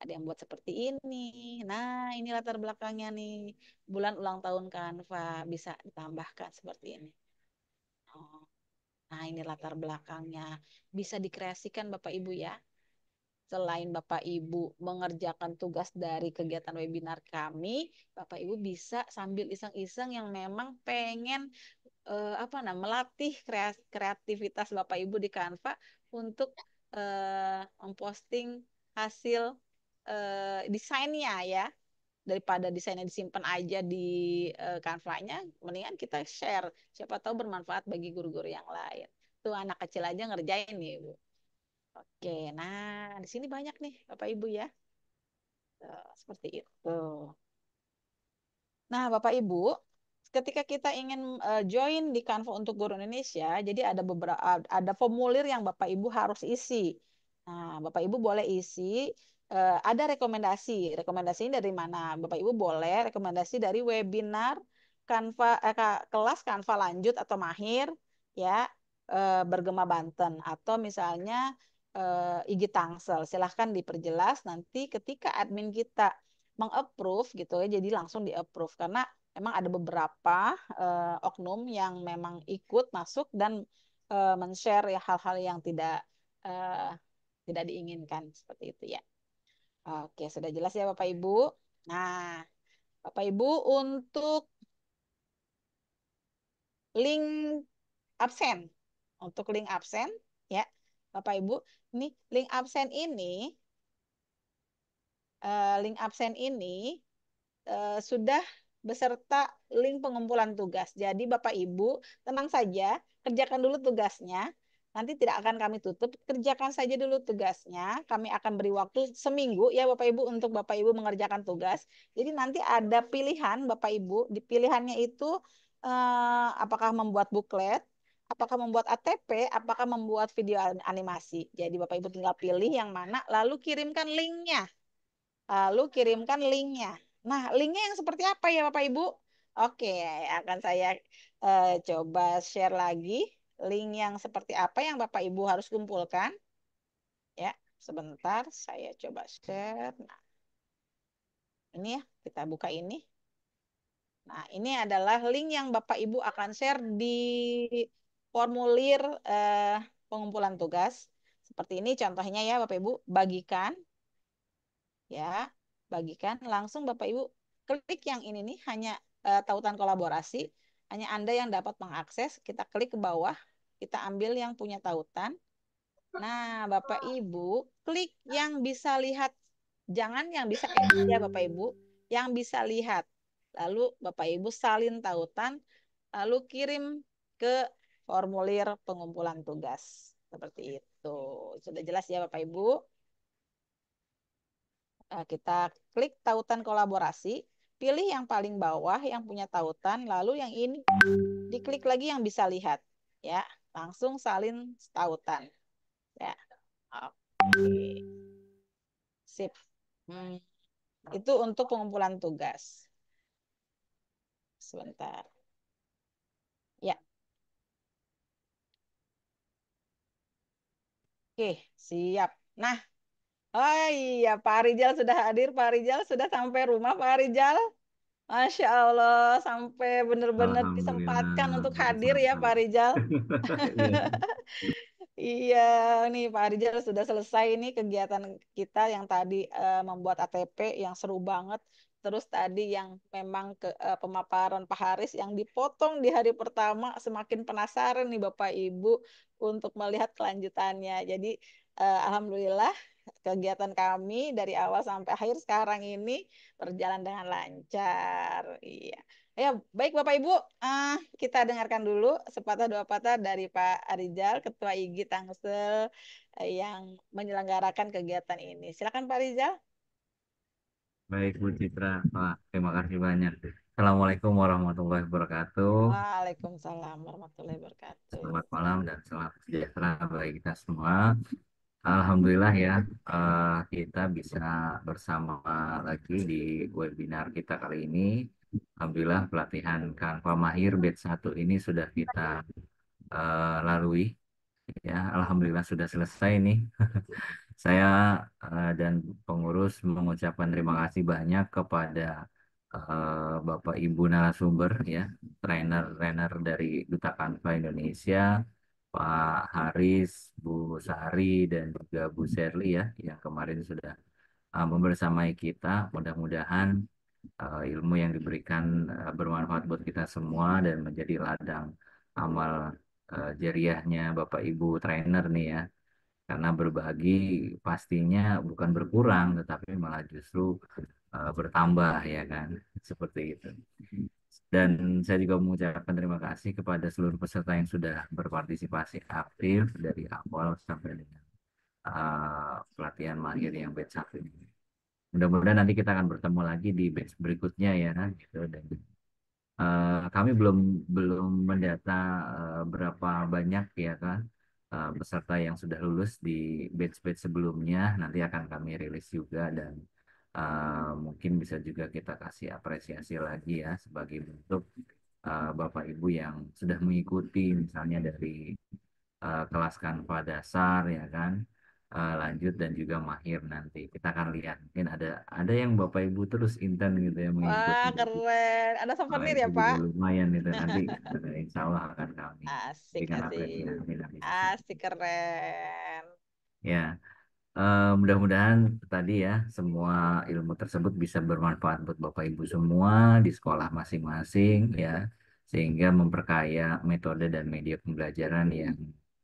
ada yang buat seperti ini. Nah, ini latar belakangnya nih. Bulan ulang tahun Pak. Kan, bisa ditambahkan seperti ini. Nah, ini latar belakangnya. Bisa dikreasikan Bapak Ibu ya. Selain Bapak Ibu mengerjakan tugas dari kegiatan webinar kami, Bapak Ibu bisa sambil iseng-iseng yang memang pengen eh, apa nah melatih kreativitas Bapak Ibu di Canva untuk eh, memposting hasil eh, desainnya ya daripada desainnya disimpan aja di uh, eh, kanvanya mendingan kita share siapa tahu bermanfaat bagi guru-guru yang lain tuh anak kecil aja ngerjain nih bu. oke nah di sini banyak nih bapak ibu ya tuh, eh, seperti itu nah bapak ibu ketika kita ingin uh, join di Canva untuk guru Indonesia, jadi ada beberapa ada formulir yang Bapak Ibu harus isi. Nah, Bapak Ibu boleh isi uh, ada rekomendasi. Rekomendasi dari mana? Bapak Ibu boleh rekomendasi dari webinar kanva eh, kelas kanva lanjut atau mahir ya uh, bergema Banten atau misalnya eh, IG Tangsel. Silahkan diperjelas nanti ketika admin kita mengapprove gitu ya. Jadi langsung diapprove karena emang ada beberapa eh, oknum yang memang ikut masuk dan eh, men-share ya hal-hal yang tidak eh, tidak diinginkan seperti itu ya. Oke, sudah jelas ya Bapak Ibu. Nah, Bapak Ibu untuk link absen, untuk link absen ya, Bapak Ibu, ini link absen ini uh, link absen ini eh, sudah beserta link pengumpulan tugas. Jadi Bapak Ibu, tenang saja, kerjakan dulu tugasnya nanti tidak akan kami tutup. Kerjakan saja dulu tugasnya. Kami akan beri waktu seminggu ya Bapak Ibu untuk Bapak Ibu mengerjakan tugas. Jadi nanti ada pilihan Bapak Ibu, di pilihannya itu eh, apakah membuat buklet, apakah membuat ATP, apakah membuat video animasi. Jadi Bapak Ibu tinggal pilih yang mana lalu kirimkan linknya. Lalu kirimkan linknya. Nah, linknya yang seperti apa ya Bapak Ibu? Oke, akan saya uh, coba share lagi link yang seperti apa yang Bapak Ibu harus kumpulkan. Ya, sebentar saya coba share. Nah, ini ya, kita buka ini. Nah, ini adalah link yang Bapak Ibu akan share di formulir eh, pengumpulan tugas. Seperti ini contohnya ya Bapak Ibu, bagikan. Ya, bagikan langsung Bapak Ibu klik yang ini nih hanya eh, tautan kolaborasi hanya Anda yang dapat mengakses. Kita klik ke bawah, kita ambil yang punya tautan. Nah, Bapak Ibu, klik yang bisa lihat. Jangan yang bisa edit ya Bapak Ibu, yang bisa lihat. Lalu Bapak Ibu salin tautan, lalu kirim ke formulir pengumpulan tugas. Seperti itu. Sudah jelas ya Bapak Ibu? Nah, kita klik tautan kolaborasi. Pilih yang paling bawah yang punya tautan, lalu yang ini diklik lagi yang bisa lihat, ya. Langsung salin tautan. Ya. Oke. Sip. Hmm. Itu untuk pengumpulan tugas. Sebentar. Ya. Oke, siap. Nah, Oh iya, Pak Rizal sudah hadir. Pak Rizal sudah sampai rumah. Pak Rizal, Masya Allah, sampai benar-benar disempatkan untuk hadir ya, Pak Rizal. Iya. iya, nih Pak Rizal sudah selesai nih kegiatan kita yang tadi uh, membuat ATP yang seru banget. Terus tadi yang memang ke uh, pemaparan Pak Haris yang dipotong di hari pertama semakin penasaran nih Bapak Ibu untuk melihat kelanjutannya. Jadi uh, alhamdulillah kegiatan kami dari awal sampai akhir sekarang ini berjalan dengan lancar. Iya. Ya, baik Bapak Ibu, uh, kita dengarkan dulu sepatah dua patah dari Pak Arizal, Ketua IGI Tangsel uh, yang menyelenggarakan kegiatan ini. Silakan Pak Arizal. Baik Bu Citra, Pak. Terima kasih banyak. Assalamualaikum warahmatullahi wabarakatuh. Waalaikumsalam warahmatullahi wabarakatuh. Selamat malam dan selamat sejahtera bagi kita semua. Alhamdulillah ya, eh, kita bisa bersama lagi di webinar kita kali ini. Alhamdulillah pelatihan Kang mahir batch 1 ini sudah kita eh, lalui. Ya, alhamdulillah sudah selesai nih. Saya eh, dan pengurus mengucapkan terima kasih banyak kepada Bapak Ibu narasumber ya, trainer-trainer dari Duta Kanva Indonesia Pak Haris, Bu Sari, dan juga Bu Serli ya, yang kemarin sudah uh, membersamai kita. Mudah-mudahan uh, ilmu yang diberikan uh, bermanfaat buat kita semua dan menjadi ladang amal uh, jariahnya Bapak Ibu trainer nih ya. Karena berbagi pastinya bukan berkurang, tetapi malah justru uh, bertambah ya kan, seperti itu. Dan saya juga mengucapkan terima kasih kepada seluruh peserta yang sudah berpartisipasi aktif dari awal sampai dengan uh, pelatihan mahir yang batch satu ini. Mudah-mudahan nanti kita akan bertemu lagi di batch berikutnya ya, gitu. Dan uh, kami belum belum mendata uh, berapa banyak ya kan uh, peserta yang sudah lulus di batch-batch sebelumnya. Nanti akan kami rilis juga dan uh, mungkin bisa juga kita kasih apresiasi lagi ya sebagai bentuk uh, Bapak Ibu yang sudah mengikuti misalnya dari uh, kelas Kanva dasar ya kan uh, lanjut dan juga mahir nanti kita akan lihat mungkin ada ada yang bapak ibu terus intern gitu ya mengikuti wah keren ada souvenir ya pak lumayan itu nanti insya Allah akan kami asik asik asik keren ya Uh, mudah-mudahan tadi ya semua ilmu tersebut bisa bermanfaat buat Bapak Ibu semua di sekolah masing-masing ya sehingga memperkaya metode dan media pembelajaran yang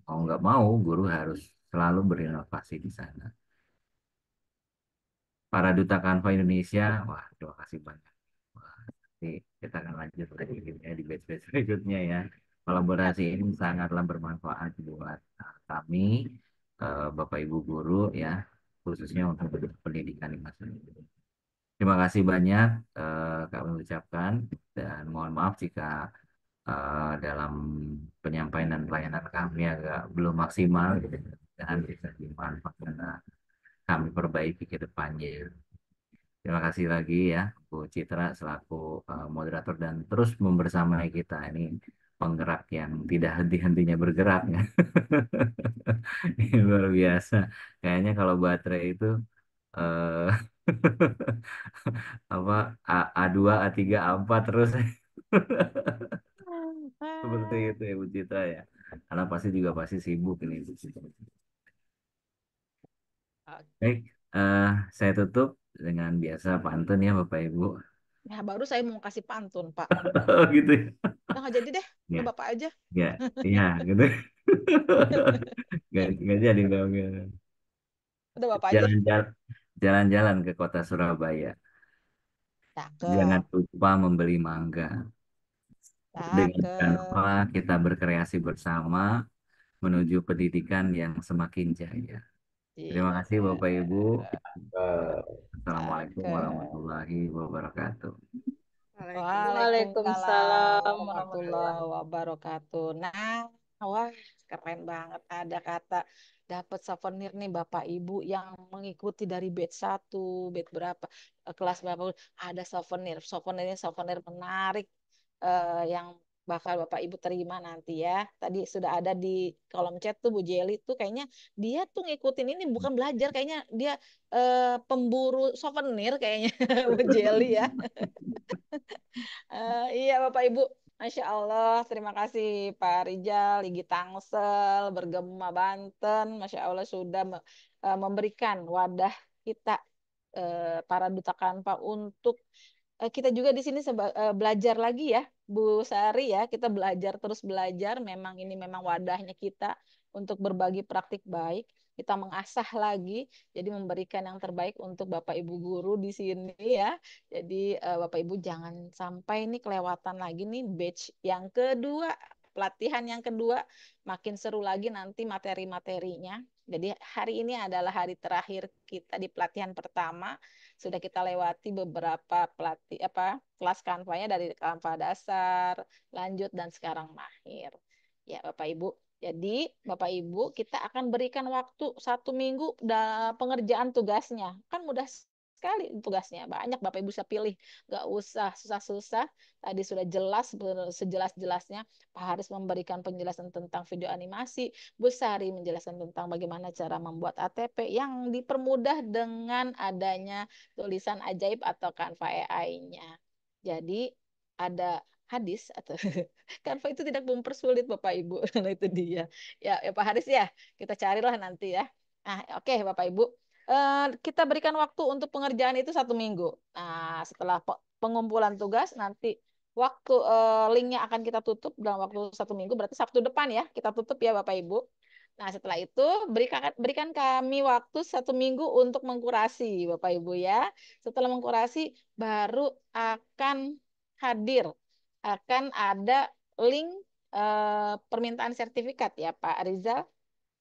mau nggak mau guru harus selalu berinovasi di sana. Para duta Kanva Indonesia, wah terima kasih banyak. Wah, nanti kita akan lanjut lagi ya, di batch-batch berikutnya ya. Kolaborasi ini sangatlah bermanfaat buat eh, kami Eh, Bapak Ibu guru ya khususnya untuk pendidikan di masa ini. Terima kasih banyak uh, eh, kami ucapkan dan mohon maaf jika uh, dalam penyampaian dan pelayanan kami agak belum maksimal gitu ya. dan bisa dimanfaatkan kami perbaiki ke depannya. Terima kasih lagi ya Bu Citra selaku uh, moderator dan terus membersamai kita ini penggerak yang tidak henti-hentinya bergerak ya. luar biasa. Kayaknya kalau baterai itu eh apa A, A2, A3, A4 terus seperti ah. itu ya Bu Citra ya. Karena pasti juga pasti sibuk ini Bu Citra. Ah. Baik, eh, saya tutup dengan biasa pantun ya Bapak Ibu. Nah, baru saya mau kasih pantun, Pak. gitu ya. Nah, jadi deh, ya. Bapak aja. Iya, iya, gitu. gak, gak jadi dong. Gitu. jalan, jalan ke kota Surabaya. Cakep. Jangan lupa membeli mangga. Cakep. Dengan kita berkreasi bersama menuju pendidikan yang semakin jaya. Terima kasih iya. Bapak Ibu. Eh, Assalamualaikum warahmatullahi wabarakatuh. Waalaikumsalam warahmatullahi wabarakatuh. Nah, wah keren banget ada kata dapat souvenir nih Bapak Ibu yang mengikuti dari batch 1, batch berapa, eh, kelas berapa ada souvenir. Souvenirnya souvenir menarik eh, yang bakal Bapak Ibu terima nanti ya. Tadi sudah ada di kolom chat tuh Bu Jeli tuh kayaknya dia tuh ngikutin ini bukan belajar kayaknya dia eh, pemburu souvenir kayaknya Bu Jeli ya. uh, iya Bapak Ibu Masya Allah, terima kasih Pak Rijal, Ligi Tangsel, Bergema Banten. Masya Allah sudah me eh, memberikan wadah kita eh, para duta kanpa untuk kita juga di sini belajar lagi ya Bu Sari ya, kita belajar terus belajar. Memang ini memang wadahnya kita untuk berbagi praktik baik. Kita mengasah lagi, jadi memberikan yang terbaik untuk Bapak Ibu guru di sini ya. Jadi eh, Bapak Ibu jangan sampai ini kelewatan lagi nih batch yang kedua, pelatihan yang kedua, makin seru lagi nanti materi-materinya jadi hari ini adalah hari terakhir kita di pelatihan pertama. Sudah kita lewati beberapa pelatih apa kelas kanvanya dari kanva dasar, lanjut dan sekarang mahir. Ya Bapak Ibu. Jadi Bapak Ibu kita akan berikan waktu satu minggu pengerjaan tugasnya. Kan mudah sekali tugasnya banyak bapak ibu bisa pilih nggak usah susah-susah tadi sudah jelas sejelas-jelasnya Pak Haris memberikan penjelasan tentang video animasi Bu Sari menjelaskan tentang bagaimana cara membuat ATP yang dipermudah dengan adanya tulisan ajaib atau Canva AI-nya jadi ada hadis atau Canva itu tidak mempersulit Bapak Ibu nah, itu dia ya, ya Pak Haris ya kita carilah nanti ya ah oke okay, Bapak Ibu Eh, kita berikan waktu untuk pengerjaan itu satu minggu. Nah, setelah pengumpulan tugas nanti waktu uh, linknya akan kita tutup dalam waktu satu minggu. Berarti Sabtu depan ya kita tutup ya Bapak Ibu. Nah setelah itu berikan berikan kami waktu satu minggu untuk mengkurasi Bapak Ibu ya. Setelah mengkurasi baru akan hadir akan ada link uh, permintaan sertifikat ya Pak Rizal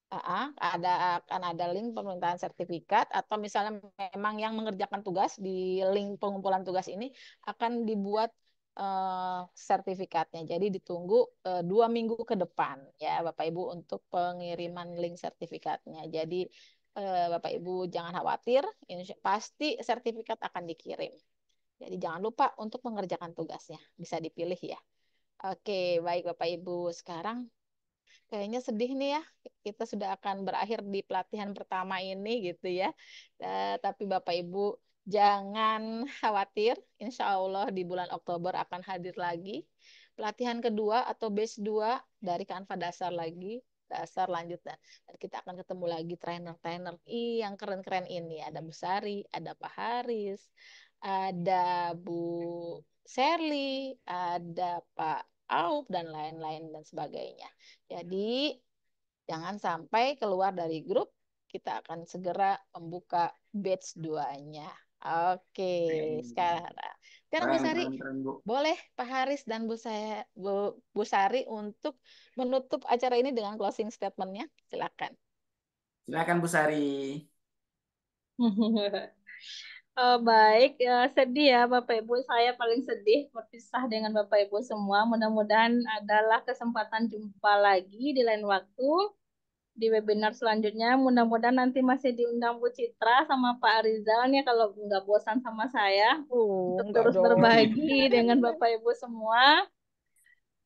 Uh, ada akan ada link permintaan sertifikat atau misalnya memang yang mengerjakan tugas di link pengumpulan tugas ini akan dibuat uh, sertifikatnya. Jadi ditunggu uh, dua minggu ke depan ya Bapak Ibu untuk pengiriman link sertifikatnya. Jadi uh, Bapak Ibu jangan khawatir, pasti sertifikat akan dikirim. Jadi jangan lupa untuk mengerjakan tugasnya bisa dipilih ya. Oke baik Bapak Ibu sekarang kayaknya sedih nih ya kita sudah akan berakhir di pelatihan pertama ini gitu ya uh, tapi bapak ibu jangan khawatir insya Allah di bulan Oktober akan hadir lagi pelatihan kedua atau base 2 dari Kanva dasar lagi dasar lanjutan dan kita akan ketemu lagi trainer-trainer yang keren-keren ini ada Bu Sari ada Pak Haris ada Bu Sherly ada Pak out dan lain-lain dan sebagainya. Jadi ya. jangan sampai keluar dari grup, kita akan segera membuka batch duanya. Oke, Oke, sekarang sekarang Bu Sari, boleh Pak Haris dan Bu saya Bu, Bu Sari untuk menutup acara ini dengan closing statement-nya? silakan. Silakan Bu Sari. Oh, baik, ya, sedih ya Bapak Ibu. Saya paling sedih berpisah dengan Bapak Ibu semua. Mudah-mudahan adalah kesempatan jumpa lagi di lain waktu di webinar selanjutnya. Mudah-mudahan nanti masih diundang Bu Citra sama Pak Rizal nih kalau nggak bosan sama saya. Oh, untuk terus berbagi dengan Bapak Ibu semua.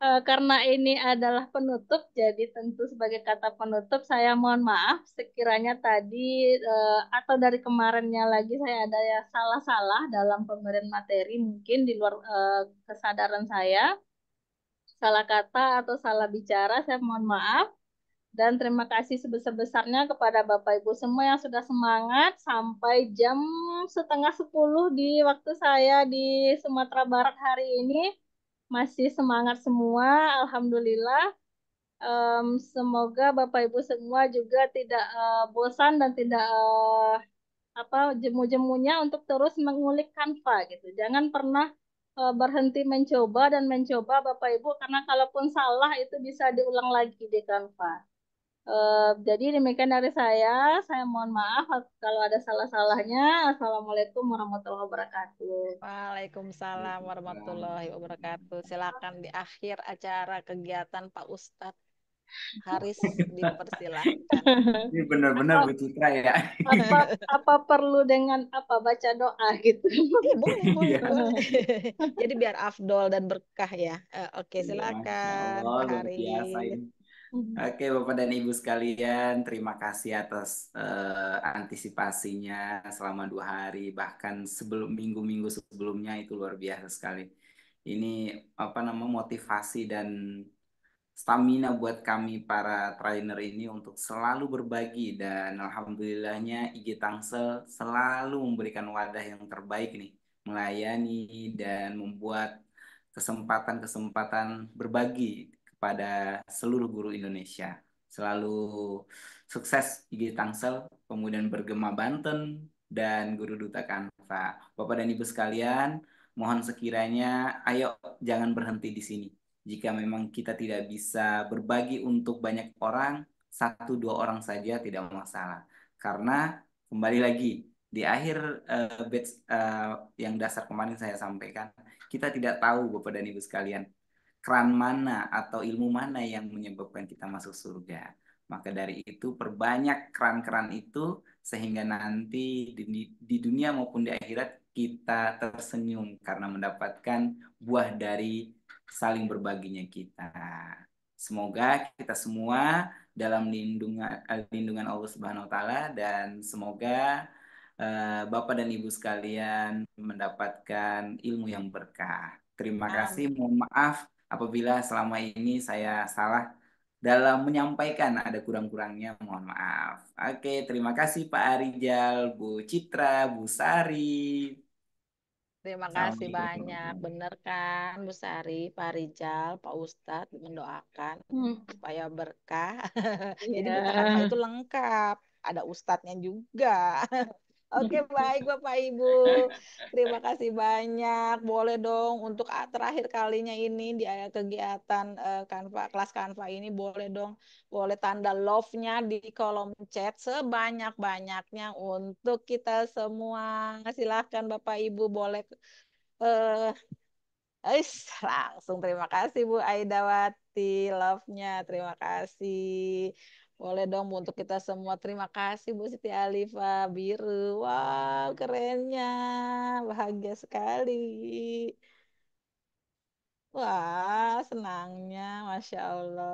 Eh, karena ini adalah penutup, jadi tentu sebagai kata penutup saya mohon maaf sekiranya tadi uh, atau dari kemarinnya lagi saya ada ya salah-salah dalam pemberian materi mungkin di luar uh, kesadaran saya. Salah kata atau salah bicara, saya mohon maaf. Dan terima kasih sebesar-besarnya kepada Bapak Ibu semua yang sudah semangat sampai jam setengah sepuluh di waktu saya di Sumatera Barat hari ini masih semangat semua, alhamdulillah. Um, semoga Bapak Ibu semua juga tidak uh, bosan dan tidak uh, apa jemu-jemunya untuk terus mengulik kanva gitu. Jangan pernah uh, berhenti mencoba dan mencoba Bapak Ibu karena kalaupun salah itu bisa diulang lagi di kanfa jadi demikian dari saya. Saya mohon maaf kalau ada salah-salahnya. Assalamualaikum warahmatullahi wabarakatuh. Waalaikumsalam warahmatullahi wabarakatuh. Silakan di akhir acara kegiatan Pak Ustadz Haris dipersilahkan. Ini benar-benar Bu Citra ya. Apa, apa perlu dengan apa baca doa gitu? Iya, iya. Jadi biar afdol dan berkah ya. Eh, oke, okay, iya, silakan ya, Allah, Haris. Mm-hmm. Oke, Bapak dan Ibu sekalian, terima kasih atas uh, antisipasinya selama dua hari, bahkan sebelum minggu-minggu sebelumnya itu luar biasa sekali. Ini apa nama motivasi dan stamina buat kami para trainer ini untuk selalu berbagi dan alhamdulillahnya IG Tangsel selalu memberikan wadah yang terbaik nih, melayani dan membuat kesempatan-kesempatan berbagi kepada seluruh guru Indonesia. Selalu sukses IG Tangsel, kemudian bergema Banten, dan Guru Duta Kanva. Bapak dan Ibu sekalian, mohon sekiranya ayo jangan berhenti di sini. Jika memang kita tidak bisa berbagi untuk banyak orang, satu dua orang saja tidak masalah. Karena kembali lagi di akhir uh, batch uh, yang dasar kemarin saya sampaikan, kita tidak tahu Bapak dan Ibu sekalian keran mana atau ilmu mana yang menyebabkan kita masuk surga. Maka dari itu perbanyak keran-keran itu sehingga nanti di, di dunia maupun di akhirat kita tersenyum karena mendapatkan buah dari saling berbaginya kita. Semoga kita semua dalam lindungan lindungan Allah Subhanahu wa taala dan semoga uh, Bapak dan Ibu sekalian mendapatkan ilmu yang berkah. Terima kasih, mohon maaf Apabila selama ini saya salah dalam menyampaikan ada kurang-kurangnya, mohon maaf. Oke, terima kasih Pak Arijal, Bu Citra, Bu Sari. Terima kasih Sampai banyak, benar kan Bu Sari, Pak Rijal, Pak Ustadz mendoakan hmm. supaya berkah. Yeah. Jadi iya. berkah itu lengkap, ada Ustadznya juga. Oke, okay, baik Bapak Ibu. Terima kasih banyak. Boleh dong untuk ah, terakhir kalinya ini di eh, kegiatan uh, eh, kanva kelas kanva ini boleh dong boleh tanda love-nya di kolom chat sebanyak-banyaknya untuk kita semua. Silahkan Bapak Ibu boleh eh uh, langsung terima kasih Bu Aidawati love-nya. Terima kasih. Boleh dong Bu untuk kita semua. Terima kasih Bu Siti Alifa Biru. Wow, kerennya. Bahagia sekali. Wah, senangnya. Masya Allah.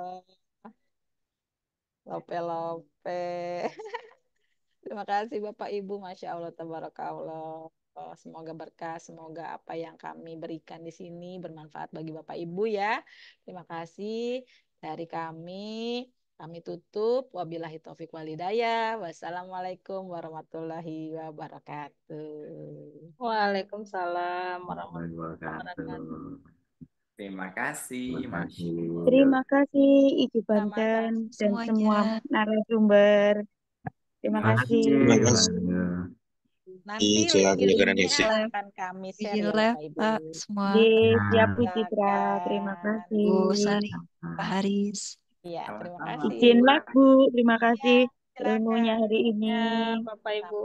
Lope-lope. Terima kasih Bapak Ibu. Masya Allah, tabarakallah. Semoga berkah, semoga apa yang kami berikan di sini bermanfaat bagi Bapak Ibu ya. Terima kasih dari kami. Kami tutup. Wabillahi taufik walidaya. Wassalamualaikum warahmatullahi wabarakatuh. Waalaikumsalam warahmatullahi wabarakatuh. Terima kasih, Mas. Terima kasih Ibu Banten dan semua narasumber. Terima kasih. Terima kasih. Nanti lagi akan kami share ya, Pak semua. Siap Fitra, terima kasih. Bu Sari, Pak Haris. Iya, terima Sama. kasih. Izin lagu, Terima kasih ya, ilmunya hari ini. Ya, Bapak Ibu.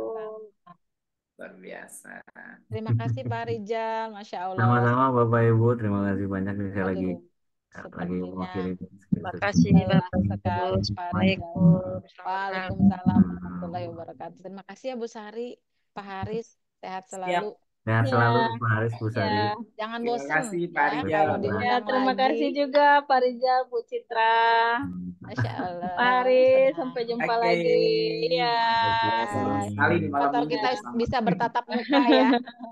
Luar biasa. Terima kasih Pak Rijal, Masya Allah. Sama-sama Bapak Ibu, terima kasih banyak nih saya lagi lagi Terima iya, kasih Waalaikumsalam warahmatullahi hmm. wabarakatuh. Terima kasih ya Bu Sari, Pak Haris, sehat selalu. Siap. Nah, selalu Bu Haris, Bu iya. Sari. Ya. Jangan bosan. Iya, terima kasih Pak Rijal. Ya, terima kasih juga Pak Rijal, Bu Citra. Hmm. Masya Allah. Pak Haris, sampai jumpa okay. lagi. Iya. Sekali di malam kita bisa bertatap muka ya.